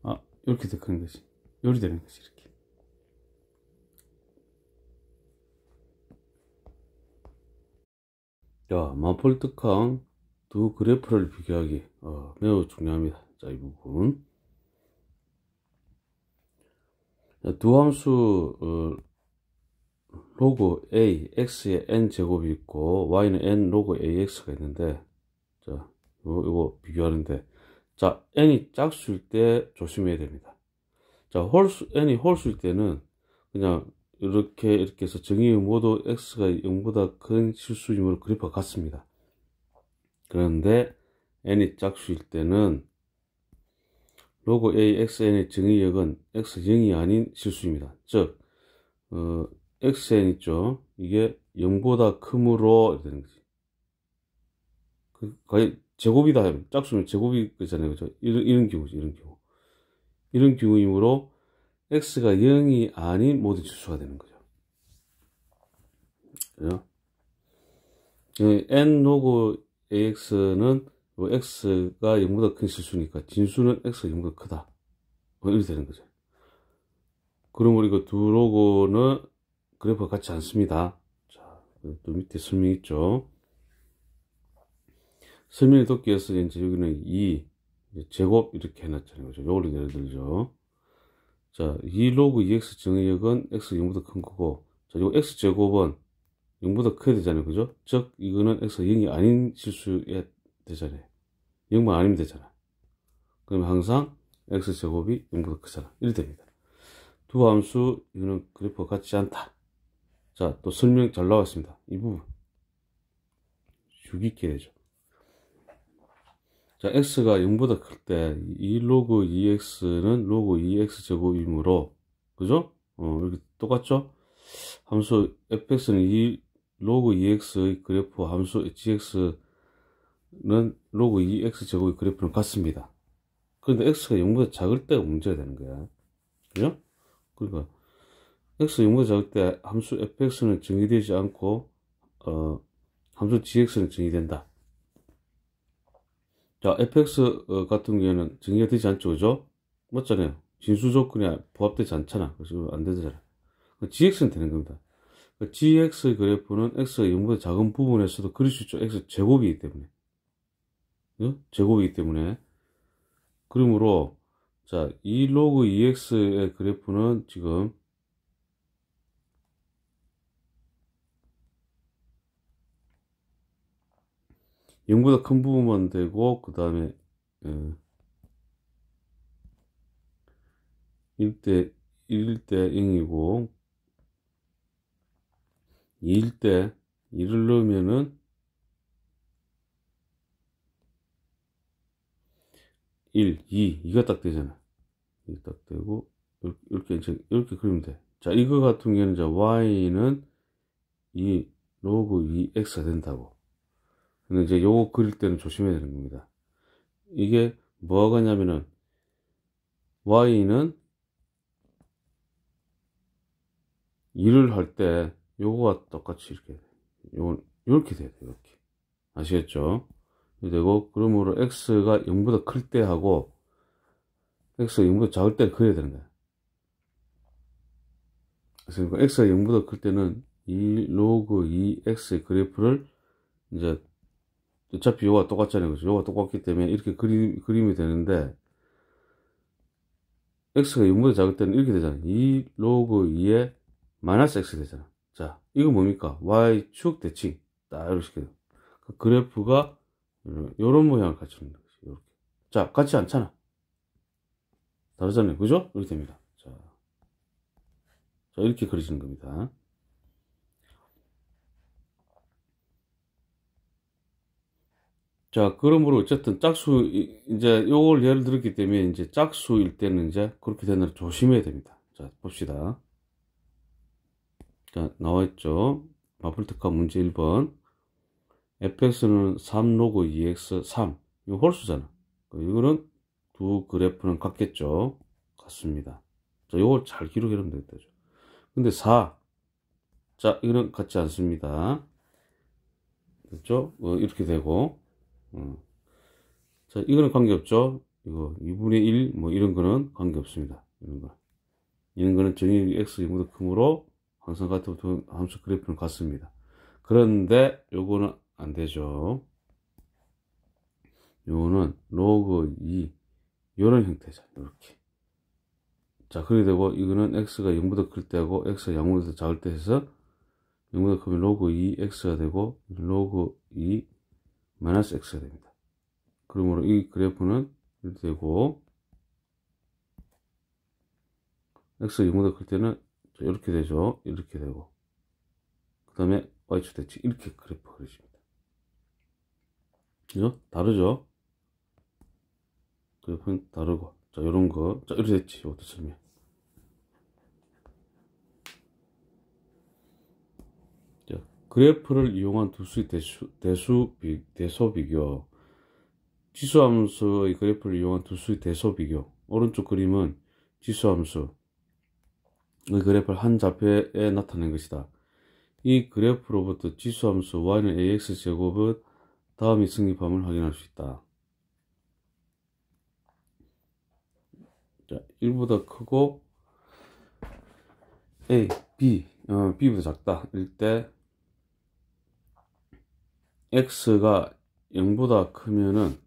아, 이렇게 더 크는 거지. 요리 되는 거지, 이렇게. 자, 마폴트캉 두 그래프를 비교하기 어, 매우 중요합니다. 자, 이 부분. 두 함수 어, 로그 a, x에 n 제곱이 있고 y는 n 로그 ax가 있는데 자, 이거, 거 비교하는데 자, n이 짝수일 때 조심해야 됩니다. 자, 홀수 n이 홀수일 때는 그냥 이렇게 이렇게 해서 정의 모두 x가 0보다 큰 실수임으로 그래프가 같습니다. 그런데 n이 짝수일 때는 로그 a xn의 정의역은 x0이 아닌 실수입니다. 즉 어, xn 있죠. 이게 0보다 크므로 되는 거지. 그, 거의 제곱이다. 짝수면 제곱이 있잖아요. 그죠? 이런, 이런 경우죠. 이런 경우. 이런 경우이므로 x가 0이 아닌 모든 실수가 되는 거죠. 그죠? 어, n 로그 ax는 뭐 x가 0보다 큰 실수니까 진수는 x가 0보다 크다. 뭐 이렇게 되는 거죠. 그러므로 이거 그 두 로고는 그래프가 같지 않습니다. 자, 또 밑에 설명 있죠. 설명을 돕기 위해서 이제 여기는 2 제곱 이렇게 해놨잖아요. 그죠? 요걸로 예를 들죠. 자, 2 로그 2x 정의역은 x 0보다 큰 거고, 자, 요 x제곱은 0보다 커야 되잖아요. 그죠? 즉, 이거는 x가 0이 아닌 실수에 되잖아요. 0만 아니면 되잖아. 그러면 항상 x제곱이 0보다 크잖아. 이렇게 됩니다. 두 함수, 이거는 그래프가 같지 않다. 자, 또 설명 잘 나왔습니다. 이 부분. 6이게 되죠. 자, x가 0보다 클 때, 이 로그 2x는 로그 2x제곱이므로, 그죠? 어, 이렇게 똑같죠? 함수 fx는 2, 로그 EX의 그래프 함수 GX는 로그 EX 제곱의 그래프는 같습니다. 그런데 X가 0보다 작을 때가 문제가 되는 거야. 그죠? 그러니까 X가 0보다 작을 때 함수 FX는 정의되지 않고 어, 함수 GX는 정의된다. 자, FX 어, 같은 경우에는 정의가 되지 않죠. 그죠? 맞잖아요. 진수 조건이 부합되지 않잖아. 그래서 안 되잖아. 그러니까 GX는 되는 겁니다. 그 gx 의 그래프는 x가 0보다 작은 부분에서도 그릴 수 있죠. x 제곱이기 때문에. 그? 제곱이기 때문에. 그러므로, 자, 이 로그 e x 의 그래프는 지금 영보다큰 부분만 되고 그 다음에 1대 예. 1대 0이고 2일 때 2를 넣으면은 1, 2, 2가 딱 되잖아. 이게 딱 되고, 이렇게, 이렇게 그리면 돼. 자, 이거 같은 경우는, 자, y는 이 로그 2x가 된다고. 근데 이제 요거 그릴 때는 조심해야 되는 겁니다. 이게 뭐가 냐면은, y는 1을 할 때, 요거와 똑같이 이렇게 요 이렇게 돼야 돼요 이렇게 아시겠죠 되고 그러므로 x가 0보다 클 때 하고 x가 0보다 작을 때 그려야 되는 거야 그래서 그러니까 x가 0보다 클 때는 이 로그 2 x 그래프를 이제 어차피 요와 똑같잖아요 그죠 요와 똑같기 때문에 이렇게 그림, 그림이 되는데 x가 0보다 작을 때는 이렇게 되잖아요 이 로그 2에 마이너스 x 되잖아 이거 뭡니까? y 축 대칭. 딱 이렇게. 그 그래프가 이런 모양을 갖추는 거죠. 이렇게. 자, 같지 않잖아. 다르잖아요. 그죠? 이렇게 됩니다. 자. 자, 이렇게 그리시는 겁니다. 자, 그러므로 어쨌든 짝수, 이제 요걸 예를 들었기 때문에 이제 짝수일 때는 이제 그렇게 되는 조심해야 됩니다. 자, 봅시다. 자, 나와있죠. 마플특화 문제 1번. fx는 3 로그 2x 3. 이거 홀수잖아. 이거는 두 그래프는 같겠죠. 같습니다. 자, 요걸 잘 기록해놓으면 되겠다. 근데 4. 자, 이거는 같지 않습니다. 됐죠? 어, 이렇게 되고. 어. 자, 이거는 관계없죠? 이거 2분의 1, 뭐 이런 거는 관계없습니다. 이런 거. 이런 거는 정의 x의 모두 크므로 항상 같은 함수 그래프는 같습니다. 그런데 요거는 안 되죠. 요거는 로그 2 요런 형태죠. 이렇게. 자, 그게 되고 이거는 x가 0보다 클 때하고 x가 0보다 작을 때 해서 0보다 크면 로그 2 x가 되고 로그 2 마이너스 x가 됩니다. 그러므로 이 그래프는 이렇게 되고 x가 0보다 클 때는 이렇게 되죠. 이렇게 되고. 그 다음에 Y축 대칭. 이렇게 그래프 그려집니다. 그죠? 다르죠? 그래프는 다르고. 자, 요런 거. 자, 이렇게 됐지. 이것도 설명. 자, 그래프를 이용한 두수의 대수, 대수, 비, 대소 비교. 지수함수의 그래프를 이용한 두수의 대소 비교. 오른쪽 그림은 지수함수. 이 그래프를 한 좌표에 나타낸 것이다. 이 그래프로부터 지수함수 y는 ax제곱은 다음이 성립함을 확인할 수 있다. 자, 1보다 크고 a, b, 어, b보다 작다. 일때 x가 0보다 크면은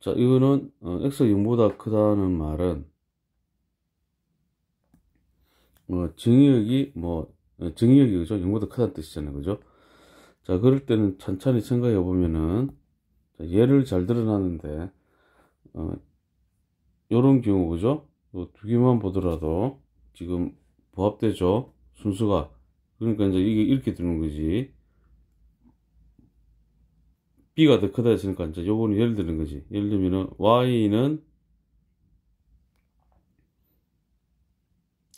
자 이거는 어, x가 0보다 크다는 말은 어, 뭐 증여액이 뭐증여역이 그죠? 0보다 크다는 뜻이잖아요. 그죠? 자, 그럴 때는 천천히 생각해 보면은 자, 얘를 잘 드러나는데 어, 요런 경우 그죠? 뭐 두 개만 보더라도 지금 부합되죠? 순수가 그러니까 이제 이게 이렇게 되는 거지 B가 더 크다 했으니까 이제 요거는 예를 드는 거지 예를 들면은 Y는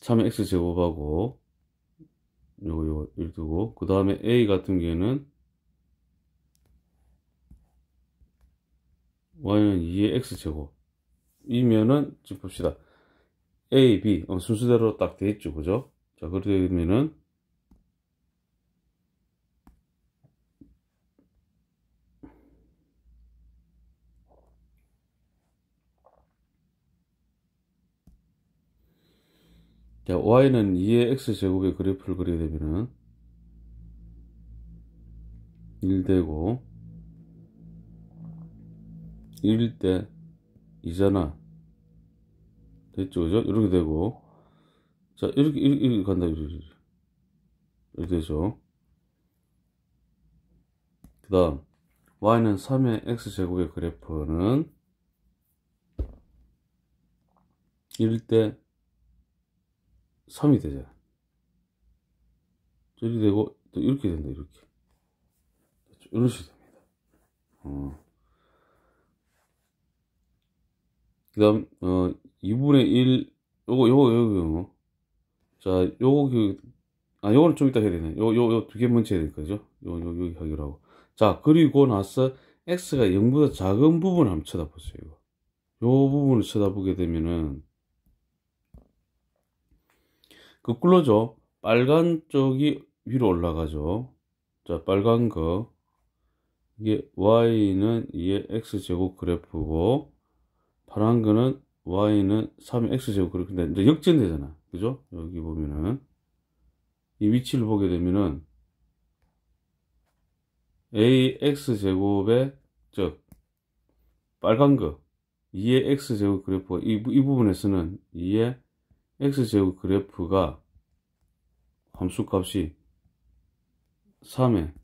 3의 x제곱하고 요거 요거 1 두고 그 다음에 a 같은 경우에는 y는 2의 x제곱 이면은 지금 봅시다 a, b 어, 순수대로딱 돼있죠 그죠 자그렇게되면은 자, y는 2의 x제곱의 그래프를 그리게 되면은 1되고 1대 2잖아 됐죠 그죠? 이렇게 되고 자 이렇게 이렇게, 이렇게 간다 이렇게, 이렇게 되죠 그 다음 y는 3의 x제곱의 그래프는 1대 3이 되잖아. 저리 되고, 또 이렇게 된다, 이렇게. 이런 식이 됩니다. 어. 그 다음, 어, 2분의 1, 요거, 요거, 요거, 요거. 자, 요거, 그, 아, 요거는 좀 이따 해야 되네. 요, 요, 요두 개만 쳐야 될 거죠? 요, 요, 여기 하기로 하고. 자, 그리고 나서 x가 0보다 작은 부분을 한번 쳐다보세요. 이거. 요 부분을 쳐다보게 되면은, 그 꿀로죠. 빨간 쪽이 위로 올라가죠. 자, 빨간 거. 이게 y는 2의 x제곱 그래프고, 파란 거는 y는 3의 x제곱 그래프인데, 이제 역전되잖아. 그죠? 여기 보면은. 이 위치를 보게 되면은, ax제곱의, 즉, 빨간 거, 2의 x제곱 그래프, 이, 이 부분에서는 2의 x제곱 그래프가 함수값이 3에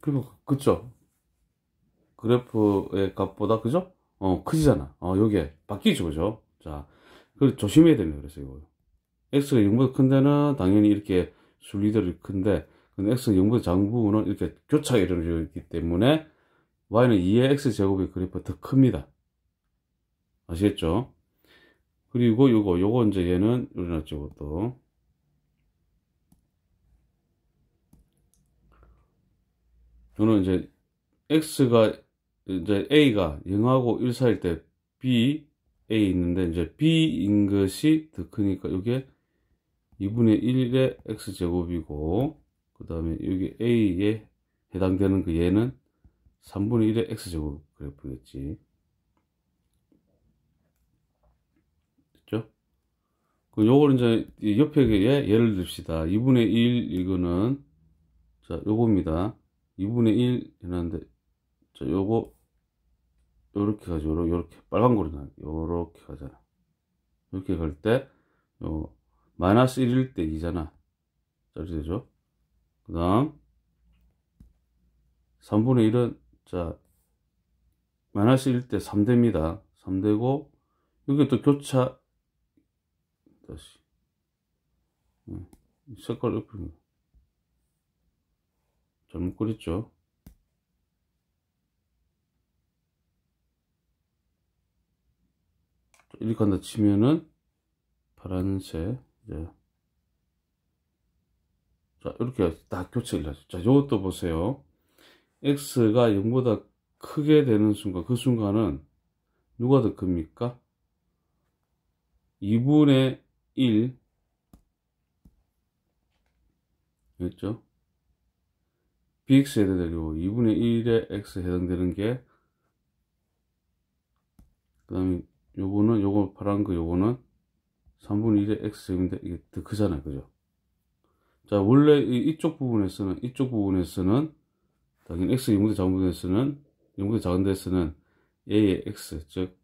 그리고 그쵸 그래프의 값보다 그죠 어 크지잖아 어 요게 바뀌죠 그죠 자그래서 조심해야 됩니다 그래서 이거 x가 0보다 큰 데는 당연히 이렇게 순리대로 큰데 근데 x가 0보다 작은 부분은 이렇게 교차이 일어나기 때문에 y는 2의 e x제곱이 그래프 더 큽니다. 아시겠죠? 그리고 요거, 요거 이제 얘는 우리났죠 또. 요는 이제 x가 이제 a가 0하고 1 사일 이때 b a 있는데 이제 b인 것이 더 크니까 이게 2분의 1의 x제곱이고 그 다음에 여기 a에 해당되는 그 얘는 3분의 1의 x제곱 그래프겠지. 됐죠? 그 요걸 이제 옆에 예, 예를 듭시다. 2분의 1 이거는 자 요겁니다. 2분의 1이랬는데자 요거 요렇게 가지 요렇게, 요렇게 빨간 거로 나 요렇게 가잖아. 이렇게 갈때요 마이너스 1일 때 2잖아. 자 이렇게 되죠. 그 다음 3분의 1은 자, 마이너스 1대 3대입니다. 3대고, 여기 또 교차, 다시, 음, 색깔 엎입니다. 잘못 그렸죠? 이렇게 한다 치면은, 파란색, 이제, 자, 이렇게 딱 교체를 하죠. 자, 이것도 보세요. x가 0보다 크게 되는 순간 그 순간은 누가 더 큽니까? 2분의 1 됐죠? b x 해당되고 2분의 1의 x 해당되는 게그 다음에 요거는 요거 파란 거 요거는 3분의 1의 x인데 이게 더 크잖아요 그죠? 자 원래 이쪽 부분에서는 이쪽 부분에서는 당연 x 영분의 작은 데서는 영분의 작은 데서는 a의 x 즉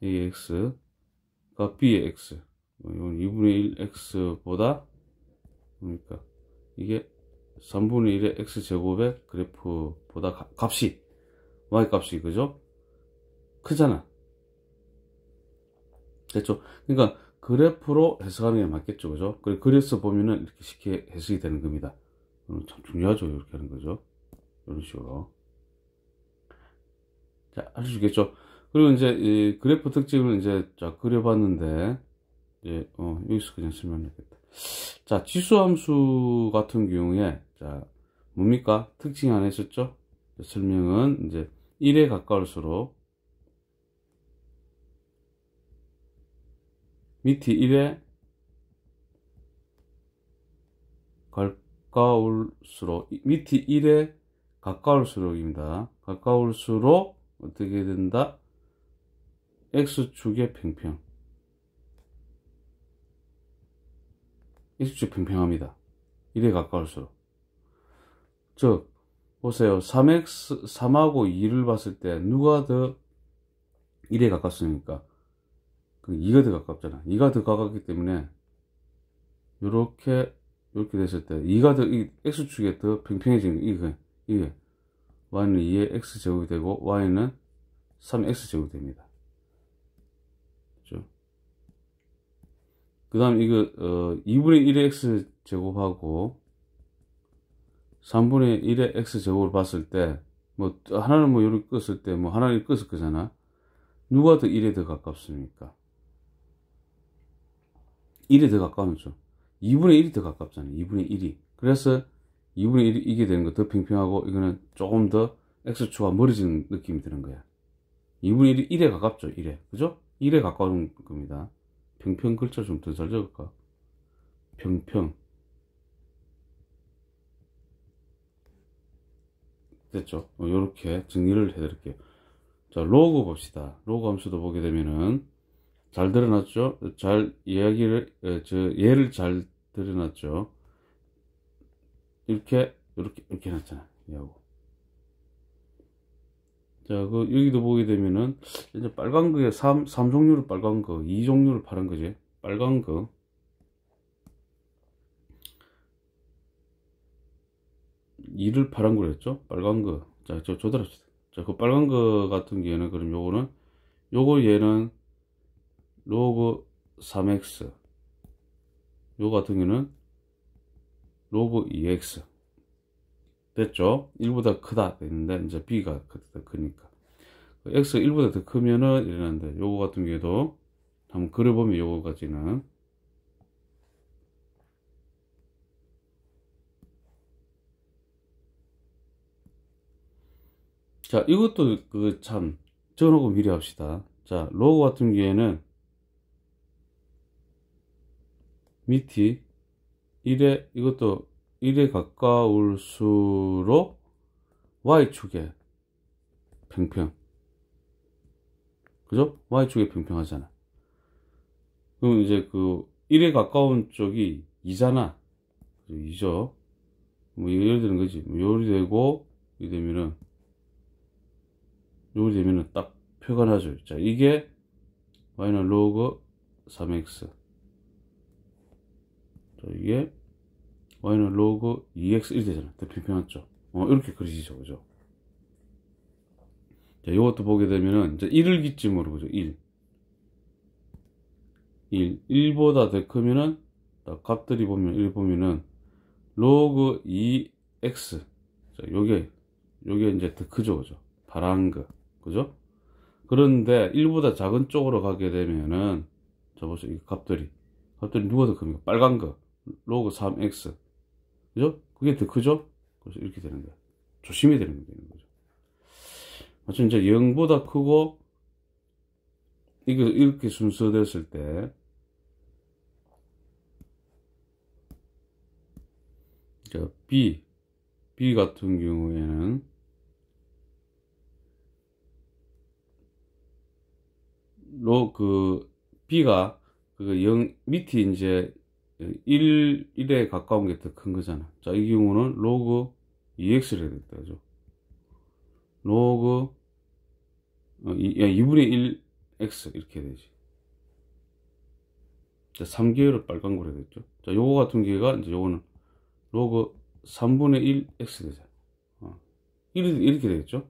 a의 x가 b의 x 뭐 이건 2분의 1 x보다 그러니까 이게 3분의 1의 x제곱의 그래프보다 가, 값이 y값이 그죠? 크잖아 됐죠? 그러니까 그래프로 해석하는 게 맞겠죠 그죠? 그래서 보면은 이렇게 쉽게 해석이 되는 겁니다 음, 참 중요하죠. 이렇게 하는 거죠. 이런 식으로. 자, 할수 있겠죠. 그리고 이제 이 그래프 특징을 이제 쫙 그려봤는데, 예, 어, 여기서 그냥 설쓰해야겠다 자, 지수 함수 같은 경우에, 자, 뭡니까? 특징 안 했었죠? 설명은 이제 1에 가까울수록 밑이 1에 갈 가까울수록 밑이 1에 가까울수록입니다. 가까울수록 어떻게 된다? x축의 평평 x축 평평합니다. 1에 가까울수록 즉 보세요. 3x 3하고 2를 봤을 때 누가 더 1에 가깝습니까? 그 2가 더 가깝잖아. 2가 더 가깝기 때문에 이렇게 이렇게 됐을 때 2가 더, 이 x 축에더 평평해지는 이게 이게 y는 2의 x 제곱이 되고 y는 3x 제곱이 됩니다. 그 다음 이거 어, 2분의 1의 x 제곱하고 3분의 1의 x 제곱을 봤을 때 뭐 하나는 뭐 이렇게 껐을 때 뭐 하나를 껐을 거잖아. 누가 더 1에 더 가깝습니까? 1에 더 가까우죠. 2분의 1이 더 가깝잖아요. 2분의 1이. 그래서 2분의 1이 이게 되는 거 더 평평하고 이거는 조금 더 X축과 멀어지는 느낌이 드는 거야. 2분의 1이 1에 가깝죠. 1에. 그죠? 1에 가까운 겁니다. 평평 글자 좀 더 잘 적을까? 평평. 됐죠? 이렇게 어, 정리를 해드릴게요. 자, 로그 봅시다. 로그 함수도 보게 되면은 잘 드러났죠? 잘 이야기를 예, 저 예를 잘 드러났죠? 이렇게 이렇게 이렇게 났잖아. 요 자, 그 여기도 보게 되면은 이제 빨간 거에 3, 3종류를 빨간 거, 2종류를 파란 거지. 빨간 거. 이를 파란 거로 했죠? 빨간 거. 자, 저 조달합시다. 자, 그 빨간 거 같은 경우에는 그럼 요거는 요거 얘는 로그 3x 요 같은 경우는 로그 2x 됐죠? 1보다 크다 됐는데 이제 b가 크니까 x 1보다 더 크면은 이러는데 요거 같은 경우에도 한번 그려보면 요거까지는 자 이것도 그참 정하고 미리 합시다 자 로그 같은 경우에는 미티 1에 이것도 1에 가까울수록 y축에 평평 그죠? y축에 평평하잖아 그럼 이제 그 1에 가까운 쪽이 2잖아 2죠 뭐 예를 드는 거지 뭐 요리 되고 이 되면은 요리 되면은 딱 표가 나죠 자 이게 y는 로그 3x 자, 이게 y는 로그 2x1 되잖아. 대평평한죠 어, 이렇게 그리시죠. 그죠? 자, 요것도 보게 되면은, 이제 1을 기점으로 그죠? 1. 1. 1보다 더 크면은, 값들이 보면, 1 보면은, 로그 2x. 자, 요게, 요게 이제 더 크죠. 그죠? 파란 거. 그죠? 그런데 1보다 작은 쪽으로 가게 되면은, 자, 보세요. 이 값들이. 값들이 누가 더 큽니까? 빨간 거. 로그 3x 그죠? 그게 더 크죠? 그래서 이렇게 되는 거예요 조심히 되는 거죠 마침 이제 0보다 크고 이거 이렇게 순서됐을 때 자, B B 같은 경우에는 로그 B가 그0 밑이 이제 1, 1에 가까운 게 더 큰 거잖아. 자, 이 경우는 로그 2x를 해야 되겠죠. 로그 어, 2, 2분의 1x 이렇게 해야 되지. 자, 3개월을 빨간거로 해야 되죠. 자, 요거 같은 기회가 이제 요거는 로그 3분의 1x 되잖아. 어. 이 이렇게 되겠죠.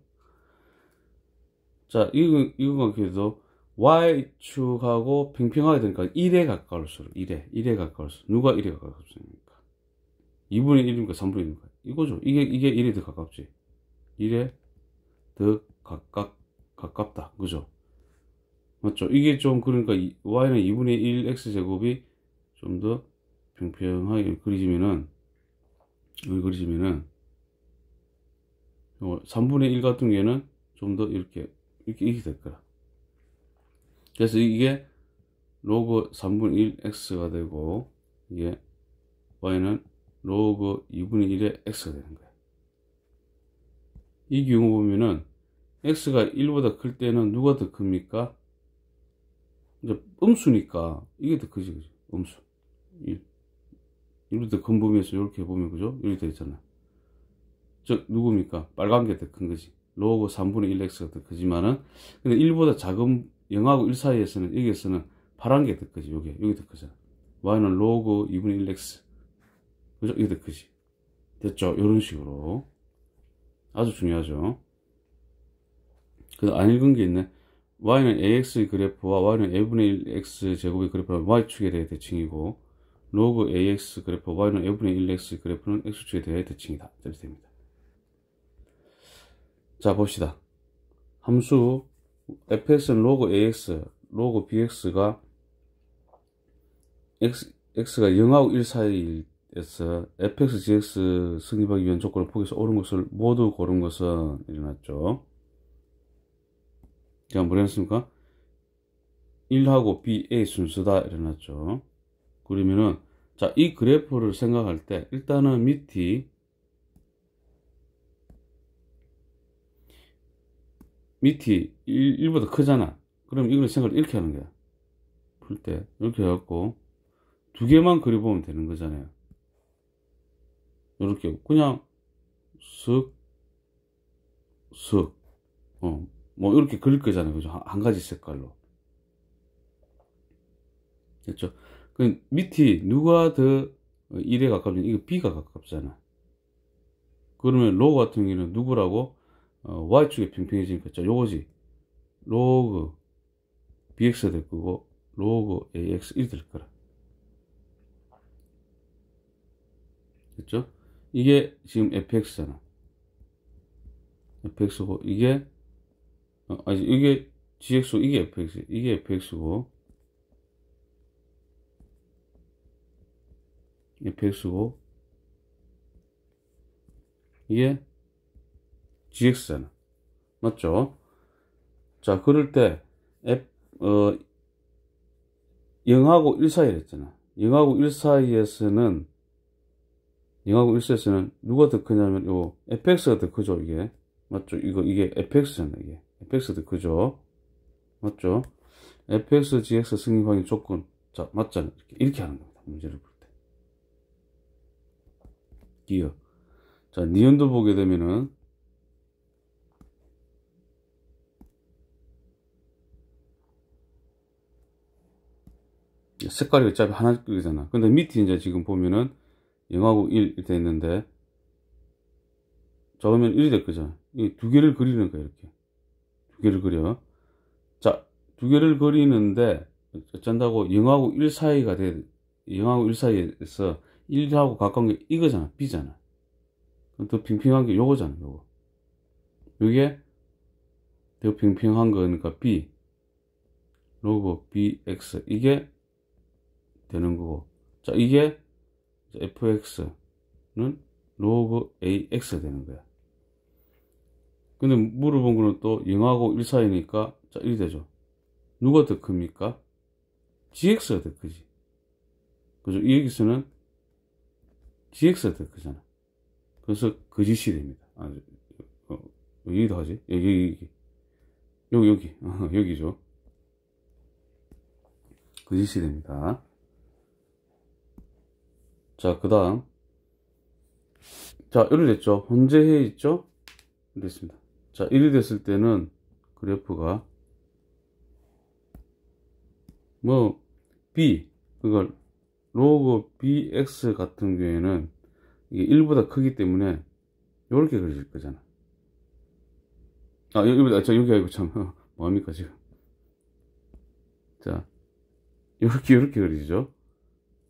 자, 이거, 이거 같은 경우도 y축하고 팽평하게 되니까 1에 가까울수록 1에 1에 가까울수록 누가 1에 가깝습니까? 2분의 1입니까? 3분의 1입니까? 이거죠. 이게 이게 1에 더 가깝지. 1에 더 가깝 가깝다. 그죠? 맞죠? 이게 좀 그러니까 y는 2분의 1 x 제곱이 좀 더 평평하게 그리시면은 여기 그리시면은 3분의 어, 1 같은 경우에는 좀 더 이렇게 이렇게 이렇게 될 거야. 그래서 이게 로그 3분의 1x가 되고 이게 y는 로그 2분의 1의 x가 되는 거예요. 이 경우 보면은 x가 1보다 클 때는 누가 더 큽니까? 이제 음수니까 이게 더 크지 그죠? 음수 1 1보다 큰 범위에서 이렇게 보면 그죠? 이렇게 되어 있잖아. 즉 누굽니까? 빨간 게 더 큰 거지. 로그 3분의 1x가 더 크지만은 근데 1보다 작은 0하고 1 사이에서는 여기에서는 파란 게 득거지 요게 여기 득거잖아 y는 로그 2분의 1x 그죠? 이게 득거지 됐죠? 이런 식으로 아주 중요하죠 그안 읽은 게 있네 y는 ax의 그래프와 y는 1분의 1x 제곱의 그래프는 y축에 대해 대칭이고 로그 ax 그래프 y는 1분의 1x 그래프는 x축에 대해 대칭이다 이렇게 됩니다 자 봅시다 함수 f s 는 로그 ax, 로그 bx가 x, x가 0하고 1 사이에서 fx, gx 승립하기 위한 조건을 포기해서 옳은 것을 모두 고른 것은 일어났죠. 제가 뭐라 했습니까? 1하고 b, a 순서다 일어났죠. 그러면은 자, 이 그래프를 생각할 때 일단은 밑이 밑이 1, 보다 크잖아 그럼 이걸 생각을 이렇게 하는 거야 풀 때 이렇게 해갖고 두 개만 그려보면 되는 거잖아요 이렇게 그냥 쓱쓱 어, 뭐 이렇게 그릴 거잖아요 그죠 한, 한 가지 색깔로 됐죠 그 밑이 누가 더 1에 가깝냐 이거 B가 가깝잖아 그러면 로 같은 경우는 누구라고 어, Y축이 평평해지니까 요거지 로그 BX 될 거고 로그 AX 1될 거라 됐죠? 이게 지금 FX잖아 FX고 이게 어, 아니 이게 GX고 이게 FX 이게 FX고 FX고 이게 GX잖아. 맞죠? 자, 그럴 때 F, 어, 0하고 1 사이 를했잖아 0하고 1 사이에서는 0하고 1 사이에서는 누가 더 크냐면 요 fx가 더 크죠, 이게. 맞죠? 이거 이게 fx잖아, 이게. fx도 가 크죠. 맞죠? fx gx 승인 확인 조건. 자, 맞잖아. 이렇게, 이렇게 하는 겁니다. 문제를 볼 때. 기어. 자, 니은도 보게 되면은 색깔이 어차피 하나이잖아 근데 밑에 이제 지금 보면은 0하고 1 되어 있는데 적으면 1이 될 거잖아 이 두 개를 그리는 거야 이렇게 두 개를 그려 자 두 개를 그리는데 어쩐다고 0하고 1 사이가 돼 0하고 1 사이에서 1하고 가까운 게 이거잖아 B잖아 더 핑핑한 게 요거잖아 요거 요게 더 핑핑한 거니까 B 로고 BX 이게 되는 거고 자 이게 fx는 로그 ax 되는 거야 근데 물어본 거는 또 0하고 1 사이니까 자1이 되죠 누가 더 큽니까? gx가 더 크지 그죠 여기서는 gx가 더 크잖아 그래서 거짓이 그 됩니다 아, 어, 여기도 어, 하지 여기 여기 여기 여기 여기죠 거짓이 그 됩니다 자, 그 다음. 자, 이렇게 됐죠. 현재 해 있죠? 됐습니다. 자, 1이 됐을 때는 그래프가 뭐 B 그걸 로그 BX 같은 경우에는 이게 1보다 크기 때문에 이렇게 그려질 거잖아. 아, 여기보다 여기 아이고참 뭐합니까 지금? 자, 이렇게 이렇게 그리죠.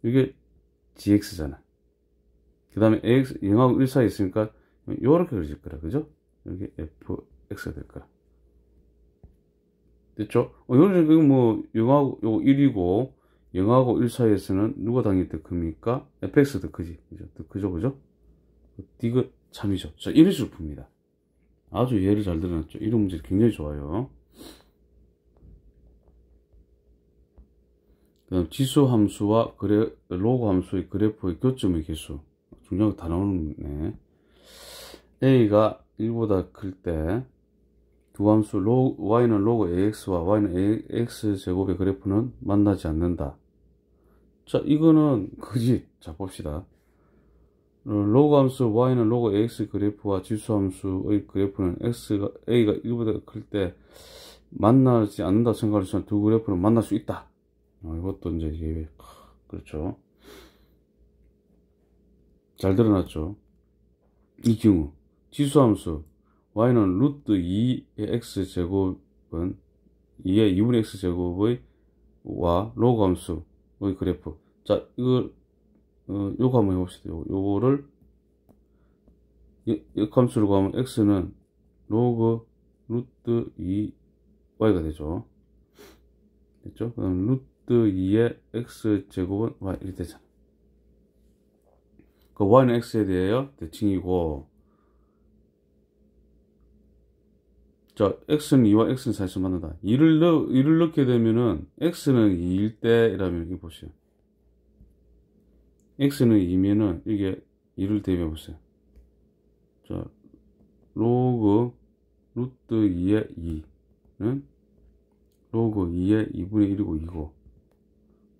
이게 GX잖아. 그 다음에 AX, 0하고 1 사이 있으니까 요렇게 그려질 거라. 그죠? 여기 FX가 될 거라. 됐죠? 어, 요런, 이거 뭐, 0하고, 요 1이고, 0하고 1 사이에서는 누가 당연히 더 큽니까? FX 더 크지. 그죠? 더 크죠? 그죠? 디귿 참이죠. 자, 1일수록 풉니다. 아주 예를 잘 들어놨죠. 이런 문제 굉장히 좋아요. 그다음 지수 함수와 그래, 로그 함수의 그래프의 교점의 개수 중요한 거다 나오네 a가 1보다 클 때 두 함수 로, y는 로그 ax와 y는 ax 제곱의 그래프는 만나지 않는다 자 이거는 그지 자 봅시다 로그 함수 y는 로그 ax 그래프와 지수 함수의 그래프는 x가 a가 1보다 클 때 만나지 않는다 생각하시면 두 그래프는 만날 수 있다 어, 이것도 이제 예외 그렇죠 잘 드러났죠 이 경우 지수함수 y는 루트 2의 x제곱은 2의 2분의 x제곱의 와 로그 함수의 그래프 자 이걸 어, 요거 한번 해봅시다 요거, 요거를 역함수를 구하면 x는 로그 루트 2y가 되죠 됐죠 그 다음 루트 2의 x제곱은 y 이렇게 되잖아 그 y는 x에 대해여 대칭이고 자 x는 2와 x는 4에서 만난다 2를, 넣, 2를 넣게 되면은 x는 2일 때 이라면 이렇게 보세요 x는 2면은 이게 2를 대비해 보세요 자 로그 루트 2의 2는 로그 2의 2분의 1이고 2고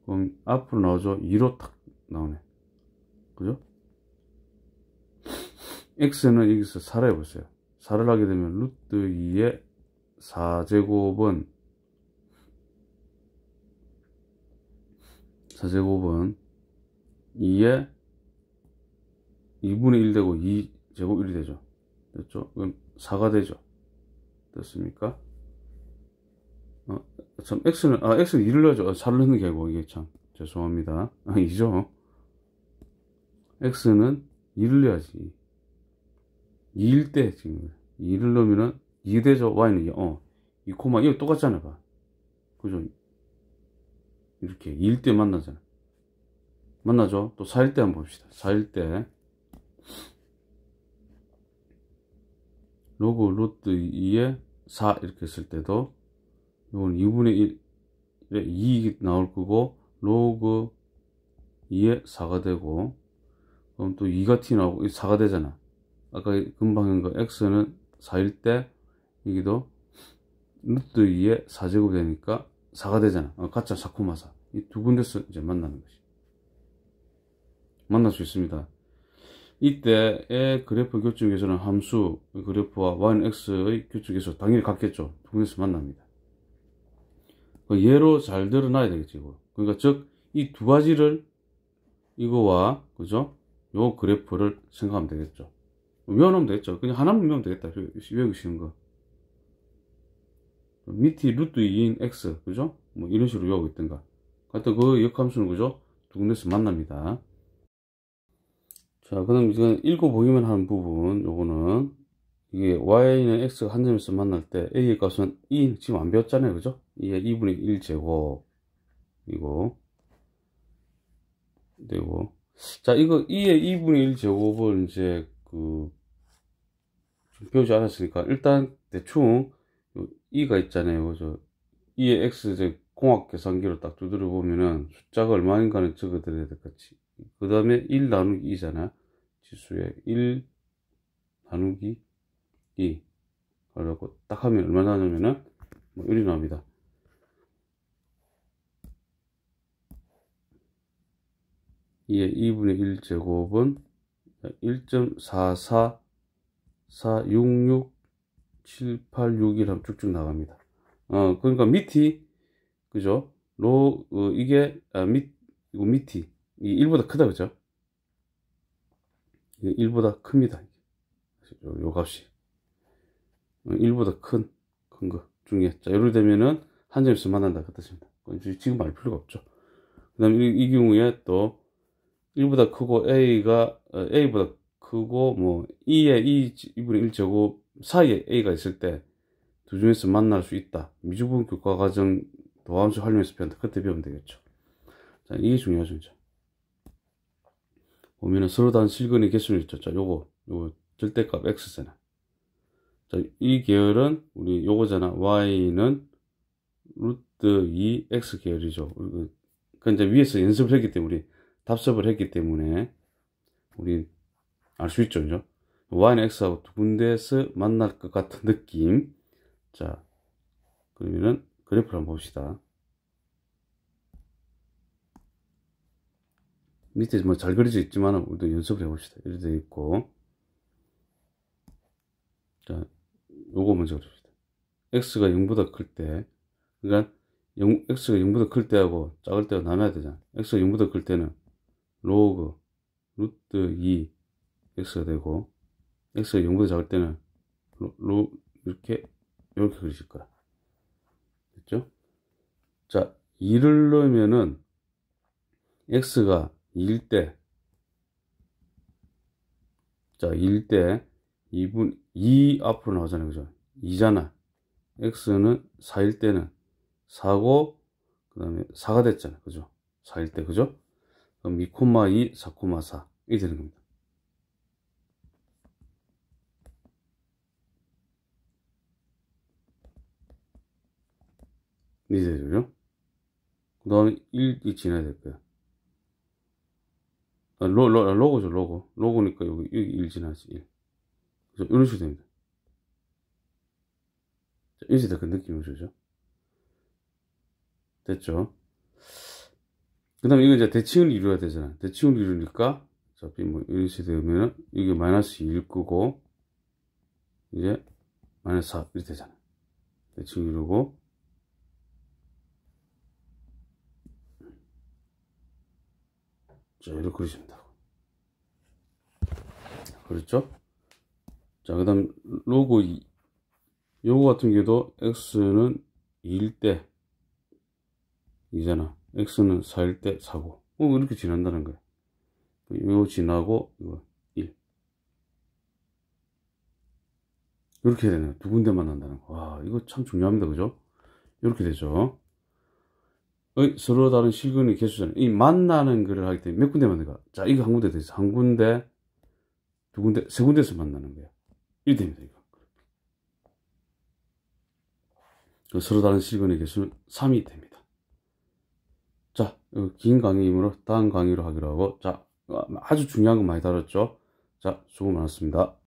그럼 앞으로 나오죠 2로 탁 나오네 그죠? x는 여기서 4를 해보세요 4를 하게 되면 루트 2의 4제곱은 4제곱은 2의 2분의 1 되고 2제곱 1이 되죠 됐죠? 그럼 4가 되죠 됐습니까? 어, 참 x는 아 x는 2를 넣어야죠 아, 4를 넣는 게 아니고 이게 참 죄송합니다 아니죠 x는 2를 넣어야지 2일 때 지금 2를 넣으면2 되죠 y는 어 2, 코마 이거 똑같잖아 봐 그죠 이렇게 2일 때 만나잖아 만나죠 또 4일 때 한번 봅시다 4일 때 로그 루트 2에 4 이렇게 쓸 때도 이건 2분의 1에 2이 나올 거고 로그 2에 4가 되고 그럼 또 2가 t 나오고 4가 되잖아 아까 금방 한거 x는 4일 때 이기도 루트 2에 4제곱 되니까 4가 되잖아 아, 가짜 사쿠마사 이 두 군데서 이제 만나는 것이 만날 수 있습니다 이때의 그래프 교점 계수는 함수 그 그래프와 yx의 교점 계수 당연히 같겠죠 두 군데서 만납니다 그 예로 잘 드러나야 되겠지 이거. 그러니까 즉 이 두 가지를 이거와 그죠? 요 그래프를 생각하면 되겠죠. 외워놓으면 되겠죠. 그냥 하나만 외우면 되겠다. 외우시는 거. 밑이 루트 2인 x 그죠? 뭐 이런 식으로 외우고 있던가. 하여튼 그 역함수는 그죠? 두 군데서 만납니다. 자, 그 다음 지금 읽어보기만 하는 부분, 요거는 이게 y는 x 한 점에서 만날 때 a의 값은 2 지금 안 배웠잖아요. 그죠? 이게 2분의 1 제곱이고 되고 자 이거 2의 2분의 1 제곱을 이제 그 배우지 않았으니까 일단 대충 2가 있잖아요 저 2의 x 이제 공학 계산기로 딱 두드려 보면은 숫자가 얼마인가는 적어드려야 될 것 같이 그 다음에 1 나누기 2잖아 지수에 1 나누기 2 그래갖고 딱 하면 얼마 나냐면은 뭐 1이 나옵니다 이에 2분의 1제곱은 1.44466786이라면 쭉쭉 나갑니다. 어, 그러니까 밑이, 그죠? 로, 어, 이게, 아, 밑, 이거 밑이, 이 1보다 크다, 그죠? 이게 1보다 큽니다. 요, 요 값이. 어, 1보다 큰, 큰거 중에. 자, 요로 되면은 한점씩 만난다. 그 뜻입니다. 지금 말 필요가 없죠. 그 다음에 이, 이 경우에 또, 1보다 크고 A가 어, A보다 크고 뭐 2에 2, e 2분의 1제곱 사이에 A가 있을 때 두 중에서 만날 수 있다. 미주분 교과 과정 도함수 활용해서 배운다. 그때 배우면 되겠죠. 자, 이게 중요하죠, 이제. 보면은 서로 다른 실근의 개수는 있죠. 자, 요거, 요거, 절대값 X잖아. 자, 이 계열은 우리 요거잖아. Y는 루트 2X 계열이죠. 그, 그, 이제 위에서 연습을 했기 때문에 우리 답습을 했기 때문에 우리 알 수 있죠, 그죠? Y는 X하고 두 군데에서 만날 것 같은 느낌. 자, 그러면은 그래프를 한번 봅시다. 밑에 뭐 잘 그려져 있지만 우리도 연습을 해봅시다. 이렇게 되어 있고 자, 요거 먼저 그립시다. X가 0보다 클 때, 그러니까 0, X가 0보다 클 때하고 작을 때가 남아야 되잖아. X가 0보다 클 때는 로그 루트 2 x가 되고 x가 0보다 작을 때는 로, 로 이렇게 이렇게 그리실 거야 됐죠? 자 2를 넣으면은 x가 2일 때 자, 1일 때 2분 2 앞으로 나오잖아요. 그죠? 2잖아. x는 4일 때는 4고 그다음에 4가 됐잖아요. 그죠? 4일 때 그죠? 그럼 2,2, 4,4이 되는 겁니다. 이 되죠? 그 다음에 1이 지나야 될 거야. 아, 로, 로, 아, 로고죠, 로고. 로고니까 여기, 여기 1 지나야지, 1. 그래서 이런 식으로 됩니다. 자, 이제 그 느낌을 주죠. 됐죠? 그 다음에 이거 이제 대칭을 이루어야 되잖아. 대칭을 이루니까, 어차피 뭐, 이런 식이 되면은, 이게 마이너스 1 끄고, 이제, 마이너스 4, 이렇게 되잖아. 대칭 이루고, 자, 이렇게 그리시면 되고. 그렇죠? 자, 그 다음, 로고 2. 요거 같은 경우도 x는 1대 이잖아 x는 4일 때 4고 어, 이렇게 지난다는 거예요. 요 지나고 이거 1 이렇게 되네요. 두 군데 만난다는 거. 와 이거 참 중요합니다. 그죠? 이렇게 되죠. 어, 서로 다른 실근의 개수잖아요. 이 만나는 글을 하기 때문에 몇 군데 만나가? 자, 이거 한 군데 되어한 군데, 두 군데, 세 군데에서 만나는 거예요. 이렇 됩니다, 이거. 그 서로 다른 실근의 개수는 3이 됩니다. 자, 긴 강의이므로 다음 강의로 하기로 하고, 자, 어, 아주 중요한 거 많이 다뤘죠? 자, 수고 많았습니다.